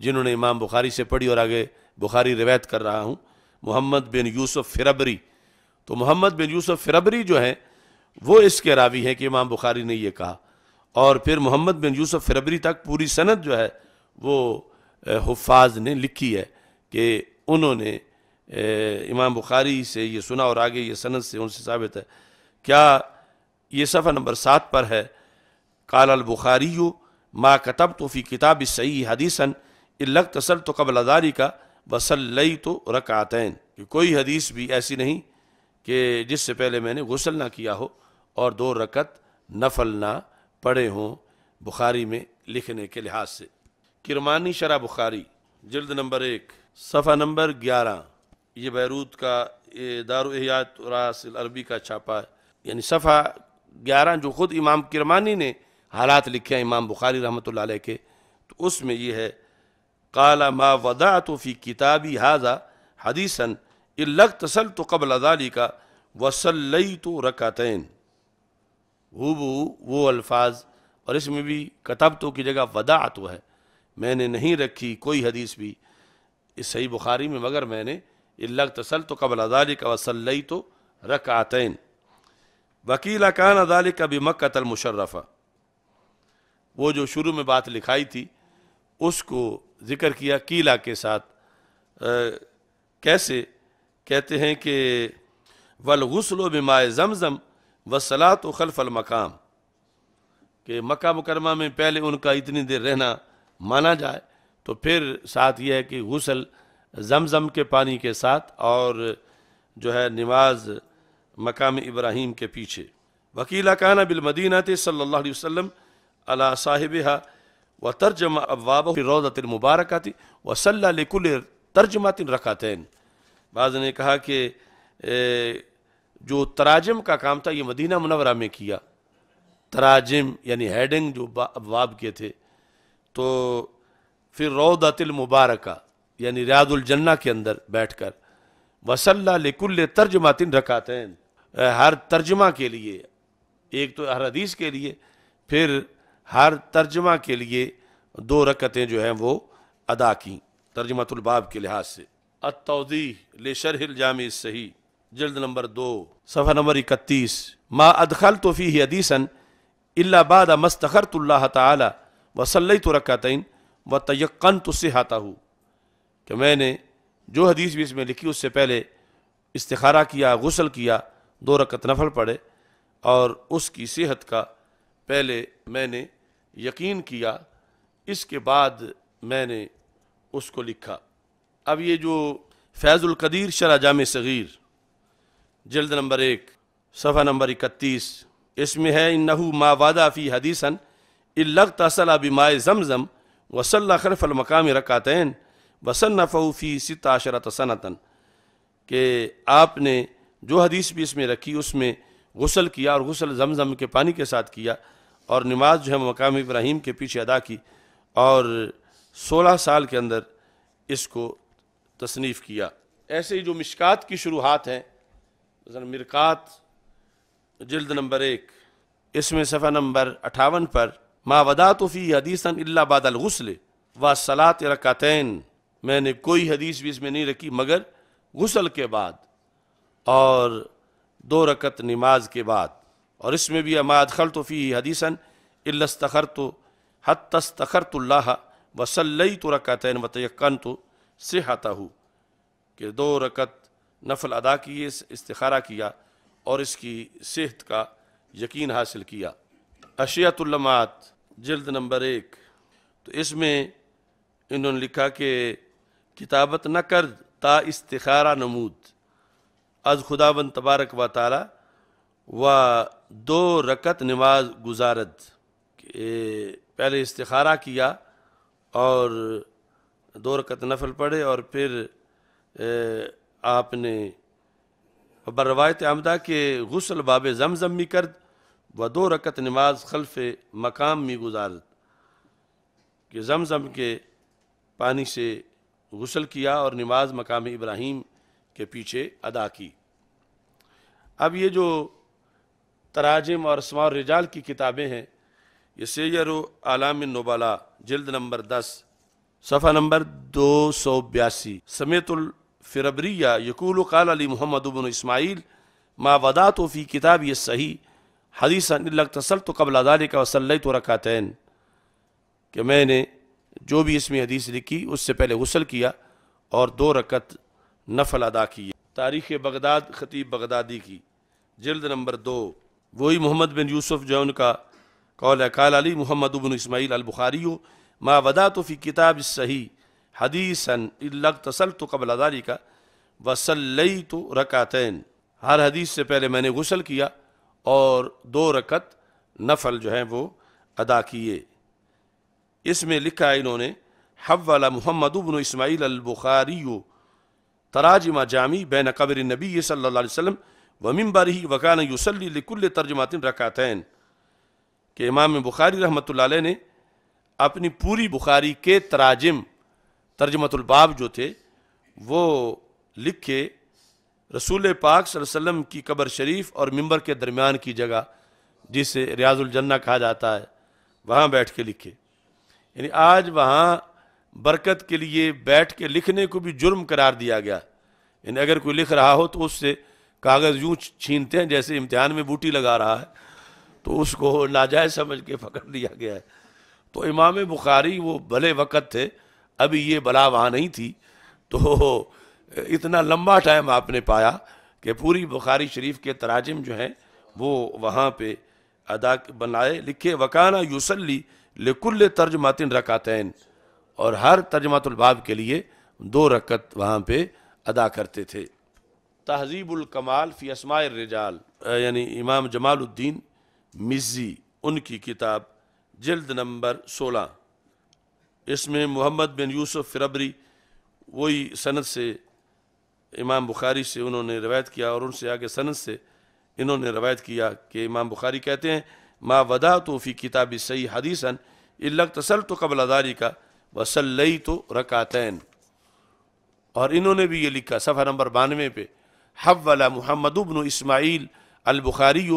[SPEAKER 1] जिन्होंने इमाम बुखारी से पढ़ी और आगे बुखारी रिवायत कर रहा हूँ मोहम्मद बिन यूसुफ फिरबरी तो मोहम्मद बिन यूसुफ फिरबरी जो हैं वो इसके रावी हैं कि इमाम बुखारी ने यह कहा और फिर मोहम्मद बिन यूसुफ फिरबरी तक पूरी सनत जो है वो हफाज ने लिखी है कि उन्होंने इमाम बुखारी से ये सुना और आगे ये सनत से उनसे साबित है क्या ये सफ़ा नंबर सात पर है काल अल बुखारी कतब तो फ़ी किताब सही हदीसन इलक तसल तो कबल अदारी का वसलई तो रकातैन कोई हदीस भी ऐसी नहीं कि जिससे पहले मैंने गसल ना किया हो और दो रकत नफल ना पड़े हों बुखारी में लिखने के लिहाज से किरमानी शरा बुखारी जल्द नंबर एक सफ़ा नंबर ग्यारह ये बैरूत का ये दारयात रासिल अरबी का छापा है यानी सफ़ा ग्यारह जो ख़ुद इमाम किरमानी ने हालात लिखे हैं इमाम बुखारी रहमत ला के तो उसमें यह है काला मा वदा तो फ़ी किताबी हाजा हदीसन इलक तसल तो कबल अदाली का वसलई तो रकातन हु वो अल्फाज और इसमें भी कतब तो की जगह वदात है मैंने नहीं रखी कोई हदीस भी इस सही बुखारी में मगर मैंने इलाक तसल तो कबल अदाल का वसलई तो रख आतैन वकीला कान अदाल का भी मक्तल मुशर्रफ़ा वो जो शुरू में बात लिखाई थी उसको ज़िक्र किया कीला के साथ आ, कैसे कहते हैं कि वल वलगसल बिमाए जमज़म व सलात खलफल मकाम कि मक्का मुकरमा में पहले उनका इतनी देर रहना माना जाए तो फिर साथ ये है कि गसल जमजम के पानी के साथ और जो है नमाज मकाम इब्राहिम के पीछे वकीला काना बिलमदीना थे सल्ला वसम अला साहिबा व तर्जम अवाब रोज़तिल मुबारक थी वसल्लाकुल तर्जमातिन तैन बाज़ ने कहा कि जो तराजम का काम था ये मदीना मुनवरा में किया तराजम यानी हेडिंग जो अबाब के थे तो फिर रौदतिल मुबारक यानी जन्ना के अंदर बैठ कर वसल्ला लिकुल्ल तर्जमातिन रकातें हर तर्जमा के लिए एक तो हर हदीस के लिए फिर हर तर्जमा के लिए दो रकतें जो हैं वो अदा की तर्जमतुलबाब के लिहाज से अतौदी ले शरहिल जाम सही जल्द नंबर दो सफ़ा नंबर इकतीस मा अदखल तोफ़ी हदीसन इलाबाद मस्तखरतल्ला ताली वसल्लई तो रखा तैन व तयक्न तो हाता हूँ कि मैंने जो हदीस भी इसमें लिखी उससे पहले इस्तारा किया गसल किया दो रकत नफल पड़े और उसकी सेहत का पहले मैंने यकीन किया इसके बाद मैंने उसको लिखा अब ये जो फैज़ुल्कदीर शरा जाम सग़ीर जल्द नंबर एक सफ़ा नंबर इकतीस इसमें है नहू मा वादा फ़ी हदीसन लग तसल बिमाय जमजम वसल खरफल मकामी रकातन वसन फ़ी सिताशरत सनतन के आपने जो हदीस भी इसमें रखी उसमें गसल किया और गसल जमजम के पानी के साथ किया और नमाज जो है मकाम इब्राहिम के पीछे अदा की और सोलह साल के अंदर इसको तसनीफ़ किया ऐसे ही जो मिशकात की शुरुआत हैं मिरकात जल्द नंबर एक इसमें सफ़ा नंबर अठावन पर मा वदा तो फ़ी हदीसन अल्ला बादल व सलात रकातैन मैंने कोई हदीस भी इसमें नहीं रखी मगर गसल के बाद और दो रकत नमाज के बाद और इसमें भी अमाद खल तो फ़ी हदीसन इलस्तखर तो हत तस्तखर तो वसलई तो रकातैन व तयक्न तो सेहता हूँ कि दो रकत नफल अदा किए इस्तारा किया और इसकी सेहत का यकीन हासिल किया अशियातुल्लमात जल्द नंबर एक तो इसमें इन्होंने लिखा कि किताबत न कर ता इस्तारा नमूद अज खुदाबंद तबारक व तारा व दो रकत नमाज गुजारत पहले इस्तारा किया और दो रकत नफल पढ़े और फिर आपने बरवायत आमदा के गसल बाब जमजम भी कर व दो रकत नमाज खलफ मकाम में गुजार के जमजम के पानी से गसल किया और नमाज मकाम इब्राहिम के पीछे अदा की अब ये जो तराजम और स्मार रिजाल की किताबें हैं ये सैर आलाम नोबाला जल्द नंबर दस सफ़ा नंबर दो सौ बयासी समेतुलफ़रबरिया यकूल काल अली मोहम्मद बिन इसमाइल मा वदा तो फ़ी किताब ये सही हदीस तसल तो कबल अदारी का वसल तो तैन कि मैंने जो भी इसमें हदीस लिखी उससे पहले गसल किया और दो रकत नफल अदा किए तारीख़ बगदाद ख़तीब बगदादी की जल्द नंबर दो वही मोहम्मद बिन यूसुफ जो उनका कौल कल अली मोहम्मद बिन इसमाईल अलबुखारी माँ वदा तो फ़ी किताब सही हदीसन तसल तो कबल अदारी का वसल्लई तो रकातैन हर हदीस से पहले मैंने गसल किया और दो रकत नफल जो हैं वो अदा किए इसमें लिखा है इन्होंने हवला मोहम्मद बन इसमाईल अलबुखारी तराजमा जामी बैन कबर नबी सल्ला वसम वमिम्बर ही वकान यूसलिकुल्ल तर्जमातिन रकातैन के इमाम बुखारी रहमत ने अपनी पूरी बुखारी के तराजम तर्जमतुलबाब जो थे वो लिखे रसूल पाक वसल्लम की कब्र शरीफ और मंबर के दरमियान की जगह जिसे रियाजुलजन्ना कहा जाता है वहाँ बैठ के लिखे यानी आज वहाँ बरकत के लिए बैठ के लिखने को भी जुर्म करार दिया गया यानी अगर कोई लिख रहा हो तो उससे कागज़ यूँ छीनते हैं जैसे इम्तहान में बूटी लगा रहा है तो उसको नाजायज समझ के पकड़ लिया गया है तो इमाम बुखारी वो भले वक़्त थे अभी ये बला वहाँ नहीं थी तो इतना लंबा टाइम आपने पाया कि पूरी बुखारी शरीफ के तराजिम जो हैं वो वहाँ पे अदा बनाए लिखे वकाना यूसली लिकुल्ल तर्जमातिन रकातन और हर तर्जमातुलबाब के लिए दो रकत वहाँ पे अदा करते थे तहजीबुल कमाल फ़ी असमा रिजाल यानी इमाम जमालुद्दीन मिज़ी उनकी किताब जल्द नंबर सोलह इसमें मोहम्मद बिन यूसुफ फिरबरी वही सनत से इमाम बुखारी से उन्होंने रवायत किया और उनसे आगे सनत से इन्होंने रवायत किया कि इमाम बुखारी कहते हैं माँ वदा फ़ी किताब सही हदीसन इल्लक तसल तो कबल अदारी का वसलई तो रकातैन और इन्होंने भी ये लिखा सफ़ा नंबर बानवे पे हवला मुहम्मद उबन इसमाइल अलबुखारी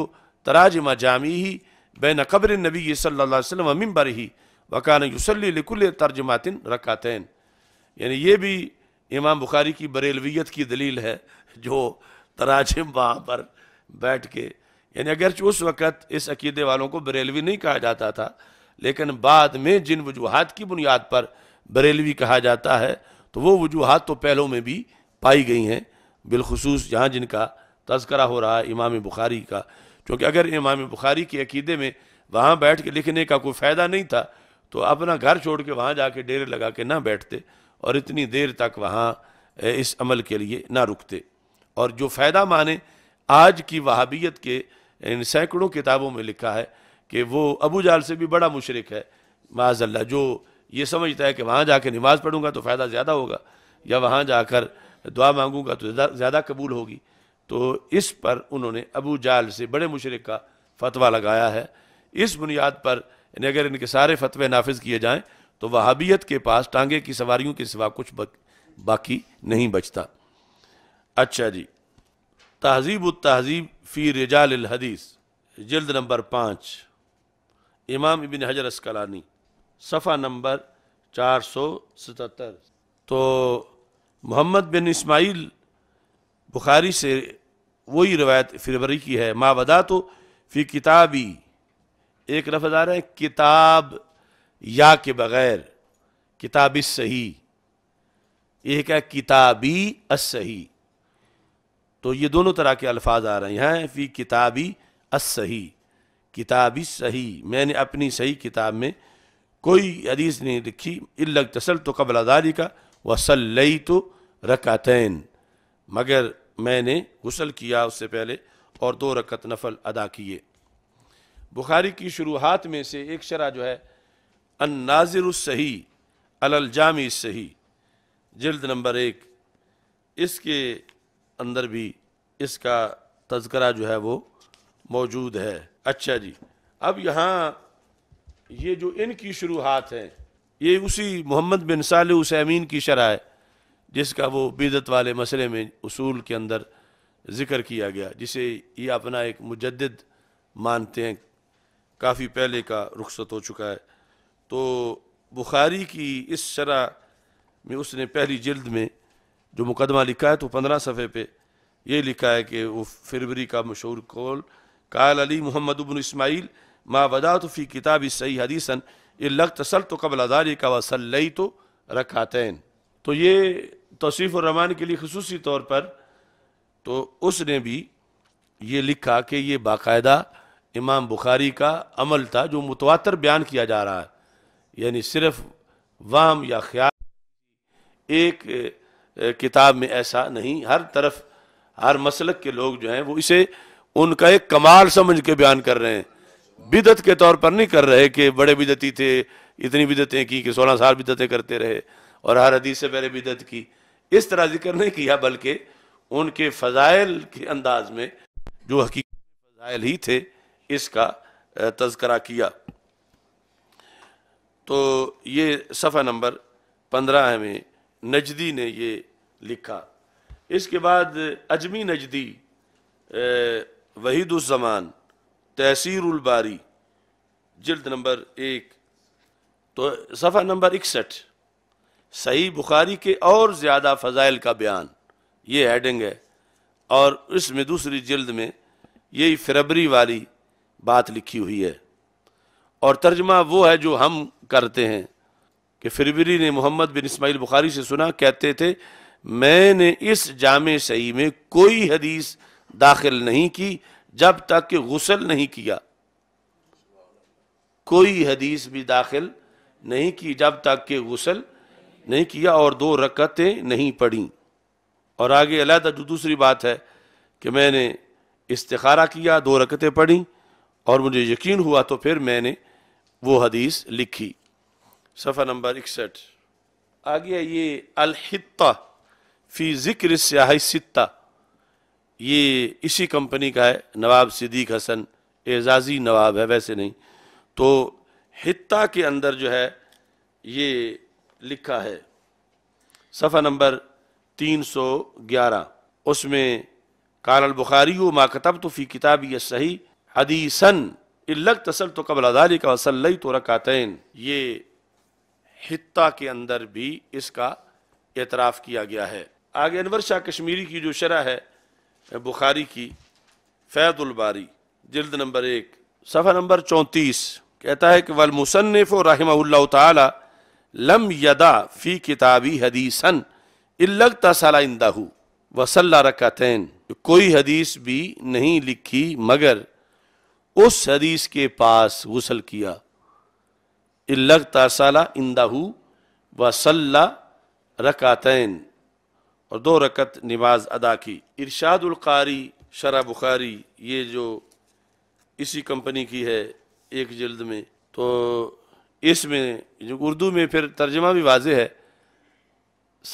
[SPEAKER 1] तराजमा जामी ही बैन कब्र नबी सल्ला वसम ही वकान युसली लिकुल तर्जमातिन रकातैन यानी ये भी इमाम बुखारी की बरेलवियत की दलील है जो तराजिम वहाँ पर बैठ के यानी अगर उस वक़्त इस अकीदे वालों को बरेलवी नहीं कहा जाता था लेकिन बाद में जिन वजूहत की बुनियाद पर बरेलवी कहा जाता है तो वो वजूहत तो पहलों में भी पाई गई हैं बिलखसूस यहाँ जिनका तस्करा हो रहा है इमाम बुखारी का क्योंकि अगर इमाम बुखारी के अकीदे में वहाँ बैठ के लिखने का कोई फ़ायदा नहीं था तो अपना घर छोड़ के वहाँ जाके डेरे लगा के ना बैठते और इतनी देर तक वहाँ इस अमल के लिए ना रुकते और जो फ़ायदा माने आज की वहाबियत के इन सैकड़ों किताबों में लिखा है कि वो अबू जाल से भी बड़ा मुशरक है माजल्ला जो ये समझता है कि वहाँ जा कर नमाज़ पढ़ूंगा तो फ़ायदा ज़्यादा होगा या वहाँ जाकर दुआ मांगूंगा तो ज़्यादा कबूल होगी तो इस पर उन्होंने अबू जाल से बड़े मुशरक का फतवा लगाया है इस बुनियाद पर अगर इनके सारे फतवे नाफिज किए जाएँ तो वहाबियत के पास टांगे की सवारियों के सिवा कुछ बक, बाकी नहीं बचता अच्छा जी तहजीब तहजीब फ़ी रिजाल हदीस जल्द नंबर पाँच इमाम इबिन हजर असकलानी सफ़ा नंबर चार सौ सतहत्तर तो मोहम्मद बिन इसमाइल बुखारी से वही रवायत फरवरी की है माँ बदा तो फ़ी किताबी एक लफ्ज़ आ रहा है किताब या के बगैर किताब सही एक है किताबी असही तो ये दोनों तरह के अल्फाज आ रहे हैं फी किताबी असही किताबी सही मैंने अपनी सही किताब में कोई अदीस नहीं लिखी इलग तसल तो कबल अदारी का वसलई तो रकातैन मगर मैंने गसल किया उससे पहले और दो रकत नफल अदा किए बुखारी की शुरुआत में से एक शरा जो है अन्नाजिर सही अलजामी सही जल्द नंबर एक इसके अंदर भी इसका तस्करा जो है वो मौजूद है अच्छा जी अब यहाँ ये जो इनकी शुरुआत है ये उसी मोहम्मद बिन साल उसमीन की शरह है जिसका वो बिदत वाले मसले में उसूल के अंदर ज़िक्र किया गया जिसे ये अपना एक मुजद मानते हैं काफ़ी पहले का रुखसत हो चुका है तो बुखारी की इस शरह में उसने पहली जल्द में जो मुकदमा लिखा है तो पंद्रह सफ़े पे ये लिखा है कि वो फरवरी का मशहूर कौल काल अली मोहम्मद अबन इसमाइल मा वदा तो फ़ी किताब सही हदीसन ये लग तसल तो कबल अदारी का वसलई तो रखातैन तो ये तोसीफ़ रमान के लिए खसूसी तौर पर तो उसने भी ये लिखा कि ये बाकायदा इमाम बुखारी का अमल था जो मुतवा बयान किया जा रहा है यानी सिर्फ वाम या ख्याल एक किताब में ऐसा नहीं हर तरफ हर मसलक के लोग जो हैं वो इसे उनका एक कमाल समझ के बयान कर रहे हैं बिदत के तौर पर नहीं कर रहे कि बड़े बिदती थे इतनी बिदतें की कि सोलह साल बिदतें करते रहे और हर हदीस से पहले बिदत की इस तरह जिक्र नहीं किया बल्कि उनके फ़जाइल के अंदाज में जो हकीकत फ़जाइल ही थे इसका तस्करा किया तो ये सफ़ा नंबर पंद्रह में नजदी ने ये लिखा इसके बाद अजमी नजदी वहीदुलजमान तहसीरबारी जल्द नंबर एक तो सफ़ा नंबर इकसठ सही बुखारी के और ज़्यादा फ़जाइल का बयान ये हेडिंग है और इसमें दूसरी जल्द में यही फरवरी वाली बात लिखी हुई है और तर्जमा वो है जो हम करते हैं कि फिरवरी ने मोहम्मद बिन इसमाइल बुखारी से सुना कहते थे मैंने इस जाम सही में कोई हदीस दाखिल नहीं की जब तक कि गसल नहीं किया कोई हदीस भी दाखिल नहीं की जब तक कि गसल नहीं किया और दो रकतें नहीं पढ़ी और आगे अलहदा जो दूसरी बात है कि मैंने इस्तारा किया दो रकतें पढ़ी और मुझे यकीन हुआ तो फिर मैंने वो हदीस लिखी सफ़ा नंबर इकसठ आ गया ये अलहिता फ़ी ज़िक्र सित्ता ये इसी कंपनी का है नवाब सिद्दीक हसन एजाजी नवाब है वैसे नहीं तो हिता के अंदर जो है ये लिखा है सफ़ा नंबर तीन सौ ग्यारह उसमें काल बुखारी माकतब तो फ़ी किताब यह सही हदीसन इल्लक तसल तो कबल अदाली का वसल्लई तो रकातन ये हिता के अंदर भी इसका एतराफ़ किया गया है आगे अनवर शाह कश्मीरी की जो शरह है बुखारी की फ़ैदुलबारी जल्द नंबर एक सफ़ा नंबर चौंतीस कहता है कि वल रहम रहमल्ला तम यदा फ़ी किताबी हदीसन इल्लक हु वसल्ला रकातन कोई हदीस भी नहीं लिखी मगर उस हदीस के पास गसल किया इल्लग तासाला इंदाहू सल्ला रकातैन और दो रकत नमाज अदा की इरशादुल्कारी शरा बुखारी ये जो इसी कंपनी की है एक जल्द में तो इसमें जो उर्दू में फिर तर्जमा भी वाज है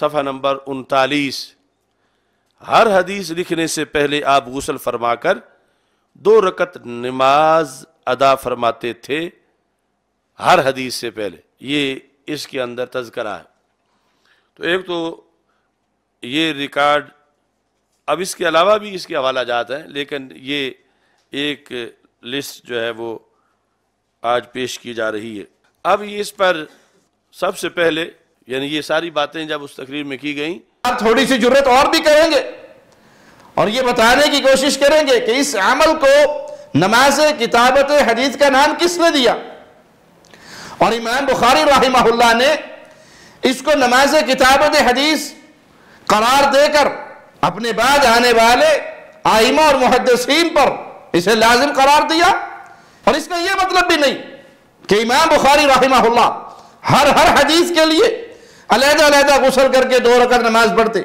[SPEAKER 1] सफ़ा नंबर उनतालीस हर हदीस लिखने से पहले आप गसल फरमा कर दो रकत नमाज अदा फरमाते थे हर हदीस से पहले ये इसके अंदर तस्करा है तो एक तो ये रिकॉर्ड अब इसके अलावा भी इसके हवाला जात हैं लेकिन ये एक लिस्ट जो है वो आज पेश की जा रही है अब ये इस पर सबसे पहले यानी ये सारी बातें जब उस तकरीर में की गई
[SPEAKER 2] थोड़ी सी जरूरत और भी करेंगे और ये बताने की कोशिश करेंगे कि इस अमल को नमाज किताबत हदीस का नाम किसने दिया और इमाम बुखारी रही ने इसको नमाज किताबत हदीस करार देकर अपने बाद आने वाले आइमा और मुहदसिन पर इसे लाजिम करार दिया और इसका यह मतलब भी नहीं कि इमाम बुखारी रही हर हर हदीस के लिए अलहदा अलहदा गुसल करके दो रकत नमाज पढ़ते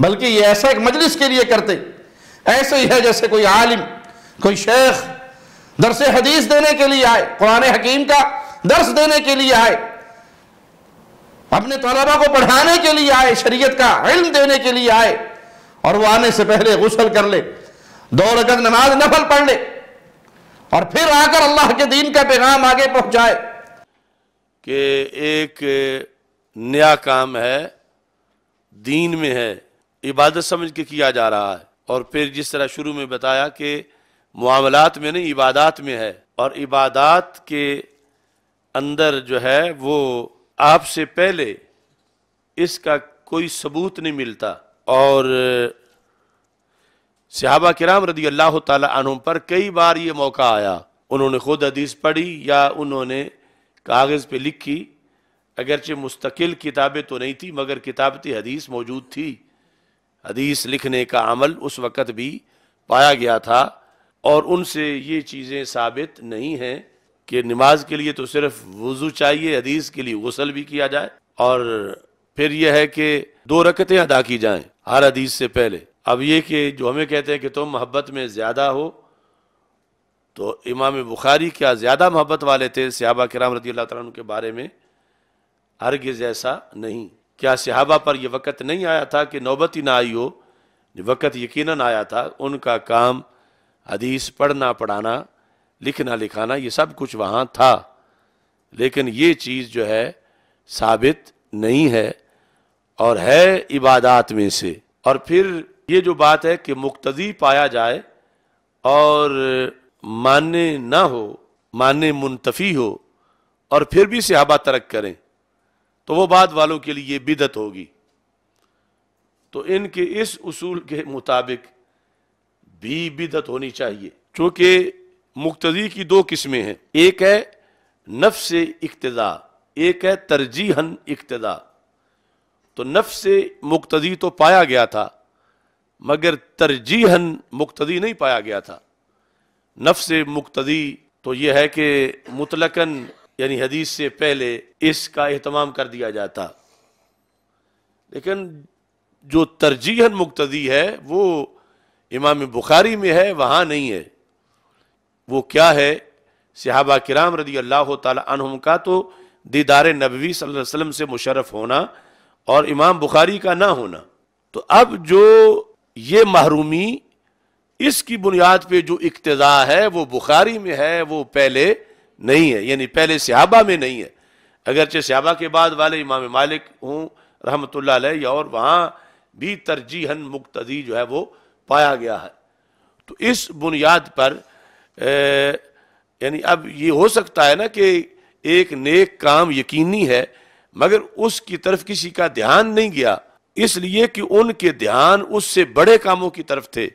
[SPEAKER 2] बल्कि ये ऐसा एक मजलिस के लिए करते ऐसे ही है जैसे कोई आलिम कोई शेख दरस हदीस देने के लिए आए कुरान हकीम का दर्स देने के लिए आए अपने तलबा को पढ़ाने के लिए आए शरीयत का इल्म देने के लिए आए और वो आने से पहले गुसल कर ले दो रकत नमाज नफल पढ़ ले और फिर आकर अल्लाह के दीन का पैगाम आगे पहुंचाए
[SPEAKER 1] कि एक नया काम है दीन में है इबादत समझ के किया जा रहा है और फिर जिस तरह शुरू में बताया कि मामलात में नहीं इबादत में है और इबादत के अंदर जो है वो आपसे पहले इसका कोई सबूत नहीं मिलता और सहाबा किराम रदी अल्लाह तुम पर कई बार ये मौका आया उन्होंने खुद हदीस पढ़ी या उन्होंने कागज़ पे लिखी अगरचे मुस्तकिल किताबें तो नहीं थी मगर किताबती हदीस मौजूद थी हदीस लिखने का अमल उस वक़्त भी पाया गया था और उनसे ये चीज़ें साबित नहीं हैं कि नमाज के लिए तो सिर्फ वज़ू चाहिए हदीस के लिए गसल भी किया जाए और फिर यह है कि दो रकतें अदा की जाएं हर हदीस से पहले अब ये कि जो हमें कहते हैं कि तुम तो मोहब्बत में ज़्यादा हो तो इमाम बुखारी क्या ज़्यादा मोहब्बत वाले थे सहाबा कराम रदी अल्लाह के बारे में हरगज़ ऐसा नहीं क्या सिहाबा पर यह वक़्त नहीं आया था कि नौबत ही ना आई हो वक़्त यकीन आया था उनका काम हदीस पढ़ना पढ़ाना लिखना लिखाना ये सब कुछ वहाँ था लेकिन ये चीज़ जो है साबित नहीं है और है इबादात में से और फिर ये जो बात है कि मुक्तदी पाया जाए और मानने ना हो मानने मुनतफ़ी हो और फिर भी सिहाबा तरक करें तो वो बाद वालों के लिए बिदत होगी तो इनके इस उसूल के मुताबिक भी बिदत होनी चाहिए चूंकि मुक्तदी की दो किस्में हैं एक है नफ से इकतदा एक है तरजीहन इकतदा तो नफ से मुख्तदी तो पाया गया था मगर तरजीहन मुख्तदी नहीं पाया गया था नफ से मुख्तदी तो यह है कि मुतलकन यानी हदीस से पहले इसका अहतमाम कर दिया जाता लेकिन जो तरजीहन मुक्तदी है वो इमाम बुखारी में है वहाँ नहीं है वो क्या है सिहाबा किराम रदी अल्लाह तुम का तो दीदार नबी वसल्लम से मुशरफ होना और इमाम बुखारी का ना होना तो अब जो ये महरूमी इसकी बुनियाद पे जो इकतदा है वो बुखारी में है वो पहले नहीं है यानी पहले सिहाबा में नहीं है अगरचे सहाबा के बाद वाले इमाम मालिक हूँ रहमत या और वहाँ भी तरजीहन मुक्तदी जो है वो पाया गया है तो इस बुनियाद पर यानी अब ये हो सकता है ना कि एक नेक काम यकीनी है मगर उसकी तरफ किसी का ध्यान नहीं गया इसलिए कि उनके ध्यान उससे बड़े कामों की तरफ थे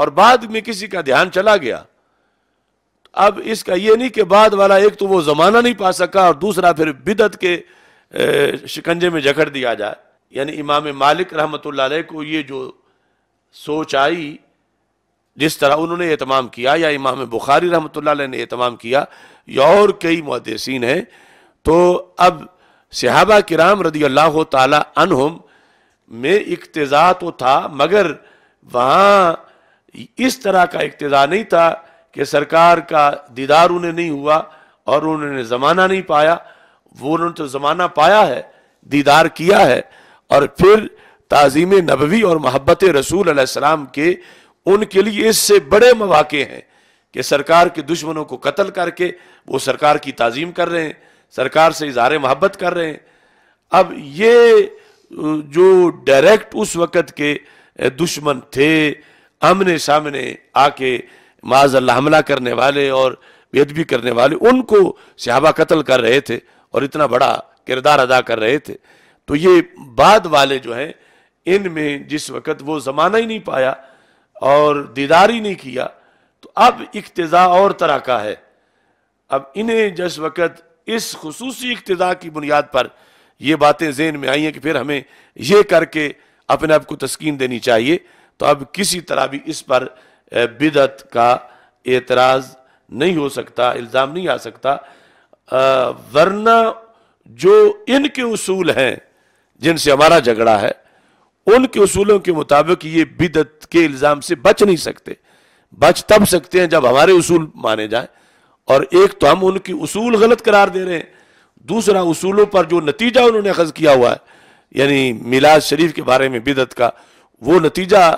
[SPEAKER 1] और बाद में किसी का ध्यान चला गया अब इसका ये नहीं कि बाद वाला एक तो वो ज़माना नहीं पा सका और दूसरा फिर बिदत के शिकंजे में जकड़ दिया जाए यानी इमाम मालिक रहमत को ये जो सोच आई जिस तरह उन्होंने एहतमाम किया या इमाम बुखारी रहमत ने एहतमाम किया या और कई मदसिन हैं तो अब कि किराम रदी अल्लाह तलाम में इकतज़ा तो था मगर वहाँ इस तरह का इकतज़ा नहीं था कि सरकार का दीदार उन्हें नहीं हुआ और उन्होंने ज़माना नहीं पाया वो उन्होंने तो ज़माना पाया है दीदार किया है और फिर तज़ीम नबवी और महब्बत रसूल अलैहिस्सलाम के उनके लिए इससे बड़े मौाक़े हैं कि सरकार के दुश्मनों को कत्ल करके वो सरकार की ताजीम कर रहे हैं सरकार से इजहार मोहब्बत कर रहे हैं अब ये जो डायरेक्ट उस वक़्त के दुश्मन थे आमने सामने आके माजल्ला हमला करने वाले और बेदबी करने वाले उनको सहाबा कत्ल कर रहे थे और इतना बड़ा किरदार अदा कर रहे थे तो ये बाद वाले जो हैं इनमें जिस वक़्त वो ज़माना ही नहीं पाया और दीदार ही नहीं किया तो अब इकतज़ा और तरह का है अब इन्हें जिस वक़्त इस खसूसी इकतजा की बुनियाद पर ये बातें जेन में आई हैं कि फिर हमें ये करके अपने आप को तस्कीन देनी चाहिए तो अब किसी तरह भी इस पर बिदत का एतराज नहीं हो सकता इल्ज़ाम नहीं आ सकता वरना जो इनके उसूल हैं जिनसे हमारा झगड़ा है उनके उसूलों के मुताबिक ये बिदत के इल्ज़ाम से बच नहीं सकते बच तब सकते हैं जब हमारे उसूल माने जाएं और एक तो हम उनकी उसूल गलत करार दे रहे हैं दूसरा उसूलों पर जो नतीजा उन्होंने अखज किया हुआ है यानी मिलाद शरीफ के बारे में बिदत का वो नतीजा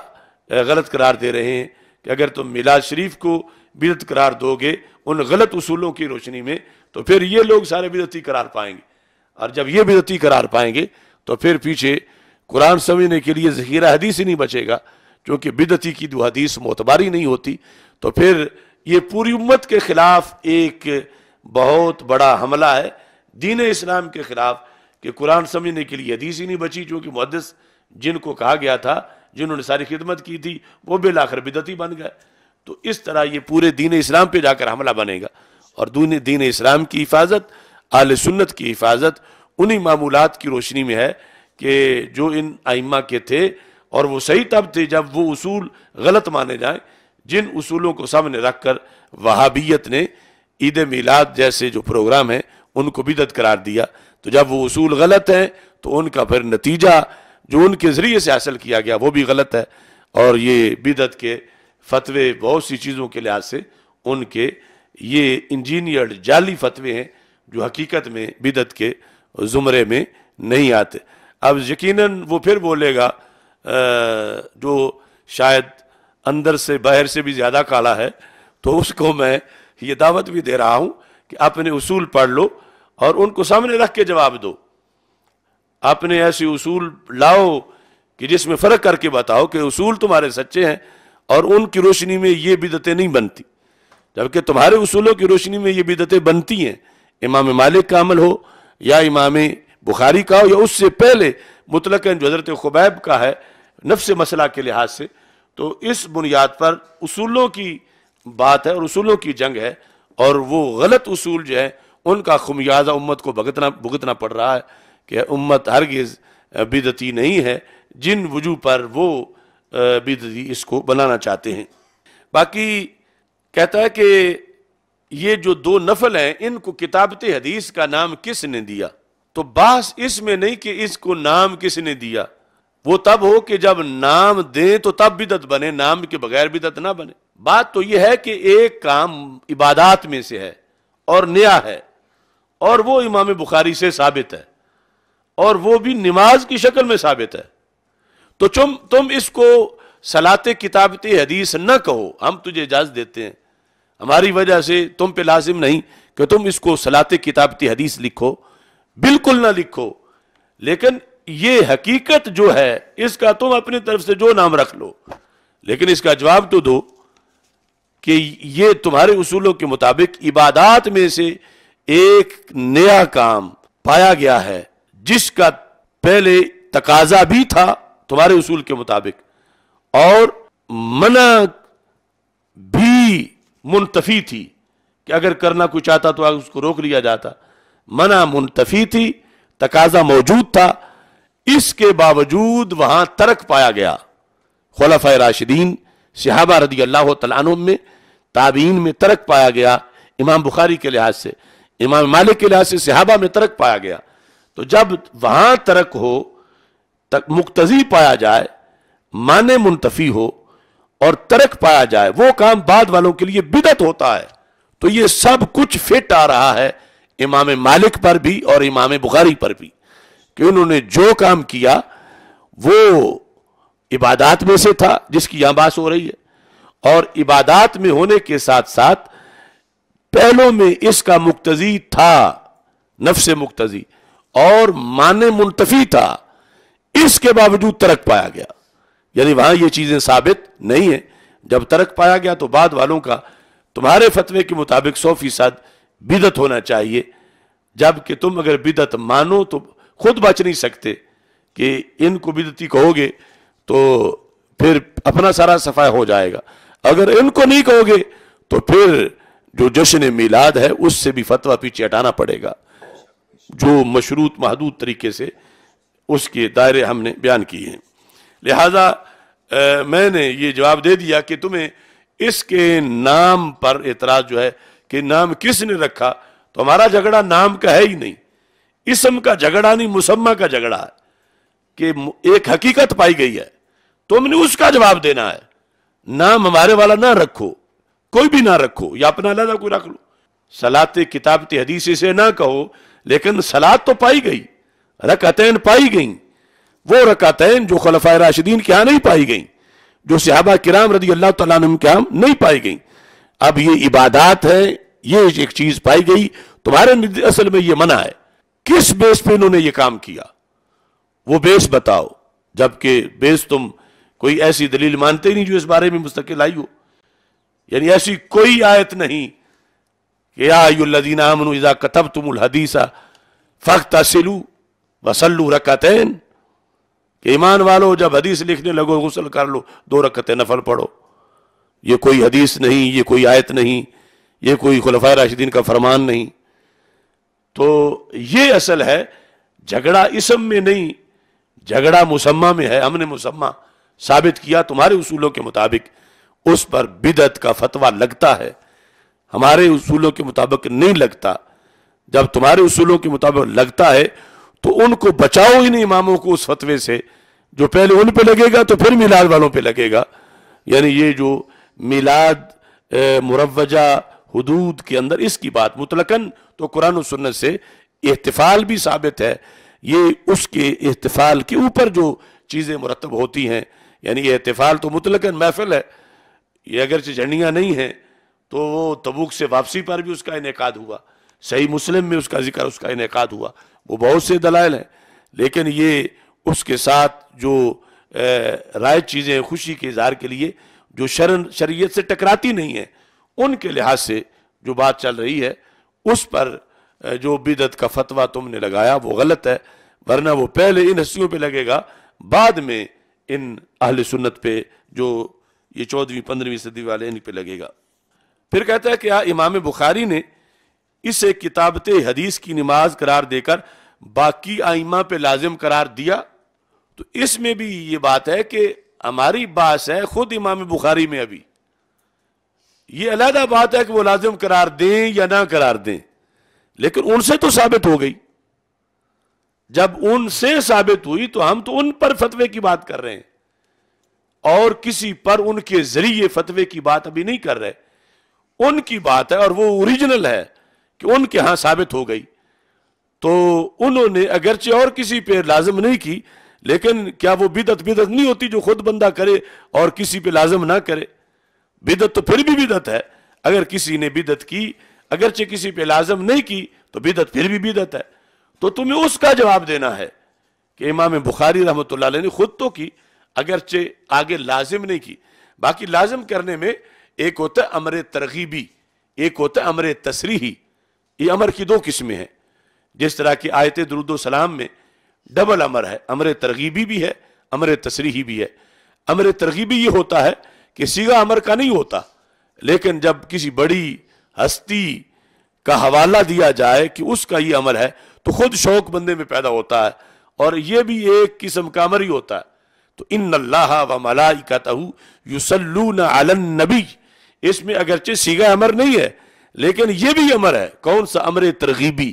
[SPEAKER 1] गलत करार दे रहे हैं कि अगर तुम मिलाद शरीफ को बिदत करार दोगे उन गलत उसूलों की रोशनी में तो फिर ये लोग सारे बिदती करार पाएंगे और जब ये बिदती करार पाएंगे तो फिर पीछे कुरान समझने के लिए जखीरा हदीस ही नहीं बचेगा क्योंकि बिदती की दो हदीस मोतबारी नहीं होती तो फिर ये पूरी उम्मत के खिलाफ एक बहुत बड़ा हमला है दीन इस्लाम के खिलाफ कि कुरान समझने के लिए हदीस ही नहीं बची क्योंकि मुहदस जिनको कहा गया था जिन्होंने सारी खिदमत की थी वो बिलाखिर बिदती बन गए तो इस तरह ये पूरे दीन इस्लाम पे जाकर हमला बनेगा और दीन इस्लाम की हिफाजत आल सुन्नत की हिफाजत उन्हीं मामूलत की रोशनी में है कि जो इन आइमा के थे और वो सही तब थे जब वो उसूल गलत माने जाएं जिन उसूलों को सामने रख कर वहाबियत ने ईद मिलाद जैसे जो प्रोग्राम है उनको बिदत करार दिया तो जब वो उसूल गलत हैं तो उनका फिर नतीजा जो उनके ज़रिए से हासिल किया गया वो भी गलत है और ये बिदत के फतवे बहुत सी चीज़ों के लिहाज से उनके ये इंजीनियर्ड जाली फतवे हैं जो हकीकत में बिदत के ज़ुमरे में नहीं आते अब यकीनन वो फिर बोलेगा जो शायद अंदर से बाहर से भी ज़्यादा काला है तो उसको मैं ये दावत भी दे रहा हूँ कि अपने उसूल पढ़ लो और उनको सामने रख के जवाब दो आपने ऐसे उसूल लाओ कि जिसमें फ़र्क करके बताओ कि उसूल तुम्हारे सच्चे हैं और उनकी रोशनी में ये बिदतें नहीं बनती जबकि तुम्हारे उसूलों की रोशनी में ये बिदतें बनती हैं इमाम मालिक का अमल हो या इमाम बुखारी का हो या उससे पहले मुतलक जो हज़रत खुबैब का है नफ्स मसला के लिहाज से तो इस बुनियाद पर उसूलों की बात है और उसूलों की जंग है और वो गलत उसूल जो है उनका खुमियाजा उम्मत को भगतना भुगतना पड़ रहा है कि उम्मत हरगिज़ बिदती नहीं है जिन वजू पर वो बिदती इसको बनाना चाहते हैं बाकी कहता है कि ये जो दो नफल हैं इनको किताबत हदीस का नाम किसने दिया तो बास इसमें नहीं कि इसको नाम किसने दिया वो तब हो कि जब नाम दें तो तब बिदत बने नाम के बगैर बिदत ना बने बात तो यह है कि एक काम इबादात में से है और नया है और वो इमाम बुखारी से साबित है और वो भी नमाज की शक्ल में साबित है तो तुम तुम इसको सलाते किताबत हदीस न कहो हम तुझे इजाज़त देते हैं हमारी वजह से तुम पे लाजिम नहीं कि तुम इसको सलाते किताबती हदीस लिखो बिल्कुल ना लिखो लेकिन ये हकीकत जो है इसका तुम अपनी तरफ से जो नाम रख लो लेकिन इसका जवाब तो दो कि ये तुम्हारे उसूलों के मुताबिक इबादात में से एक नया काम पाया गया है जिसका पहले तकाजा भी था तुम्हारे उसूल के मुताबिक और मना भी मुनतफी थी कि अगर करना कुछ आता तो उसको रोक लिया जाता मना मुनतफी थी तकाजा मौजूद था इसके बावजूद वहां तर्क पाया गया खलफ राशिदीन सिहाबा रदी अल्लाह तन में ताबीन में तर्क पाया गया इमाम बुखारी के लिहाज से इमाम मालिक के लिहाज से सिहाबा में तर्क पाया गया तो जब वहां तरक हो तक मुक्तजी पाया जाए माने मुंतफी हो और तरक पाया जाए वो काम बाद वालों के लिए बिदत होता है तो ये सब कुछ फिट आ रहा है इमाम मालिक पर भी और इमाम बुखारी पर भी कि उन्होंने जो काम किया वो इबादात में से था जिसकी यहां बात हो रही है और इबादात में होने के साथ साथ पहलों में इसका मुक्तजी था नफ्स मुक्तजी और माने मुंतफी था इसके बावजूद तरक पाया गया यानी वहां ये चीजें साबित नहीं है जब तरक पाया गया तो बाद वालों का तुम्हारे फतवे के मुताबिक सौ फीसद बिदत होना चाहिए जबकि तुम अगर बिदत मानो तो खुद बच नहीं सकते कि इनको बिदती कहोगे तो फिर अपना सारा सफाया हो जाएगा अगर इनको नहीं कहोगे तो फिर जो जश्न मिलाद है उससे भी फतवा पीछे हटाना पड़ेगा जो मशरूत महदूद तरीके से उसके दायरे हमने बयान किए हैं लिहाजा आ, मैंने ये जवाब दे दिया कि तुम्हें इसके नाम पर एतराज़ जो है कि नाम किसने रखा तो हमारा झगड़ा नाम का है ही नहीं इसम का झगड़ा नहीं मुसम्मा का झगड़ा है कि एक हकीकत पाई गई है तुमने उसका जवाब देना है नाम हमारे वाला ना रखो कोई भी ना रखो या अपना अलहदा कोई रख लो सलाते किताबती हदीसी से ना कहो लेकिन सलाद तो पाई गई रकतैन पाई गई वो रकातैन जो खलफा राशिदीन के यहां नहीं पाई गई जो सिहाबा किराम रदी अल्लाह तुम के यहां नहीं पाई गई अब ये इबादात है ये एक चीज पाई गई तुम्हारे असल में ये मना है किस बेस पे इन्होंने ये काम किया वो बेस बताओ जबकि बेस तुम कोई ऐसी दलील मानते नहीं जो इस बारे में मुस्तकिल आई हो यानी ऐसी कोई आयत नहीं यादीना कतब तुमुल हदीसा फ़र्क तसिलू वसल्लू रकतैन ईमान वालो जब हदीस लिखने लगो गुसल कर लो दो रकतें नफल पढ़ो ये कोई हदीस नहीं ये कोई आयत नहीं ये कोई खुलफा राशिदीन का फरमान नहीं तो ये असल है झगड़ा इसम में नहीं झगड़ा मुसम्मा में है हमने मुसम्मा साबित किया तुम्हारे उसूलों के मुताबिक उस पर बिदत का फतवा लगता है हमारे उसूलों के मुताबिक नहीं लगता जब तुम्हारे उसूलों के मुताबिक लगता है तो उनको बचाओ इन इमामों को उस फतवे से जो पहले उन पर लगेगा तो फिर मिलाद वालों पर लगेगा यानी ये जो मिलाद मुरवजा हदूद के अंदर इसकी बात मुतलकन तो कुरान सन्नत से इहतफाल भी साबित है ये उसके इहतफाल के ऊपर जो चीज़ें मुरतब होती हैं यानी ये इहतफाल तो मुतलकन महफिल है ये अगरचे झंडियाँ नहीं हैं तो वो तबूक से वापसी पर भी उसका इनका हुआ सही मुस्लिम में उसका जिक्र उसका इनका हुआ वो बहुत से दलाइल हैं लेकिन ये उसके साथ जो राय चीज़ें खुशी के इजहार के लिए जो शरण शरीयत से टकराती नहीं है उनके लिहाज से जो बात चल रही है उस पर जो बिदत का फतवा तुमने लगाया वो गलत है वरना वो पहले इन हस्तियों पे लगेगा बाद में इन अहल सुन्नत पे जो ये चौदहवीं पंद्रहवीं सदी वाले इन पे लगेगा फिर कहता है कि आ, हाँ, इमाम बुखारी ने इसे किताबत हदीस की नमाज करार देकर बाकी आइमा पे लाजिम करार दिया तो इसमें भी ये बात है कि हमारी बास है खुद इमाम बुखारी में अभी ये अलहदा बात है कि वो लाजिम करार दें या ना करार दें लेकिन उनसे तो साबित हो गई जब उनसे साबित हुई तो हम तो उन पर फतवे की बात कर रहे हैं और किसी पर उनके जरिए फतवे की बात अभी नहीं कर रहे उनकी बात है और वो ओरिजिनल है कि उनके यहां साबित हो गई तो उन्होंने अगरचे और किसी पे लाजम नहीं की लेकिन क्या वो बिदत बिदत नहीं होती जो खुद बंदा करे और किसी पे लाजम ना करे बिदत तो फिर भी बिदत है अगर किसी ने बिदत की अगरचे किसी पे लाजम नहीं की तो बिदत फिर भी बिदत है तो तुम्हें उसका जवाब देना है कि इमाम बुखारी रहमत ने खुद तो की अगरचे आगे लाजिम नहीं की बाकी लाजिम करने में एक होता है अमर तरगीबी एक होता है अमर तसरीही ये अमर की दो किस्में हैं जिस तरह की आयत सलाम में डबल अमर है अमर तरगीबी भी है अमर तसरीही भी है अमर तरगीबी ये होता है कि सीगा अमर का नहीं होता लेकिन जब किसी बड़ी हस्ती का हवाला दिया जाए कि उसका ये अमर है तो खुद शौक बंदे में पैदा होता है और ये भी एक किस्म का अमर ही होता है तो इन अल्लाह व मलाइकतहू युसल्लून अलन नबी इसमें अगरचे सीगा अमर नहीं है लेकिन यह भी अमर है कौन सा अमर तरगीबी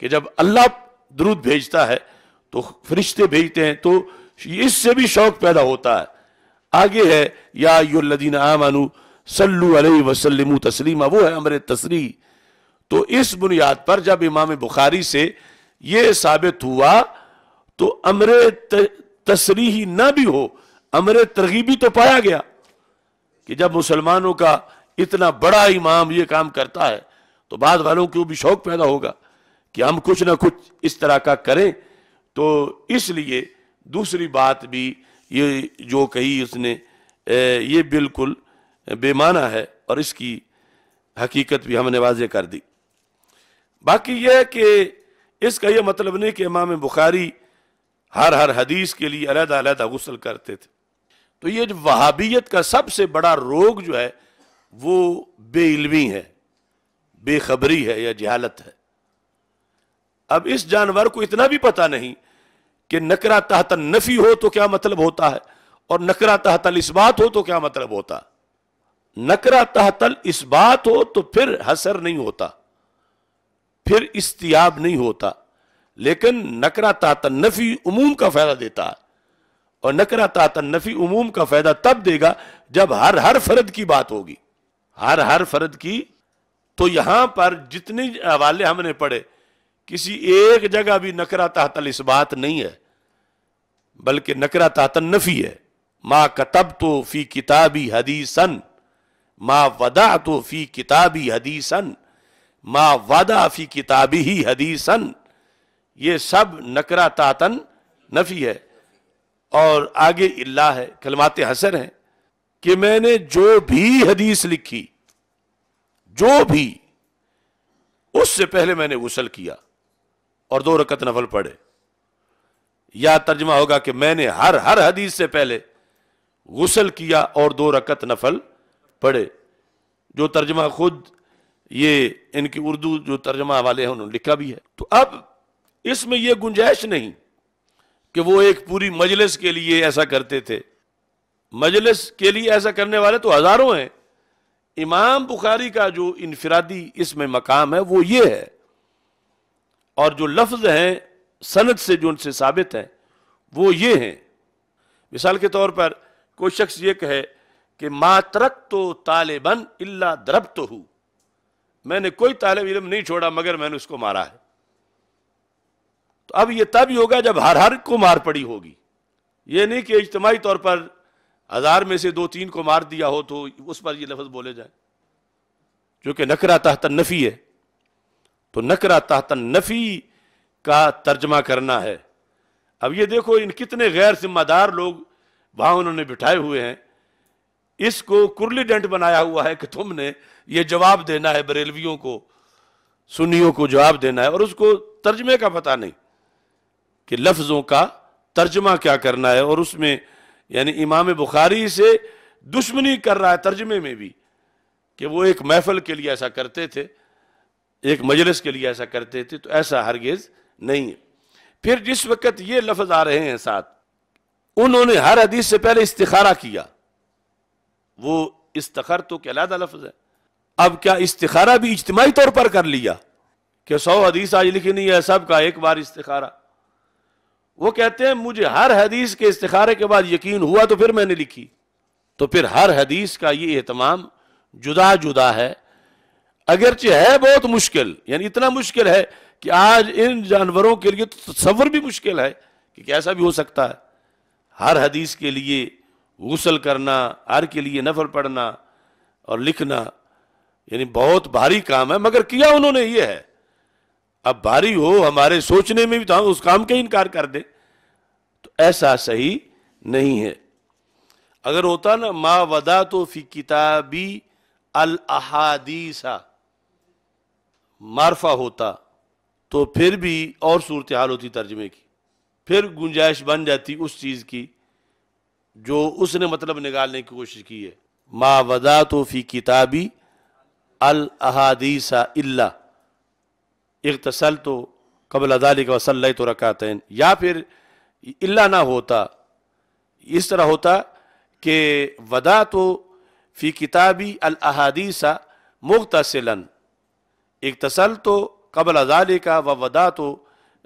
[SPEAKER 1] कि जब अल्लाह द्रुद भेजता है तो फरिश्ते भेजते हैं तो इससे भी शौक पैदा होता है आगे है या लदीन आमानु सल्लु वसलम तस्लीमा वो है अमर तस्री तो इस बुनियाद पर जब इमाम बुखारी से यह साबित हुआ तो अमर तस्री ही ना भी हो अमर तरगीबी तो पाया गया कि जब मुसलमानों का इतना बड़ा इमाम ये काम करता है तो बाद वालों को भी शौक पैदा होगा कि हम कुछ ना कुछ इस तरह का करें तो इसलिए दूसरी बात भी ये जो कही उसने ये बिल्कुल बेमाना है और इसकी हकीकत भी हमने वाजे कर दी बाकी यह कि इसका यह मतलब नहीं कि इमाम बुखारी हर हर हदीस के लिए अलग-अलग गुसल करते थे तो ये जो वहाबियत का सबसे बड़ा रोग जो है वो बेइलमी है बेखबरी है या जहालत है अब इस जानवर को इतना भी पता नहीं कि नकरा तहत नफी हो तो क्या मतलब होता है और नकरा तहतल बात हो तो क्या मतलब होता नकरा तहतल बात हो तो फिर हसर नहीं होता फिर इस्तियाब नहीं होता लेकिन नकरा तहत नफी उमूम का फायदा देता है और नकरा तातन नफी उमूम का फायदा तब देगा जब हर हर फर्द की बात होगी हर हर फर्द की तो यहां पर जितने हवाले हमने पढ़े किसी एक जगह भी नकरा तातल इस बात नहीं है बल्कि नकरा तातन नफी है माँ कतब तो फी किताबी हदीसन माँ वदा तो फी किताबी हदीसन माँ वदा फी किताबी ही हदीसन ये सब नकरा तातन नफी है और आगे इल्ला है कलमाते हसन है कि मैंने जो भी हदीस लिखी जो भी उससे पहले मैंने गुसल किया और दो रकत नफल पढ़े या तर्जमा होगा कि मैंने हर हर हदीस से पहले गुसल किया और दो रकत नफल पढ़े जो तर्जमा खुद ये इनकी उर्दू जो तर्जमा वाले हैं उन्होंने लिखा भी है तो अब इसमें यह गुंजाइश नहीं कि वो एक पूरी मजलिस के लिए ऐसा करते थे मजलिस के लिए ऐसा करने वाले तो हज़ारों हैं इमाम बुखारी का जो इनफरादी इसमें मकाम है वो ये है और जो लफ्ज़ हैं सनत से जो उनसे साबित हैं वो ये हैं मिसाल के तौर पर कोई शख्स ये कहे कि मातरक तो तालिबन इल्ला दरब तो हूं मैंने कोई तालब इलम नहीं छोड़ा मगर मैंने उसको मारा है अब ये तब होगा जब हर हर को मार पड़ी होगी ये नहीं कि इज्तमाही तौर पर हज़ार में से दो तीन को मार दिया हो तो उस पर ये लफ्ज़ बोले जाए क्योंकि नकरा तहत नफ़ी है तो नकरा तहत नफ़ी का तर्जमा करना है अब ये देखो इन कितने गैर जिम्मेदार लोग वहां उन्होंने बिठाए हुए हैं इसको कुरलीडेंट बनाया हुआ है कि तुमने ये जवाब देना है बरेलवियों को सुनियों को जवाब देना है और उसको तर्जमे का पता नहीं कि लफ्ज़ों का तर्जमा क्या करना है और उसमें यानी इमाम बुखारी से दुश्मनी कर रहा है तर्जमे में भी कि वो एक महफल के लिए ऐसा करते थे एक मजलिस के लिए ऐसा करते थे तो ऐसा हरगेज नहीं है फिर जिस वक़्त ये लफ्ज़ आ रहे हैं साथ उन्होंने हर हदीस से पहले इस्तारा किया वो इस्तर तो क्या अलहदा लफ्ज़ है अब क्या इस्तारा भी इज्तमाही तौर पर कर लिया कि सौ हदीस आज लिखी नहीं है सबका एक बार इस्तारा वो कहते हैं मुझे हर हदीस के इस्तारे के बाद यकीन हुआ तो फिर मैंने लिखी तो फिर हर हदीस का ये अहतमाम जुदा जुदा है अगरचे है बहुत मुश्किल यानी इतना मुश्किल है कि आज इन जानवरों के लिए तो तस्वर भी मुश्किल है कि कैसा भी हो सकता है हर हदीस के लिए गसल करना हर के लिए नफर पढ़ना और लिखना यानी बहुत भारी काम है मगर किया उन्होंने ये है अब भारी हो हमारे सोचने में भी तो हम उस काम का इनकार कर दे तो ऐसा सही नहीं है अगर होता ना मा वदा तो फी किताबी अल अहादीसा मारफा होता तो फिर भी और सूरत हाल होती तर्जमे की फिर गुंजाइश बन जाती उस चीज़ की जो उसने मतलब निकालने की कोशिश की है मा वदा तो फी किताबी अल अहादीसा इल्ला इकतसल तो कबल अदालिक वसल तो हैं या फिर इल्ला ना होता इस तरह होता कि वदा तो फ़ी किताबी अहादीसा मुख्तसलन इकतसल तो कबल अदालिका व वदा तो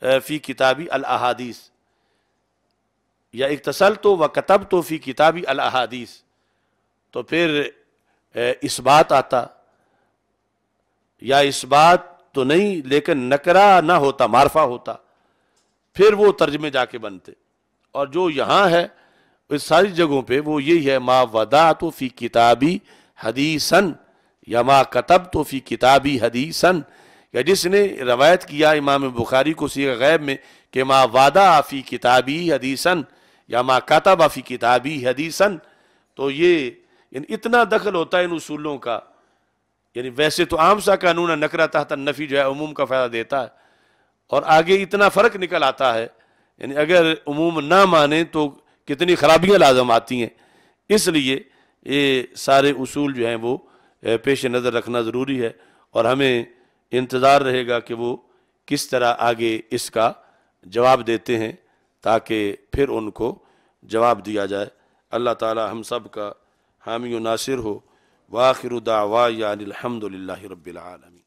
[SPEAKER 1] फ़ी किताबी अहादीस या इकतसल तो व कतब तो फ़ी किताबी अहादीस तो फिर इस बात आता या इस बात तो नहीं लेकिन नकरा ना होता मारफा होता फिर वो तर्जमे जाके बनते और जो यहाँ है इस सारी जगहों पे वो यही है मा वदा तो फ़ी किताबी हदीसन या मा कतब तो फ़ी किताबी हदीसन या जिसने रवायत किया इमाम बुखारी को सी गैब में कि माँ वादा फ़ी किताबी हदीसन या माँ कतब फ़ी किताबी हदीसन तो ये इतना दखल होता है इन उसूलों का यानी वैसे तो आम सा कानून नकरा तहत नफ़ी जो है उमूम का फ़ायदा देता है और आगे इतना फ़र्क निकल आता है यानी अगर उमूम ना माने तो कितनी खराबियाँ लाजम आती हैं इसलिए ये सारे असूल जो हैं वो पेश नज़र रखना ज़रूरी है और हमें इंतज़ार रहेगा कि वो किस तरह आगे इसका जवाब देते हैं ताकि फिर उनको जवाब दिया जाए अल्लाह ताला हम सब का हामी नासिर हो واخر دعواي ان الحمد لله رب العالمين